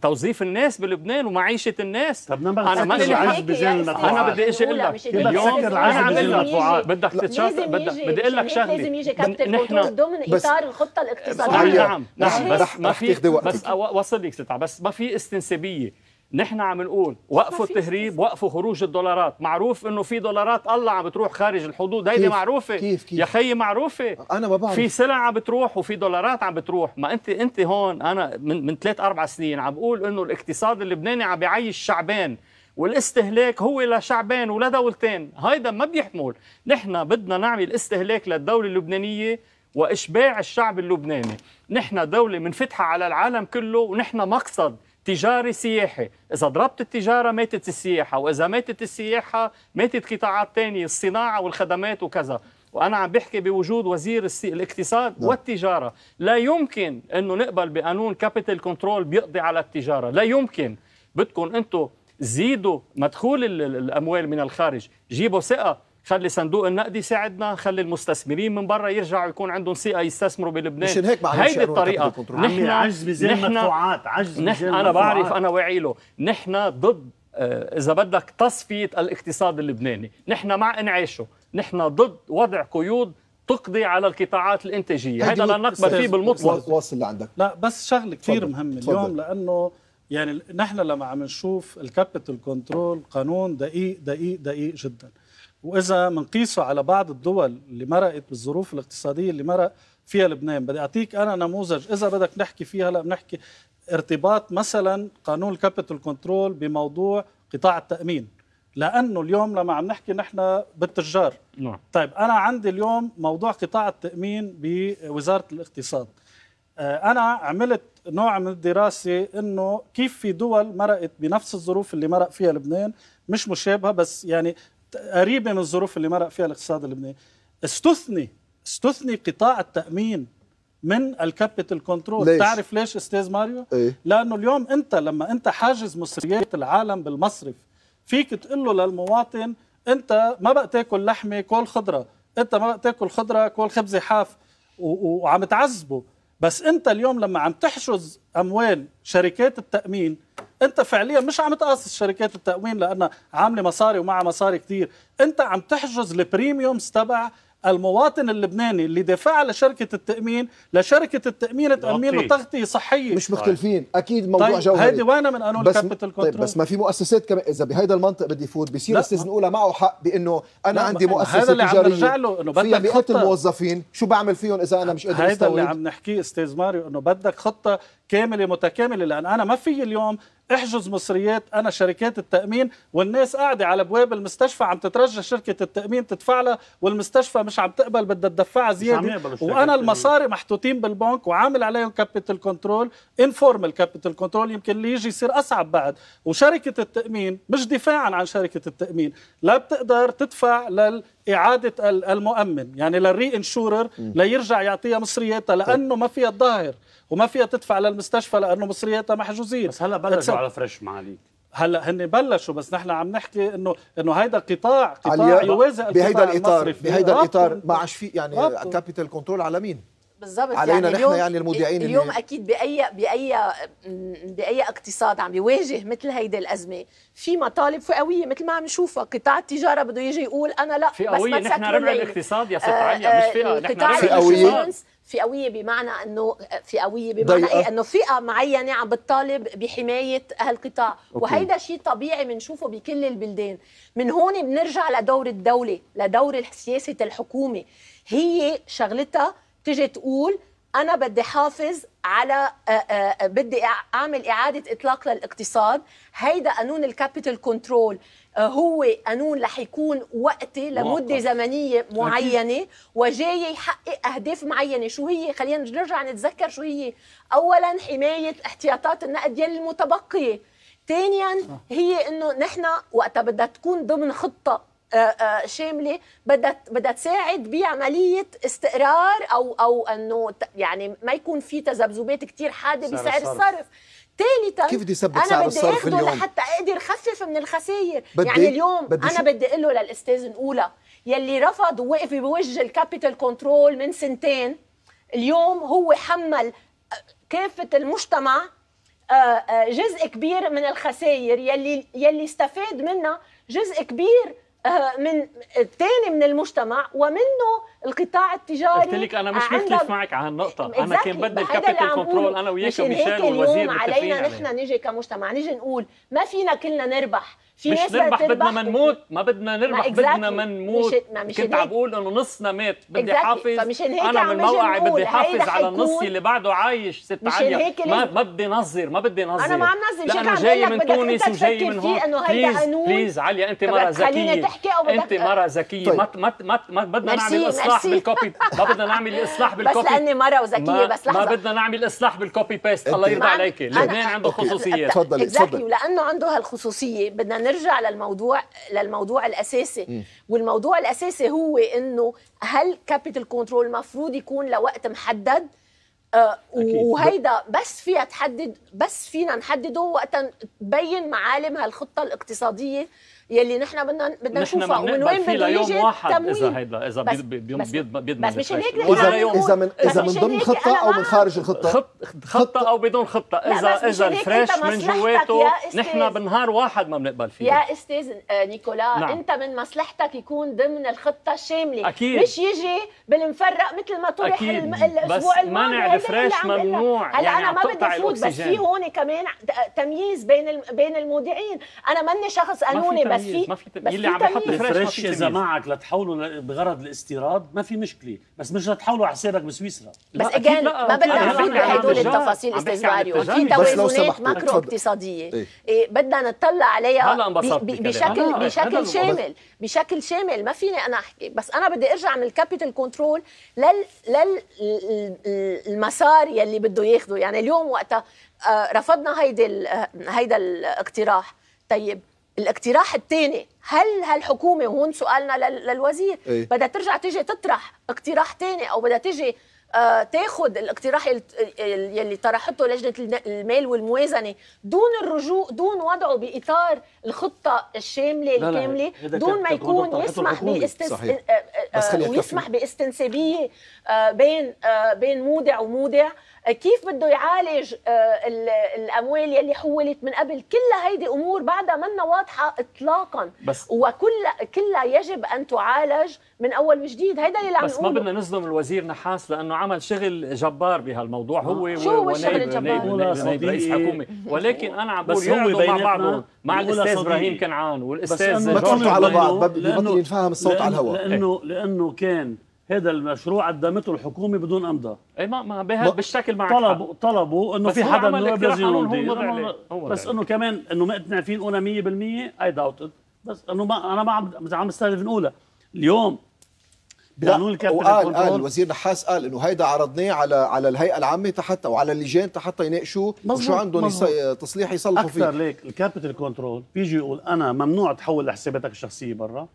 توظيف الناس بلبنان ومعيشه الناس طب نعم، انا ما العجز بزين المدفوعات انا بدي اجي اقول لك اليوم انا عامل لك بدك تتشاطر بدك بدي اقول لك شغله لازم يجي كابتن نحن ضمن اطار
الخطه الاقتصاديه نعم نعم بس ما
في بس وصل لك ستعب بس ما في استنسابيه نحن عم نقول وقفوا التهريب وقفوا خروج الدولارات معروف انه في دولارات الله عم بتروح خارج الحدود هيدي معروفه كيف كيف يا خيي معروفه انا ما بعرف في سلع عم بتروح وفي دولارات عم بتروح ما انت انت هون انا من من ثلاث اربع سنين عم بقول انه الاقتصاد اللبناني عم بيعيش شعبين والاستهلاك هو لشعبين ولا دولتين هيدا ما بيحمل نحن بدنا نعمل استهلاك للدوله اللبنانيه واشباع الشعب اللبناني نحن دوله منفتحه على العالم كله ونحن مقصد تجاري سياحي إذا ضربت التجارة ماتت السياحة وإذا ماتت السياحة ماتت قطاعات تانية الصناعة والخدمات وكذا وانا عم بحكي بوجود وزير الاقتصاد لا. نعم. والتجاره لا يمكن انه نقبل بقانون كابيتال كنترول بيقضي على التجاره لا يمكن بدكم انتم زيدوا مدخول الاموال من الخارج جيبوا ثقه خلي صندوق النقد يساعدنا خلي المستثمرين من برا يرجعوا يكون عندهم ثقه يستثمروا بلبنان مشان هيك هيدي الطريقه نحن عجز ميزان مدفوعات عجز ميزان انا بعرف انا واعي له نحن ضد آه، اذا بدك تصفيه الاقتصاد اللبناني نحن مع انعاشه نحن ضد وضع قيود تقضي على القطاعات الانتاجيه هذا لا نقبل فيه بالمطلق
واصل لعندك لا بس شغله كثير مهمه اليوم لانه يعني نحن لما عم نشوف الكابيتال كنترول قانون دقيق دقيق دقيق جدا واذا منقيسه على بعض الدول اللي مرقت بالظروف الاقتصاديه اللي مرق فيها لبنان بدي اعطيك انا نموذج اذا بدك نحكي فيها هلا بنحكي ارتباط مثلا قانون الكابيتال كنترول بموضوع قطاع التامين لانه اليوم لما عم نحكي نحن بالتجار نعم. طيب انا عندي اليوم موضوع قطاع التامين بوزاره الاقتصاد آه، انا عملت نوع من الدراسه انه كيف في دول مرقت بنفس الظروف اللي مرق فيها لبنان مش مشابهه بس يعني قريبه من الظروف اللي مرق فيها الاقتصاد اللبناني استثني استثني قطاع التامين من الكابيتال كنترول ليش؟ تعرف ليش استاذ ماريو إيه؟ لانه اليوم انت لما انت حاجز مصريات العالم بالمصرف فيك تقول له للمواطن انت ما بقى تاكل لحمه كل خضره انت ما بقى تاكل خضره كل خبزه حاف وعم تعذبه بس انت اليوم لما عم تحجز اموال شركات التامين انت فعليا مش عم تقاسس شركات التامين لانها عامله مصاري ومعها مصاري كثير انت عم تحجز البريميومز تبع المواطن اللبناني اللي دفع لشركه التامين لشركه التامين تامين له تغطيه صحيه مش مختلفين
طيب. اكيد موضوع طيب جوهري هيدي وينها من قانون الكابيتال كنترول طيب بس ما في مؤسسات كمان اذا بهيدا المنطق بدي يفوت بصير استاذ الاولى معه حق بانه انا عندي مؤسسه هذا اللي عم نرجع له انه بدك فيها خطه الموظفين شو بعمل فيهم اذا انا مش قادر هذا اللي عم
نحكيه استاذ ماريو انه بدك خطه كامله متكامله لان انا ما في اليوم احجز مصريات انا شركات التامين والناس قاعده على ابواب المستشفى عم تترجى شركه التامين تدفع لها والمستشفى مش عم تقبل بدها تدفع زياده وانا المصاري محطوطين بالبنك وعامل عليهم كابيتال كنترول انفورمال كابيتال كنترول يمكن اللي يجي يصير اصعب بعد وشركه التامين مش دفاعا عن شركه التامين لا بتقدر تدفع لل اعاده المؤمن يعني للري انشورر ليرجع يعطيها مصرياتها طيب. لانه ما فيها الظاهر وما فيها تدفع للمستشفى لانه مصرياتها محجوزين بس هلا بلشوا على فريش معاليك هلا هن بلشوا بس نحن عم نحكي انه انه هيدا قطاع قطاع يوازي بهيدا الاطار بهيدا الاطار ما
عادش في يعني كابيتال كنترول على مين؟
بالظبط علينا يعني اليوم يعني المذيعين اليوم اللي... اكيد باي باي باي اقتصاد عم بيواجه مثل هيدي الازمه في مطالب فئويه مثل ما عم نشوفها قطاع التجاره بده يجي يقول انا لا فئويه نحن ربع الاقتصاد يا ست آه، عليا آه، مش فئه نحن ربع الاقتصاد فئويه بمعنى انه آه، فئويه بمعنى ايه انه فئه معينه عم بتطالب بحمايه هالقطاع وهيدا شيء طبيعي بنشوفه بكل البلدان من هون بنرجع لدور الدوله لدور سياسه الحكومه هي شغلتها تيجي تقول انا بدي حافظ على آه، آه، بدي اعمل اعاده اطلاق للاقتصاد هيدا قانون الكابيتال آه، كنترول هو قانون رح يكون وقتي لمده زمنيه معينه وجاي يحقق اهداف معينه شو هي خلينا نرجع نتذكر شو هي اولا حمايه احتياطات النقد يلي المتبقيه ثانيا هي انه نحن وقتها بدها تكون ضمن خطه آه، آه، شامله بدها بدها تساعد بعمليه استقرار او او انه يعني ما يكون في تذبذبات كثير حاده بسعر الصرف ثالثا كيف بدي اثبت سعر الصرف اليوم؟ انا بدي اخذه لحتى اقدر خفف من الخسائر، يعني اليوم بدي انا بدي اقول له للاستاذ نقولها يلي رفض ووقف بوجه الكابيتال كنترول من سنتين اليوم هو حمل آه، كافه المجتمع جزء كبير من الخسائر يلي يلي استفاد منها جزء كبير آه، من الثاني من المجتمع ومنه القطاع التجاري قلت لك انا مش آه، مختلف معك
على هالنقطة، انا كان بدي الكابيتال كنترول انا وياك ومشان والوزير علينا نحن
نيجي كمجتمع نيجي نقول ما فينا كلنا نربح في مش نربح بدنا ما
نموت ما بدنا نربح بدنا ما نموت كنت عم بقول انه نصنا مات بدي حافظ انا من موقعي بدي حافظ على النص اللي بعده عايش ست عليا ما ما بدي نظر ما بدي نظر انا ما عم نظر انا جاي من تونس وجاي من هون بليز بليز عليا انت مره ذكيه انت مره ذكيه ما ما ما بدنا نعمل اصلاح بالكوبي ما بدنا نعمل اصلاح بالكوبي بس لاني مره وذكيه بس لحظه ما بدنا نعمل اصلاح بالكوبي بيست الله يرضى عليكي لبنان عنده خصوصيات تفضلي تفضلي
ولانه عنده هالخصوصيه بدنا نرجع للموضوع للموضوع الاساسي م. والموضوع الاساسي هو انه هل كابيتال كنترول مفروض يكون لوقت محدد آه وهيدا بس فيها تحدد بس فينا نحدده وقتا تبين معالم هالخطه الاقتصاديه يلي نحن بدنا بدنا نشوفها ومن وين بده
يجي واحد اذا هيدا اذا بيضمن بس, بس مش هيك اذا اذا من اذا من ضمن
خطه او من خارج الخطه خط خطه
او بدون خطه اذا اذا الفريش من جواته نحن بنهار واحد ما بنقبل فيه يا
استاذ آه، نيكولا نعم. انت من مصلحتك يكون ضمن الخطه الشامله أكيد. مش يجي بالمفرق مثل ما طرح الاسبوع الماضي مانع الفريش ممنوع هلا يعني انا ما بدي افوت بس في هون كمان تمييز بين بين المودعين انا ماني شخص قانوني بس في ما في تمييز اللي عم يحط فريش اذا معك
لتحوله بغرض الاستيراد ما في مشكله بس مش لتحوله على حسابك بسويسرا بس اجان ما بدنا نفوت بهدول
التفاصيل استاذ ماريو في توازنات ماكرو اقتصاديه إيه. إيه، بدنا نطلع عليها بشكل بشكل شامل بشكل شامل ما فيني انا احكي بس انا بدي ارجع من الكابيتال كنترول لل للمسار يلي بده ياخذه يعني اليوم وقتها آه، رفضنا هيدي آه، هيدا الاقتراح طيب الاقتراح الثاني هل هالحكومه وهون سؤالنا للوزير إيه؟ بدها ترجع تيجي تطرح اقتراح ثاني او بدها تيجي آه تاخذ الاقتراح يلي طرحته لجنه المال والموازنه دون الرجوع دون وضعه باطار الخطه الشامله الكامله دون ما يكون يسمح باستنس... آه آه, آه، ويسمح باستنسابيه آه، بين آه، بين مودع ومودع كيف بده يعالج آه، الاموال يلي حولت من قبل كل هيدي امور بعدها منا واضحه اطلاقا بس وكل كلها يجب ان تعالج من اول وجديد هيدا اللي عم بس ما بدنا
نظلم الوزير نحاس لانه عمل شغل جبار بهالموضوع هو آه. شو هو الشغل الجبار رئيس حكومه ولكن انا عم هو يقعدوا مع بعضه مع الاستاذ ابراهيم كنعان والاستاذ بس ما على بعض ببطل
ينفهم الصوت على الهواء لانه لانه كان هذا المشروع قدمته الحكومه بدون امضاء اي ما ما بالشكل معك طلبوا طلبوا انه في حدا من النواب بس انه كمان انه مقتنع فيه نقولها 100% اي داوت بس انه ما انا ما عم عم استهدف نقولها اليوم بقانون الكابيتال وقال قال
الوزير نحاس قال انه هيدا عرضناه على على الهيئه العامه تحت او على اللجان تحت يناقشوا وشو عندهم تصليح يصلحوا فيه اكثر ليك
الكابيتال كنترول بيجي يقول انا ممنوع تحول لحساباتك الشخصيه برا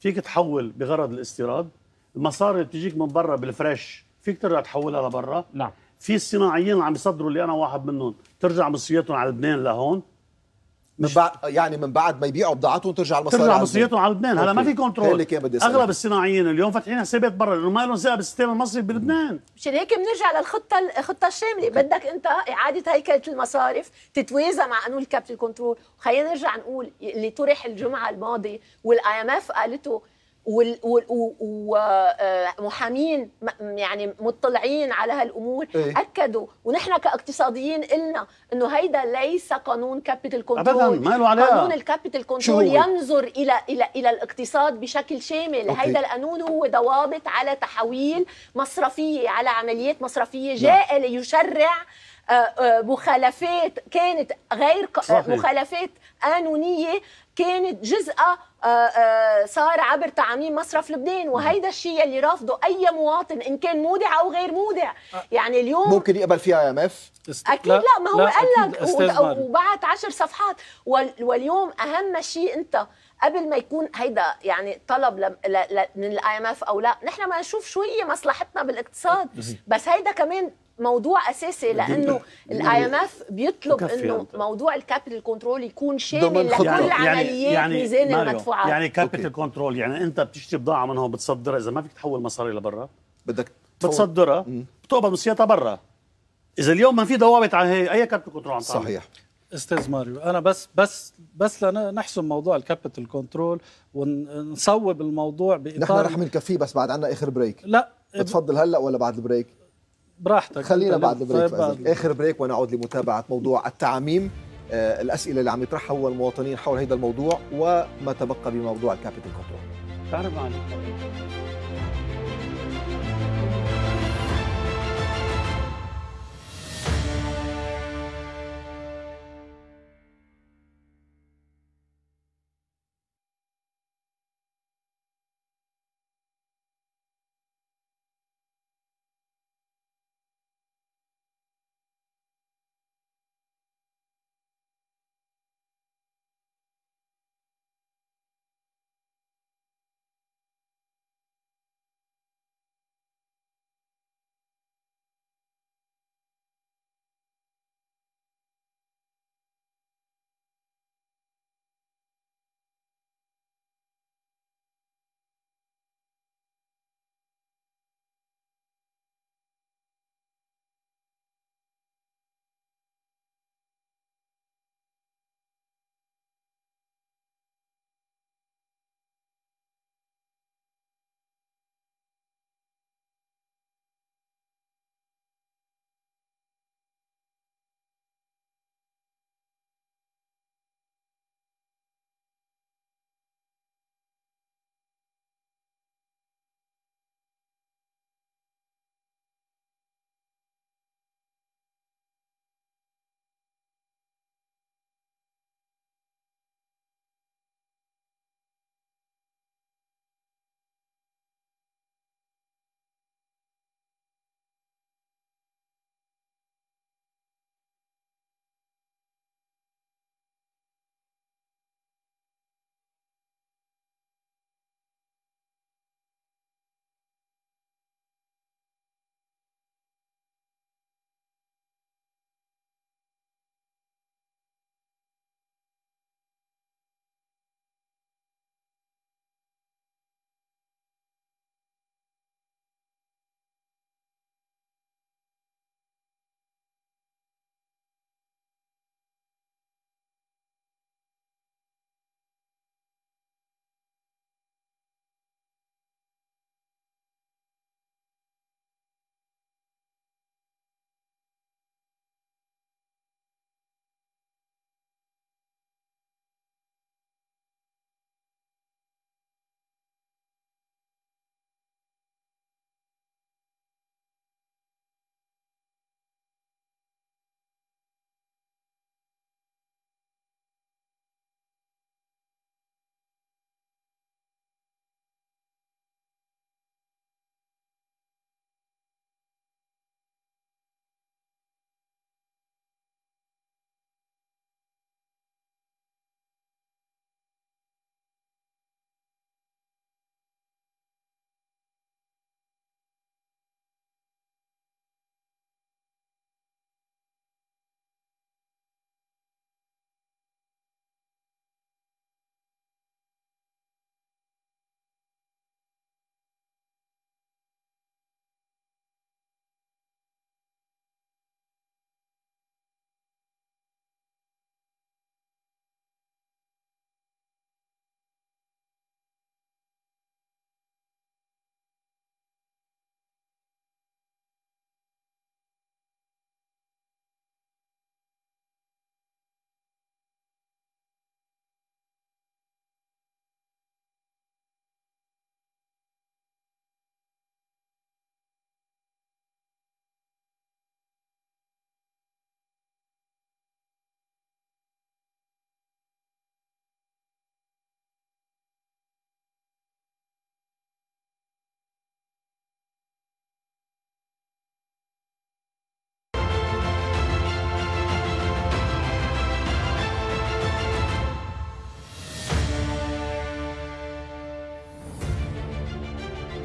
فيك تحول بغرض الاستيراد المصاري اللي بتجيك من برا بالفريش فيك ترجع تحولها لبرا نعم في الصناعيين اللي عم يصدروا اللي انا واحد منهم ترجع مصرياتهم على لبنان لهون من بعد يعني من بعد ما يبيعوا بضاعتهم ترجع المصاري ترجع مصرياتهم على لبنان هلا ما في كنترول اغلب الصناعيين اليوم فاتحين حسابات برا لانه ما لهم ثقه بالسيستم المصري بلبنان
مشان هيك بنرجع للخطه الخطه الشامله بدك انت اعاده هيكله المصارف تتوازى مع قانون الكابيتال كنترول خلينا نرجع نقول اللي طرح الجمعه الماضي والاي ام اف قالته ومحامين آه، يعني مطلعين على هالامور إيه؟ اكدوا ونحن كاقتصاديين قلنا انه هيدا ليس قانون كابيتال كنترول ابدا ما له علاقه قانون الكابيتال كنترول ينظر الى الى الى الاقتصاد بشكل شامل أوكي. هيدا القانون هو ضوابط على تحويل مصرفيه على عمليات مصرفيه نعم. جاء ليشرع آه، آه، مخالفات كانت غير صحيح. مخالفات قانونيه كانت جزءها آه، آه، صار عبر تعاميم مصرف لبنان وهيدا الشيء اللي رافضه اي مواطن ان كان مودع او غير مودع آه، يعني اليوم ممكن
يقبل فيها اي ام اف اكيد لا, لا ما هو قال لك
وبعت عشر صفحات واليوم اهم شيء انت قبل ما يكون هيدا يعني طلب ل... ل... من الاي ام اف او لا نحن ما نشوف شو هي مصلحتنا بالاقتصاد بس هيدا كمان موضوع اساسي لانه الاي ام اف بيطلب انه موضوع الكابيتال كنترول يكون شامل لكل يعني, يعني-, يعني عمليات يعني ميزان المدفوعات يعني
كابيتال كنترول يعني انت بتشتري بضاعه من هون بتصدرها اذا ما فيك تحول مصاري لبرا بدك بتصدرها بتقبض من برا اذا
اليوم ما في ضوابط على هي اي كابيتال كنترول عم تعمل صحيح استاذ ماريو انا بس بس بس لنحسم موضوع الكابيتال كنترول ونصوب الموضوع باطار نحن رح
نكفيه بس بعد عنا اخر بريك لا بتفضل هلا ولا بعد البريك براحتك
خلينا بعد البريك طيب
اخر بريك ونعود لمتابعه موضوع التعاميم آه الاسئله اللي عم يطرحها هو المواطنين حول هذا الموضوع وما تبقى بموضوع الكابيتال كنترول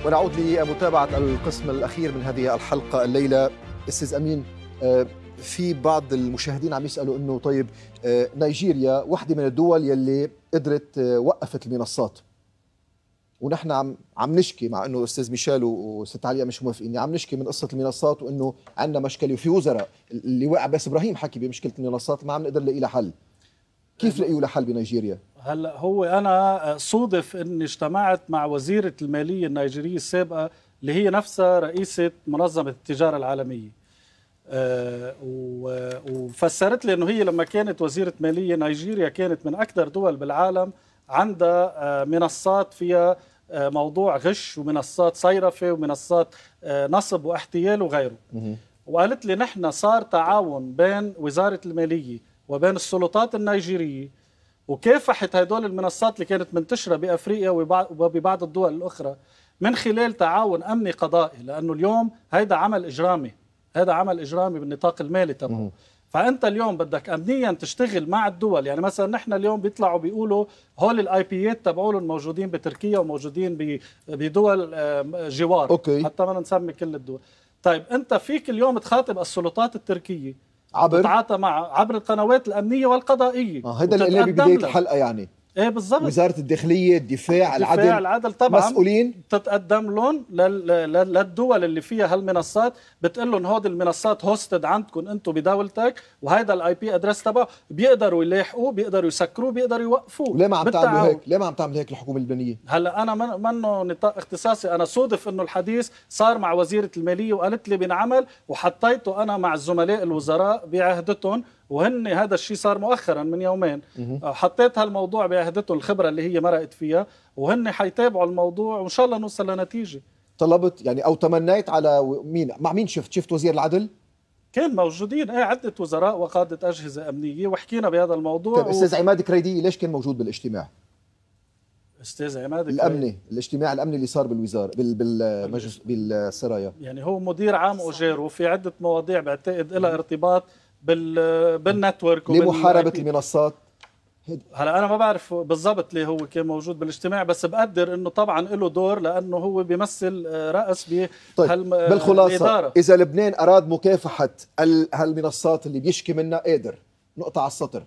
ونعود لمتابعة القسم الأخير من هذه الحلقة الليلة أستاذ أمين آه، في بعض المشاهدين عم يسألوا أنه طيب آه، نيجيريا واحدة من الدول يلي قدرت آه، وقفت المنصات ونحن عم عم نشكي مع انه استاذ ميشيل وست عليا مش موافقين عم نشكي من قصه المنصات وانه عندنا مشكله وفي وزراء اللواء عباس ابراهيم حكي بمشكله المنصات ما عم نقدر نلاقي لها حل كيف يعني لقيوا لها حل بنيجيريا
هلا هو انا صودف اني اجتمعت مع وزيره الماليه النيجيريه السابقه اللي هي نفسها رئيسه منظمه التجاره العالميه آه، وفسرت لي انه هي لما كانت وزيره ماليه نيجيريا كانت من اكثر دول بالعالم عندها آه، منصات فيها آه، موضوع غش ومنصات صيرفه ومنصات نصب واحتيال وغيره وقالت لي نحن صار تعاون بين وزاره الماليه وبين السلطات النيجيريه وكافحت هدول المنصات اللي كانت منتشره بافريقيا وببعض الدول الاخرى من خلال تعاون امني قضائي لانه اليوم هيدا عمل اجرامي هذا عمل اجرامي بالنطاق المالي تبعه فانت اليوم بدك امنيا تشتغل مع الدول يعني مثلا نحن اليوم بيطلعوا بيقولوا هول الاي بيات تبعولهم موجودين بتركيا وموجودين بدول جوار أوكي. حتى ما نسمي كل الدول طيب انت فيك اليوم تخاطب السلطات التركيه عبر تتعاطى مع عبر القنوات الامنيه والقضائيه اه اللي بدايه الحلقه يعني ايه بالضبط
وزاره الداخليه الدفاع, الدفاع العدل العدل طبعا مسؤولين
بتتقدم لهم للدول اللي فيها هالمنصات بتقول لهم هودي المنصات هوستد عندكم انتم بدولتك وهيدا الاي بي ادريس تبعه بيقدروا يلاحقوه بيقدروا يسكروه بيقدروا يوقفوه ليه ما عم تعملوا هيك؟
ليه ما عم تعمل هيك الحكومه اللبنانيه؟
هلا انا منه نطاق اختصاصي انا صادف انه الحديث صار مع وزيره الماليه وقالت لي بنعمل وحطيته انا مع الزملاء الوزراء بعهدتهم وهن هذا الشيء صار مؤخرا من يومين آه، حطيت هالموضوع بعهدته الخبره اللي هي مرقت فيها وهن حيتابعوا الموضوع وان شاء الله نوصل لنتيجه
طلبت يعني او تمنيت على مين مع مين شفت شفت وزير العدل
كان موجودين ايه عده وزراء وقاده اجهزه امنيه وحكينا بهذا الموضوع طيب و... استاذ عماد
كريدي ليش كان موجود بالاجتماع
استاذ عماد الامني
الاجتماع الامني اللي صار بالوزاره بال بالمجلس بالسرايا
يعني هو مدير عام اوجير في عده مواضيع بعتقد لها ارتباط بال بالنتورك لمحاربه المنصات هلا انا ما بعرف بالضبط ليه هو كان موجود بالاجتماع بس بقدر انه طبعا له دور لانه هو بيمثل آه، راس بهالم طيب آه، بالخلاصه الإدارة.
اذا لبنان اراد مكافحه هالمنصات اللي بيشكي منها قادر نقطه على السطر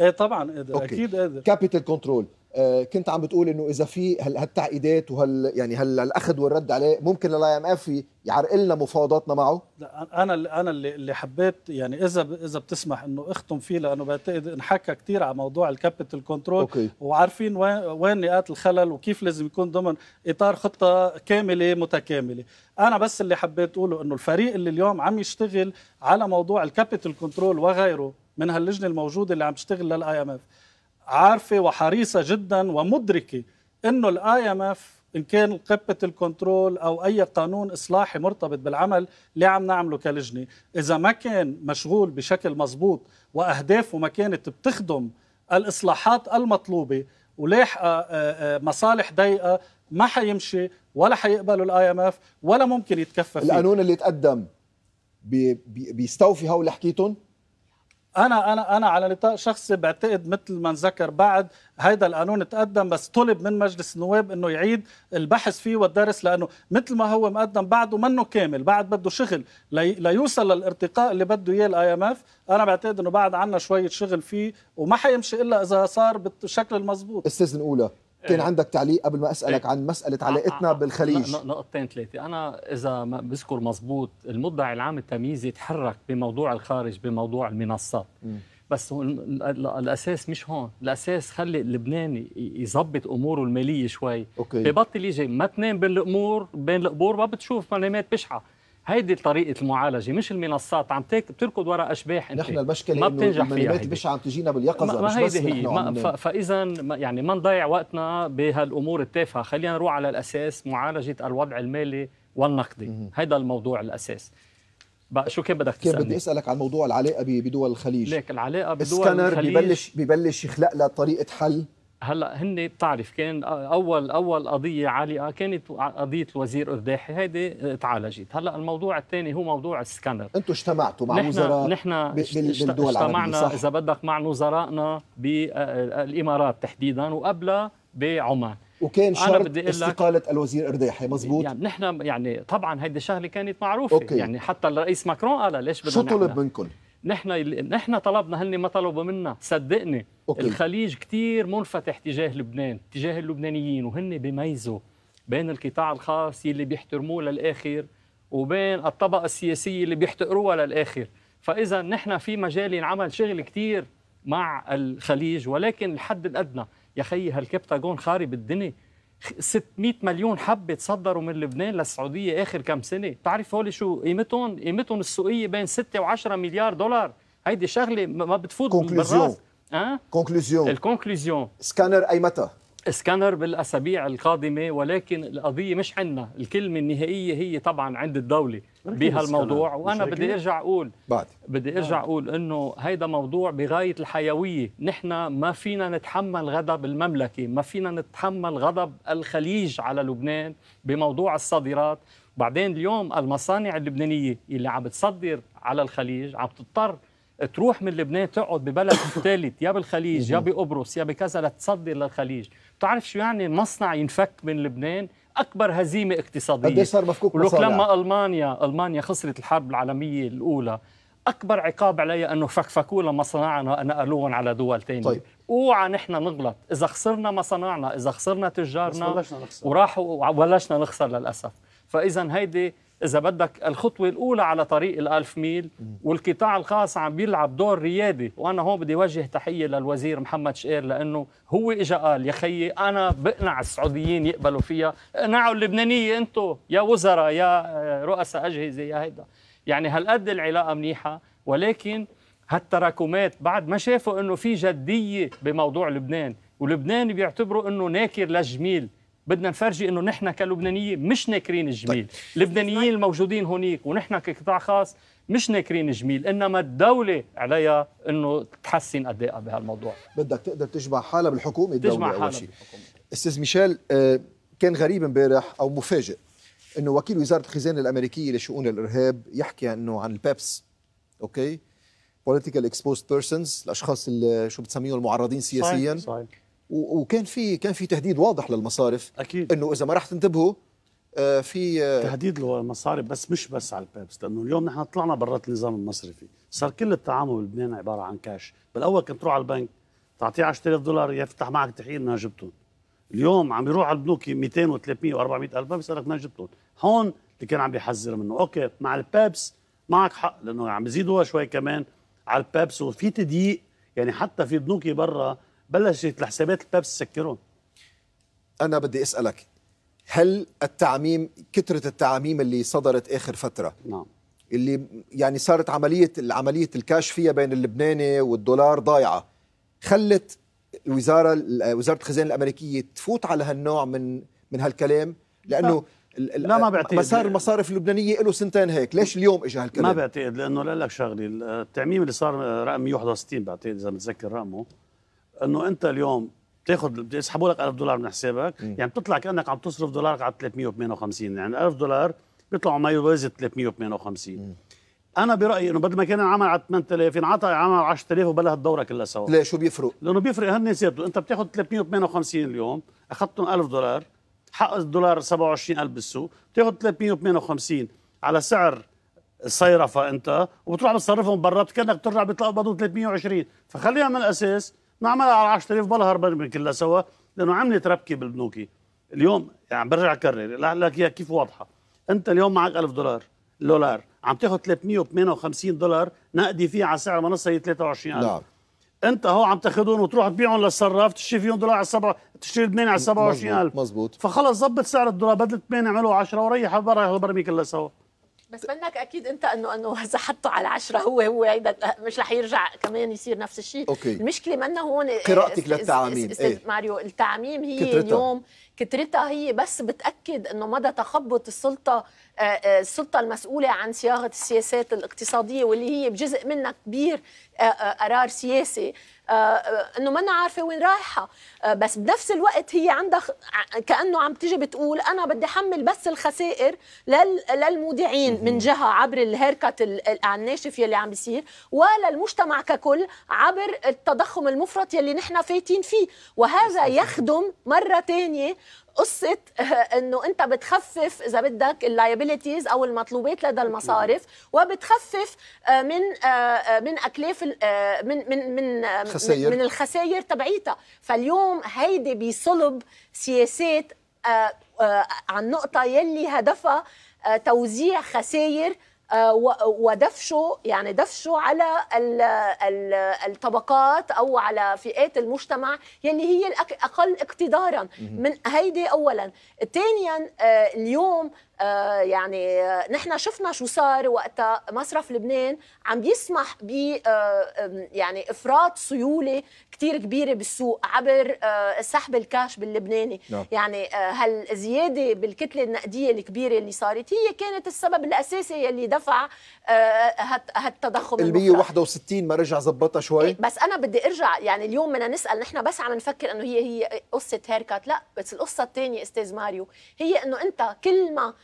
ايه طبعا قادر أوكي. اكيد
قادر كابيتال كنترول آه، كنت عم بتقول انه اذا في هالتعقيدات وهال يعني هالاخذ والرد عليه ممكن الاي ام اف يعرقلنا مفاوضاتنا معه؟
لا انا انا اللي حبيت يعني اذا اذا بتسمح انه اختم فيه لانه بعتقد انحكى كثير على موضوع الكابيتال كنترول أوكي. وعارفين وين وين نقاط الخلل وكيف لازم يكون ضمن اطار خطه كامله متكامله، انا بس اللي حبيت اقوله انه الفريق اللي اليوم عم يشتغل على موضوع الكابيتال كنترول وغيره من هاللجنه الموجوده اللي عم تشتغل للاي ام اف عارفه وحريصه جدا ومدركه انه الاي ام اف ان كان قبه الكنترول او اي قانون اصلاحي مرتبط بالعمل اللي عم نعمله كلجنه اذا ما كان مشغول بشكل مضبوط واهدافه ما كانت بتخدم الاصلاحات المطلوبه ولاحقه آه، آه، مصالح ضيقه ما حيمشي ولا حيقبلوا الاي ام اف ولا ممكن يتكفى فيه القانون
اللي تقدم بيستوفي هول حكيتهم
انا انا انا على نطاق شخصي بعتقد مثل ما نذكر بعد هيدا القانون تقدم بس طلب من مجلس النواب انه يعيد البحث فيه والدرس لانه مثل ما هو مقدم بعده منه كامل بعد بده شغل ليوصل للارتقاء اللي بده اياه الاي ام اف انا بعتقد انه بعد عنا شويه شغل فيه وما حيمشي الا اذا صار بالشكل المزبوط
استاذ الاولى كان عندك تعليق قبل ما اسالك إيه. عن مساله آه، علاقتنا آه، آه، بالخليج
نقطتين ثلاثه انا اذا ما بذكر مزبوط المدعي العام التمييزي تحرك بموضوع الخارج بموضوع المنصات م. بس الاساس مش هون الاساس خلي اللبناني يظبط اموره الماليه شوي أوكي. ببطل يجي ما تنام بين الامور بين القبور ما بتشوف منامات بشعه هيدي طريقه المعالجه مش المنصات عم بتركض وراء اشباح انت نحن المشكله ما بتنجح فيها
مش عم تجينا باليقظه ما هيدي هي ما
فاذا يعني ما نضيع وقتنا بهالامور التافهه خلينا نروح على الاساس معالجه الوضع المالي والنقدي هذا الموضوع الاساس بقى شو كان
بدك تسالني؟ كان بدي اسالك عن موضوع العلاقه بدول الخليج ليك العلاقه بدول الخليج ببلش ببلش يخلق لها طريقه حل
هلا هن بتعرف كان اول اول قضيه عالقه كانت قضيه الوزير ارداحي هيدي تعالجت هلا الموضوع الثاني هو موضوع السكانر
انتوا اجتمعتوا مع نحن وزراء نحن بالدول اجتمعنا
اذا بدك مع وزرائنا بالامارات تحديدا وقبلها بعمان
وكان شرط استقالة الوزير إرداحي مزبوط
يعني نحن يعني طبعا هيدي الشغلة كانت معروفة أوكي. يعني حتى الرئيس ماكرون قال ليش بدنا شو طلب منكم؟ نحن نحن طلبنا هن ما طلبوا منا صدقني أوكي. الخليج كثير منفتح تجاه لبنان تجاه اللبنانيين وهن بيميزوا بين القطاع الخاص يلي بيحترموه للاخر وبين الطبقه السياسيه اللي بيحتقروها للاخر فاذا نحن في مجال ينعمل شغل كثير مع الخليج ولكن الحد الادنى يا خيي هالكبتاجون خارب الدنيا 600 مليون حبة تصدروا من لبنان للسعودية آخر كم سنة بتعرف هول شو قيمتهم قيمتهم السوقية بين 6 و10 مليار دولار هيدي شغلة ما بتفوت بالراس ها
كونكلوزيون الكونكلوزيون سكانر أي متى
سكانر بالاسابيع القادمه ولكن القضيه مش عندنا الكلمه النهائيه هي طبعا عند الدوله بهالموضوع وانا بدي ارجع اقول بعد. بدي ارجع اقول انه هيدا موضوع بغايه الحيويه نحن ما فينا نتحمل غضب المملكه ما فينا نتحمل غضب الخليج على لبنان بموضوع الصادرات بعدين اليوم المصانع اللبنانيه اللي عم بتصدر على الخليج عم تضطر تروح من لبنان تقعد ببلد ثالث يا بالخليج يا بقبرص يا بكذا لتصدر للخليج بتعرف شو يعني مصنع ينفك من لبنان اكبر هزيمه اقتصاديه قديش صار
مفكوك مصانع لما
المانيا المانيا خسرت الحرب العالميه الاولى اكبر عقاب عليها انه فكفكوا لنا مصانعنا نقلوهم على دول ثانيه طيب. اوعى نحن نغلط اذا خسرنا مصانعنا اذا خسرنا تجارنا بلشنا نخسر. وراحوا بلشنا نخسر للاسف فاذا هيدي إذا بدك الخطوة الأولى على طريق الألف ميل والقطاع الخاص عم بيلعب دور ريادي وأنا هون بدي وجه تحية للوزير محمد شقير لأنه هو إجا قال يا خيي أنا بقنع السعوديين يقبلوا فيها اقنعوا اللبنانية أنتم يا وزراء يا آه، رؤساء أجهزة يا هيدا يعني هالقد العلاقة منيحة ولكن هالتراكمات بعد ما شافوا أنه في جدية بموضوع لبنان ولبنان بيعتبروا أنه ناكر للجميل بدنا نفرجي انه نحن كلبنانيين مش ناكرين الجميل طيب. اللبنانيين الموجودين هنيك ونحن كقطاع خاص مش ناكرين جميل انما الدوله عليها انه تحسن ادائها بهالموضوع
بدك تقدر تجمع حالها بالحكومه الدوله تجمع حالها بالحكومه استاذ ميشيل آه، كان غريب امبارح او مفاجئ انه وكيل وزاره الخزانه الامريكيه لشؤون الارهاب يحكي انه عن البيبس اوكي بوليتيكال اكسبوزد بيرسونز الاشخاص اللي شو بتسميهم المعرضين سياسيا صحيح.
صحيح. وكان في كان في تهديد واضح للمصارف اكيد انه اذا ما راح تنتبهوا آه، في آه، تهديد للمصارف بس مش بس على البيبس لانه اليوم نحن طلعنا برات النظام المصرفي صار كل التعامل بلبنان عباره عن كاش بالاول كنت تروح على البنك تعطيه 10000 دولار يفتح معك تحقيق انها جبتهم اليوم عم يروح على البنوك 200 و300 و400 الف ما بيسالك وين جبتهم هون اللي كان عم بيحذر منه اوكي مع البيبس معك حق لانه عم يزيدوها شوي كمان على البيبس وفي تضييق يعني حتى في بنوك برا بلشت الحسابات البابس تسكرون انا بدي اسالك هل
التعميم كثره التعاميم اللي صدرت اخر فتره نعم اللي يعني صارت عمليه عمليه الكاش فيها بين اللبناني والدولار ضايعه خلت الوزاره وزاره الخزانه الامريكيه تفوت على هالنوع من من هالكلام لانه لا, لا ما بعتقد مسار المصارف اللبنانيه له سنتين هيك ليش اليوم اجى هالكلام ما
بعتقد لانه لك شغله التعميم اللي صار رقم 161 بعتقد اذا متذكر رقمه انه انت اليوم تاخذ بيسحبوا لك 1000 دولار من حسابك م. يعني بتطلع كانك عم تصرف دولارك على 358 يعني 1000 دولار بيطلعوا ما يوازي 358 م. انا برايي انه بدل ما كان العمل على 8000 ينعطى يعني عمل على 10000 وبلش الدوره كلها سوا ليه شو بيفرق؟ لانه بيفرق هن زادوا انت بتاخذ 358 اليوم اخذتهم 1000 دولار حق الدولار 27000 بالسوق بتاخذ 358 على سعر الصيرفه انت وبتروح بتصرفهم برا كانك بترجع بيطلعوا بدو 320 فخلينا من الاساس نعملها على 10000 بلهر برمي كلها سوا لانه عملت ربكه بالبنوكي اليوم يعني برجع اكرر لك اياها كيف واضحه انت اليوم معك 1000 دولار دولار عم تاخذ 358 دولار نقدي فيه على سعر المنصه هي 23000 نعم انت هو عم تاخذهم وتروح تبيعهم للصراف تشتري فيهم دولار على سبعة تشتري ثمانية على 27000 مزبوط مزبوط فخلص ظبط سعر الدولار بدل 8 اعمله 10 وريح برا برمي كلها سوا
بس منك اكيد انت انه انه اذا حطه على عشرة هو هو هيدا آه، مش رح يرجع كمان يصير نفس الشيء أوكي. المشكله منا هون إيه، قراءتك للتعاميم استاذ إيه؟ ماريو التعاميم هي كترتها. اليوم كترتها هي بس بتاكد انه مدى تخبط السلطه آه، آه، السلطه المسؤوله عن صياغه السياسات الاقتصاديه واللي هي بجزء منها كبير قرار سياسي آه، آه، انه ما انا عارفه وين رايحه آه، بس بنفس الوقت هي عندها كانه عم تيجي بتقول انا بدي حمل بس الخسائر لل للمودعين من جهه عبر الهيركات على الناشف يلي عم بيصير وللمجتمع ككل عبر التضخم المفرط يلي نحن فايتين فيه وهذا يخدم مره ثانيه قصه آه، انه انت بتخفف اذا بدك اللايبيليتيز او المطلوبات لدى المصارف وبتخفف آه، من آه، من اكلاف من من من خسائر. من الخسائر تبعيتها فاليوم هيدي بصلب سياسات عن نقطه يلي هدفها توزيع خسائر آه، ودفشه يعني دفشه على الطبقات او على فئات المجتمع يلي يعني هي الاقل اقتدارا من هيدي اولا ثانيا آه، اليوم آه، يعني نحن شفنا شو صار وقت مصرف لبنان عم يسمح ب يعني افراط سيوله كتير كبيره بالسوق عبر آه، سحب الكاش باللبناني نعم. يعني هالزياده آه، بالكتله النقديه الكبيره اللي صارت هي كانت السبب الاساسي يلي دفع آه، هالتضخم ال 161
ما رجع زبطها شوي إيه،
بس انا بدي ارجع يعني اليوم بدنا نسال نحن بس عم نفكر انه هي هي قصه هيركات لا بس القصه الثانيه استاذ ماريو هي انه انت كل ما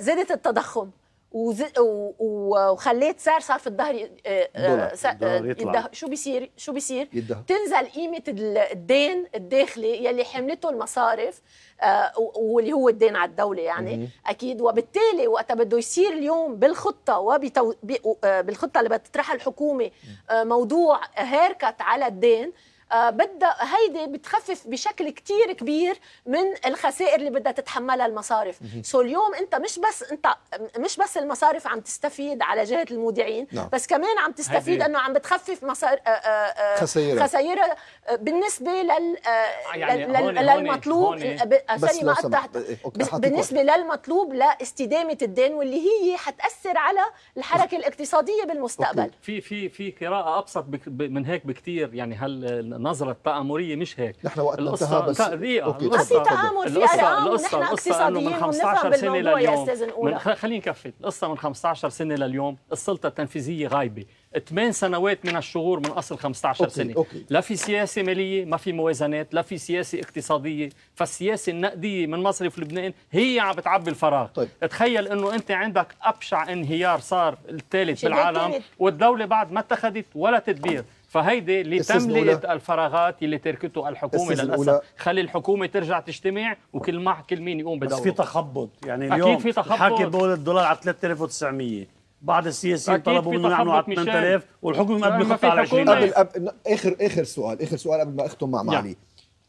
زادت التضخم وخليت سعر صرف الظهر آه، آه، آه، شو بيصير شو بيصير يدهر. تنزل قيمه الدين الداخلي يلي حملته المصارف واللي هو الدين على الدوله يعني مم. اكيد وبالتالي وقتها بده يصير اليوم بالخطه وبالخطه اللي بتطرحها الحكومه موضوع هيركت على الدين آه، بدها هيدي بتخفف بشكل كتير كبير من الخسائر اللي بدها تتحملها المصارف سو اليوم انت مش بس انت مش بس المصارف عم تستفيد على جهه المودعين نعم. بس كمان عم تستفيد انه عم بتخفف مصار خسائرها آه، آه، خسائرها بالنسبه لل يعني لل... للمطلوب سوري ما قطعت
إيه، بالنسبه
للمطلوب لاستدامه الدين واللي هي حتاثر على الحركه الاقتصاديه بالمستقبل
في في في قراءه ابسط من هيك بكثير يعني هل نظرة تآمرية مش هيك نحن وقتنا انتهى بس دقيقه أوكي. القصه تآمر في ارقام القصه نحن اقتصاديين من 15 سنة لليوم من خليني نكفي القصه من 15 سنه لليوم السلطه التنفيذيه غايبه ثمان سنوات من الشهور من اصل 15 أوكي. سنه أوكي. لا في سياسه ماليه ما في موازنات لا في سياسه اقتصاديه فالسياسه النقديه من مصرف لبنان هي عم بتعبي الفراغ طيب. تخيل انه انت عندك ابشع انهيار صار الثالث بالعالم والدوله بعد ما اتخذت ولا تدبير فهيدي لتملئة الفراغات اللي تركته الحكومه للاسف خلي الحكومه ترجع تجتمع وكل ما كل مين يقوم بدوره بس في
تخبط يعني اليوم أكيد في تخبط حكي بقول الدولار على 3900 بعض السياسيين طلبوا منه يعملوا على 8000 والحكم قد بخط على 20 قبل
أب... اخر اخر سؤال اخر سؤال قبل ما اختم مع نعم. معالي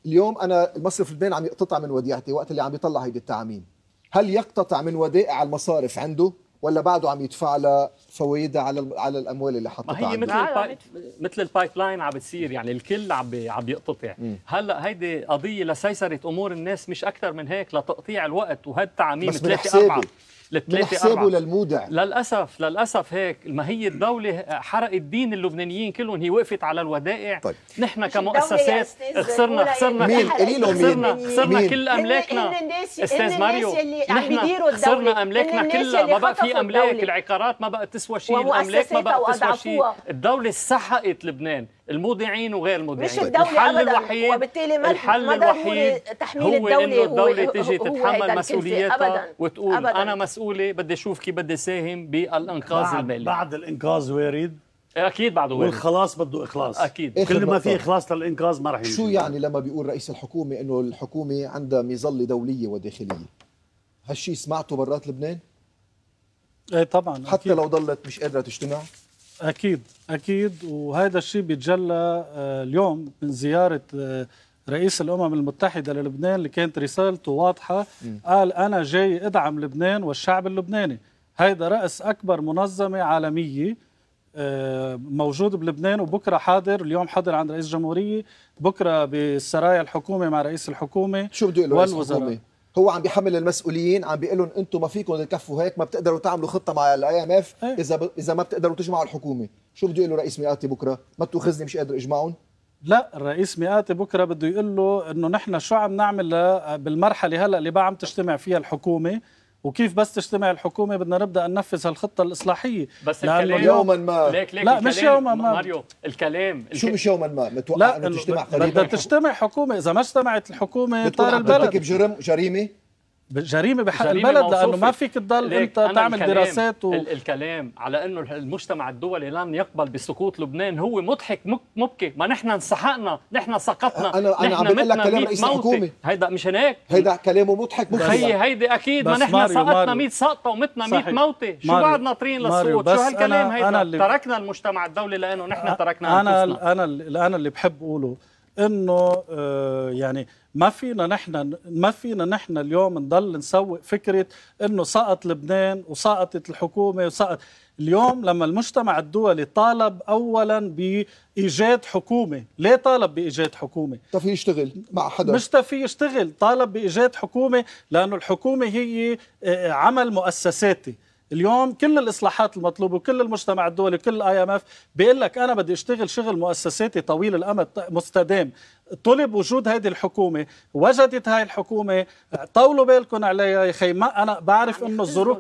اليوم انا المصرف البين عم يقتطع من وديعتي وقت اللي عم يطلع هيدي التعاميم هل يقتطع من ودائع المصارف عنده ولا بعده عم يدفع لها فوائدها على على الاموال اللي حطتها ما هي مثل الباي... يعني
مثل البايب لاين عم بتصير يعني الكل عم عم بيقتطع هلا هيدي قضيه لسيسره امور الناس مش اكثر من هيك لتقطيع الوقت وهالتعميم ثلاثه اربعه
للثلاثه أربعة للمودع
للاسف للاسف هيك ما هي الدوله حرقت دين اللبنانيين كلهم هي وقفت على الودائع طيب. نحن كمؤسسات خسرنا خسرنا مين خسرنا خسرنا كل املاكنا استاذ ماريو نحن خسرنا املاكنا كلها ما بقى في املاك العقارات ما بقى تسوى شيء الاملاك ما بقى تسوى شيء الدوله سحقت لبنان المودعين وغير المودعين مش الدولة الحل أبداً
الوحيد وبالتالي ما الحل الوحيد تحميل هو الدولة انه الدولة تجي تتحمل مسؤوليتها
أبداً وتقول أبداً أنا مسؤولة بدي أشوف كيف بدي ساهم بالإنقاذ المالي بعد الإنقاذ
وارد اكيد بعده وارد والخلاص بده اخلاص اكيد إيه كل ما في اخلاص للانقاذ ما رح شو
يعني لما بيقول رئيس الحكومه انه الحكومه عندها مظله دوليه وداخليه هالشيء سمعته برات لبنان؟ ايه طبعا حتى أكيد. لو ضلت مش قادره تجتمع
اكيد اكيد وهذا الشيء بيتجلى آه، اليوم من زياره آه، رئيس الامم المتحده للبنان اللي كانت رسالته واضحه قال انا جاي ادعم لبنان والشعب اللبناني هذا راس اكبر منظمه عالميه آه، موجود بلبنان وبكره حاضر اليوم حاضر عند رئيس الجمهوريه بكره بالسرايا الحكومه مع رئيس الحكومه شو بده يقول هو عم بيحمل المسؤولين
عم بيقول لهم انتم ما فيكم تكفوا هيك ما بتقدروا تعملوا خطه مع الاي ام اف اذا ب... اذا ما بتقدروا تجمعوا الحكومه شو بده يقول له رئيس مئاتي بكره ما توخذني مش قادر اجمعهم
لا الرئيس مئاتي بكره بده يقول له انه نحن شو عم نعمل بالمرحله هلا اللي بقى عم تجتمع فيها الحكومه وكيف بس تجتمع الحكومه بدنا نبدا ننفذ هالخطه الاصلاحيه بس الكلام يوما ما ليك ليك لا مش يوما ما ماريو
الكلام الك... شو مش
يوما ما متوقع انه تجتمع قريبا بدها تجتمع حكومه اذا ما اجتمعت الحكومه طار البلد جرم جريمه جريمه بحق جريمة البلد موصوفي. لانه ما فيك تضل انت تعمل الكلام دراسات و...
الكلام على انه المجتمع الدولي لن يقبل بسقوط لبنان هو مضحك مبكي ما نحن انسحقنا نحن سقطنا انا انا عم بقول لك كلام رئيس الحكومه هيدا مش هيك
هيدا كلامه مضحك مبكي هي
هيدي اكيد ما نحن سقطنا 100 سقطه ومتنا 100 موته شو بعد ناطرين للسقوط شو هالكلام هيدا أنا اللي تركنا المجتمع الدولي لانه نحن تركنا انا انا
انا اللي بحب اقوله انه آه، يعني ما فينا نحن ما فينا نحن اليوم نضل نسوق فكره انه سقط لبنان وسقطت الحكومه وسقط اليوم لما المجتمع الدولي طالب اولا بايجاد حكومه، ليه طالب بايجاد حكومه؟ تفي يشتغل مع حدا مش تفي يشتغل، طالب بايجاد حكومه لانه الحكومه هي آه، عمل مؤسساتي اليوم كل الاصلاحات المطلوبه وكل المجتمع الدولي وكل الاي ام اف بيقول لك انا بدي اشتغل شغل مؤسساتي طويل الامد مستدام طلب وجود هذه الحكومه وجدت هاي الحكومه طولوا بالكم عليها يا اخي ما انا بعرف انه الظروف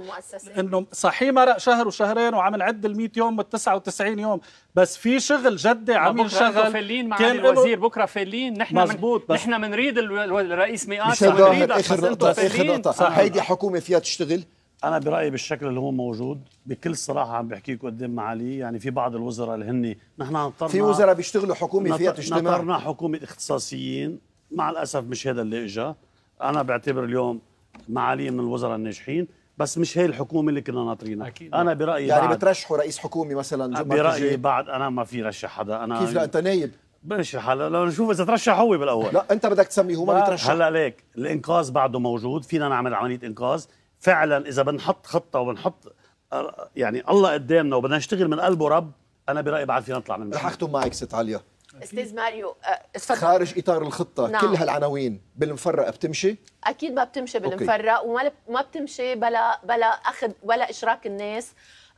انه صحيح مرق شهر وشهرين وعم نعد ال 100 يوم وال 99 يوم بس في شغل جدي عم ينشغل فلين مع كان الوزير بكره فلين نحن مزبوط بس نحن
بنريد الرئيس مئات بنريد اخر نقطه اخر نقطه هيدي
حكومه فيها تشتغل انا برايي بالشكل اللي هو موجود بكل صراحه عم لكم قدام معالي يعني في بعض الوزراء اللي هن نحن نطرنا في وزراء
بيشتغلوا حكومي فيها اجتماع نطرنا
حكومه اختصاصيين مع الاسف مش هذا اللي اجى انا بعتبر اليوم معالي من الوزراء الناجحين بس مش هي الحكومه اللي كنا ناطرينها اكيد انا برايي يعني
بترشحوا رئيس حكومه مثلا
برايي بعد انا ما في رشح حدا انا كيف لا انت نايب ماشي هلا لو نشوف اذا ترشح هو بالاول لا
انت بدك تسميه هو ما بيترشح هلا
ليك الانقاذ بعده موجود فينا نعمل عمليه انقاذ فعلا اذا بنحط خطه وبنحط يعني الله قدامنا وبدنا نشتغل من قلبه رب انا برايي بعد فينا نطلع من رح اختم معك ست عليا
استاذ ماريو أه، اتفضل
خارج
اطار الخطه نعم. كل هالعناوين بالمفرق بتمشي
اكيد ما بتمشي بالمفرق وما ما بتمشي بلا بلا اخذ ولا اشراك الناس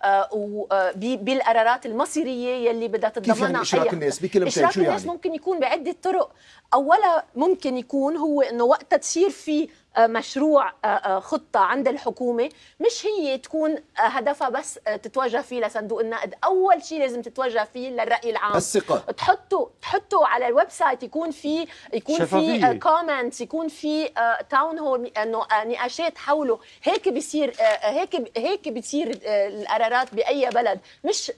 أه، أه، بالقرارات المصيريه يلي بدها تتضمنها كيف يعني اشراك أي... الناس بكلمتين اشراك يعني؟ الناس ممكن يكون بعده طرق اولا ممكن يكون هو انه وقتها تصير في آه، مشروع آه، آه، خطه عند الحكومه مش هي تكون هدفها بس تتوجه فيه لصندوق النقد اول شيء لازم تتوجه فيه للراي العام الثقه تحطوا تحطوا على الويب سايت يكون في يكون في كومنتس يكون في تاون هول انه نقاشات حوله هيك بيصير هيك هيك بتصير القرارات باي بلد مش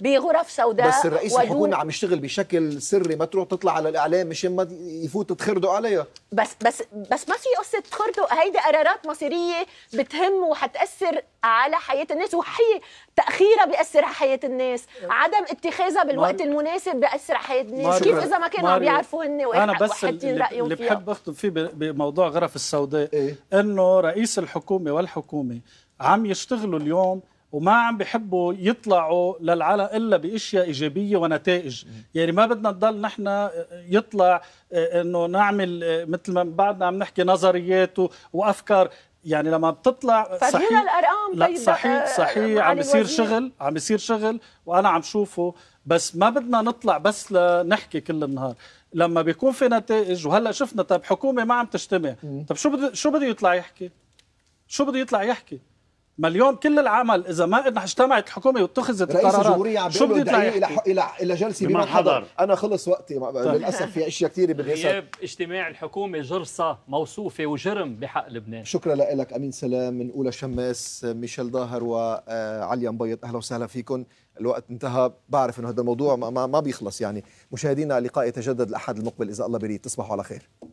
بغرف سوداء بس الرئيس الحكومه عم
يشتغل بشكل سري ما تروح تطلع على الاعلام مشان ما يفوت تخردوا عليها
بس بس بس ما في قصه تخرطوا هيدي قرارات مصيريه بتهم وحتاثر على حياه الناس وحي تاخيرها بياثر على حياه الناس عدم اتخاذها بالوقت مار... المناسب بياثر على حياه الناس كيف اذا ما كانوا عم بيعرفوا هن انا بس اللي, اللي بحب
اخطب فيه بموضوع غرف السوداء إيه؟ انه رئيس الحكومه والحكومه عم يشتغلوا اليوم وما عم بحبوا يطلعوا للعلى الا باشياء ايجابيه ونتائج يعني ما بدنا نضل نحن يطلع آه، انه نعمل آه، مثل ما بعدنا عم نحكي نظريات وافكار يعني لما بتطلع صحيح الارقام لا طيب، صحيح آه، صحيح عم بيصير شغل عم بيصير شغل وانا عم شوفه بس ما بدنا نطلع بس لنحكي كل النهار لما بيكون في نتائج وهلا شفنا طب حكومه ما عم تجتمع طب شو بده شو بده يطلع يحكي شو بده يطلع يحكي ما اليوم كل العمل اذا ما انه اجتمعت الحكومه واتخذت رئيس الجمهوريه عم شو بده الى
الى الى جلسه بما حضر انا خلص وقتي طيب. للاسف في اشياء كثيره بالغياب غياب
اجتماع الحكومه جرصه موصوفه وجرم بحق لبنان
شكرا لك امين سلام من اولى شماس ميشيل ظاهر وعليا مبيض اهلا وسهلا فيكم الوقت انتهى بعرف انه هذا الموضوع ما, ما بيخلص يعني مشاهدينا لقاء يتجدد الاحد المقبل اذا الله بريد تصبحوا على خير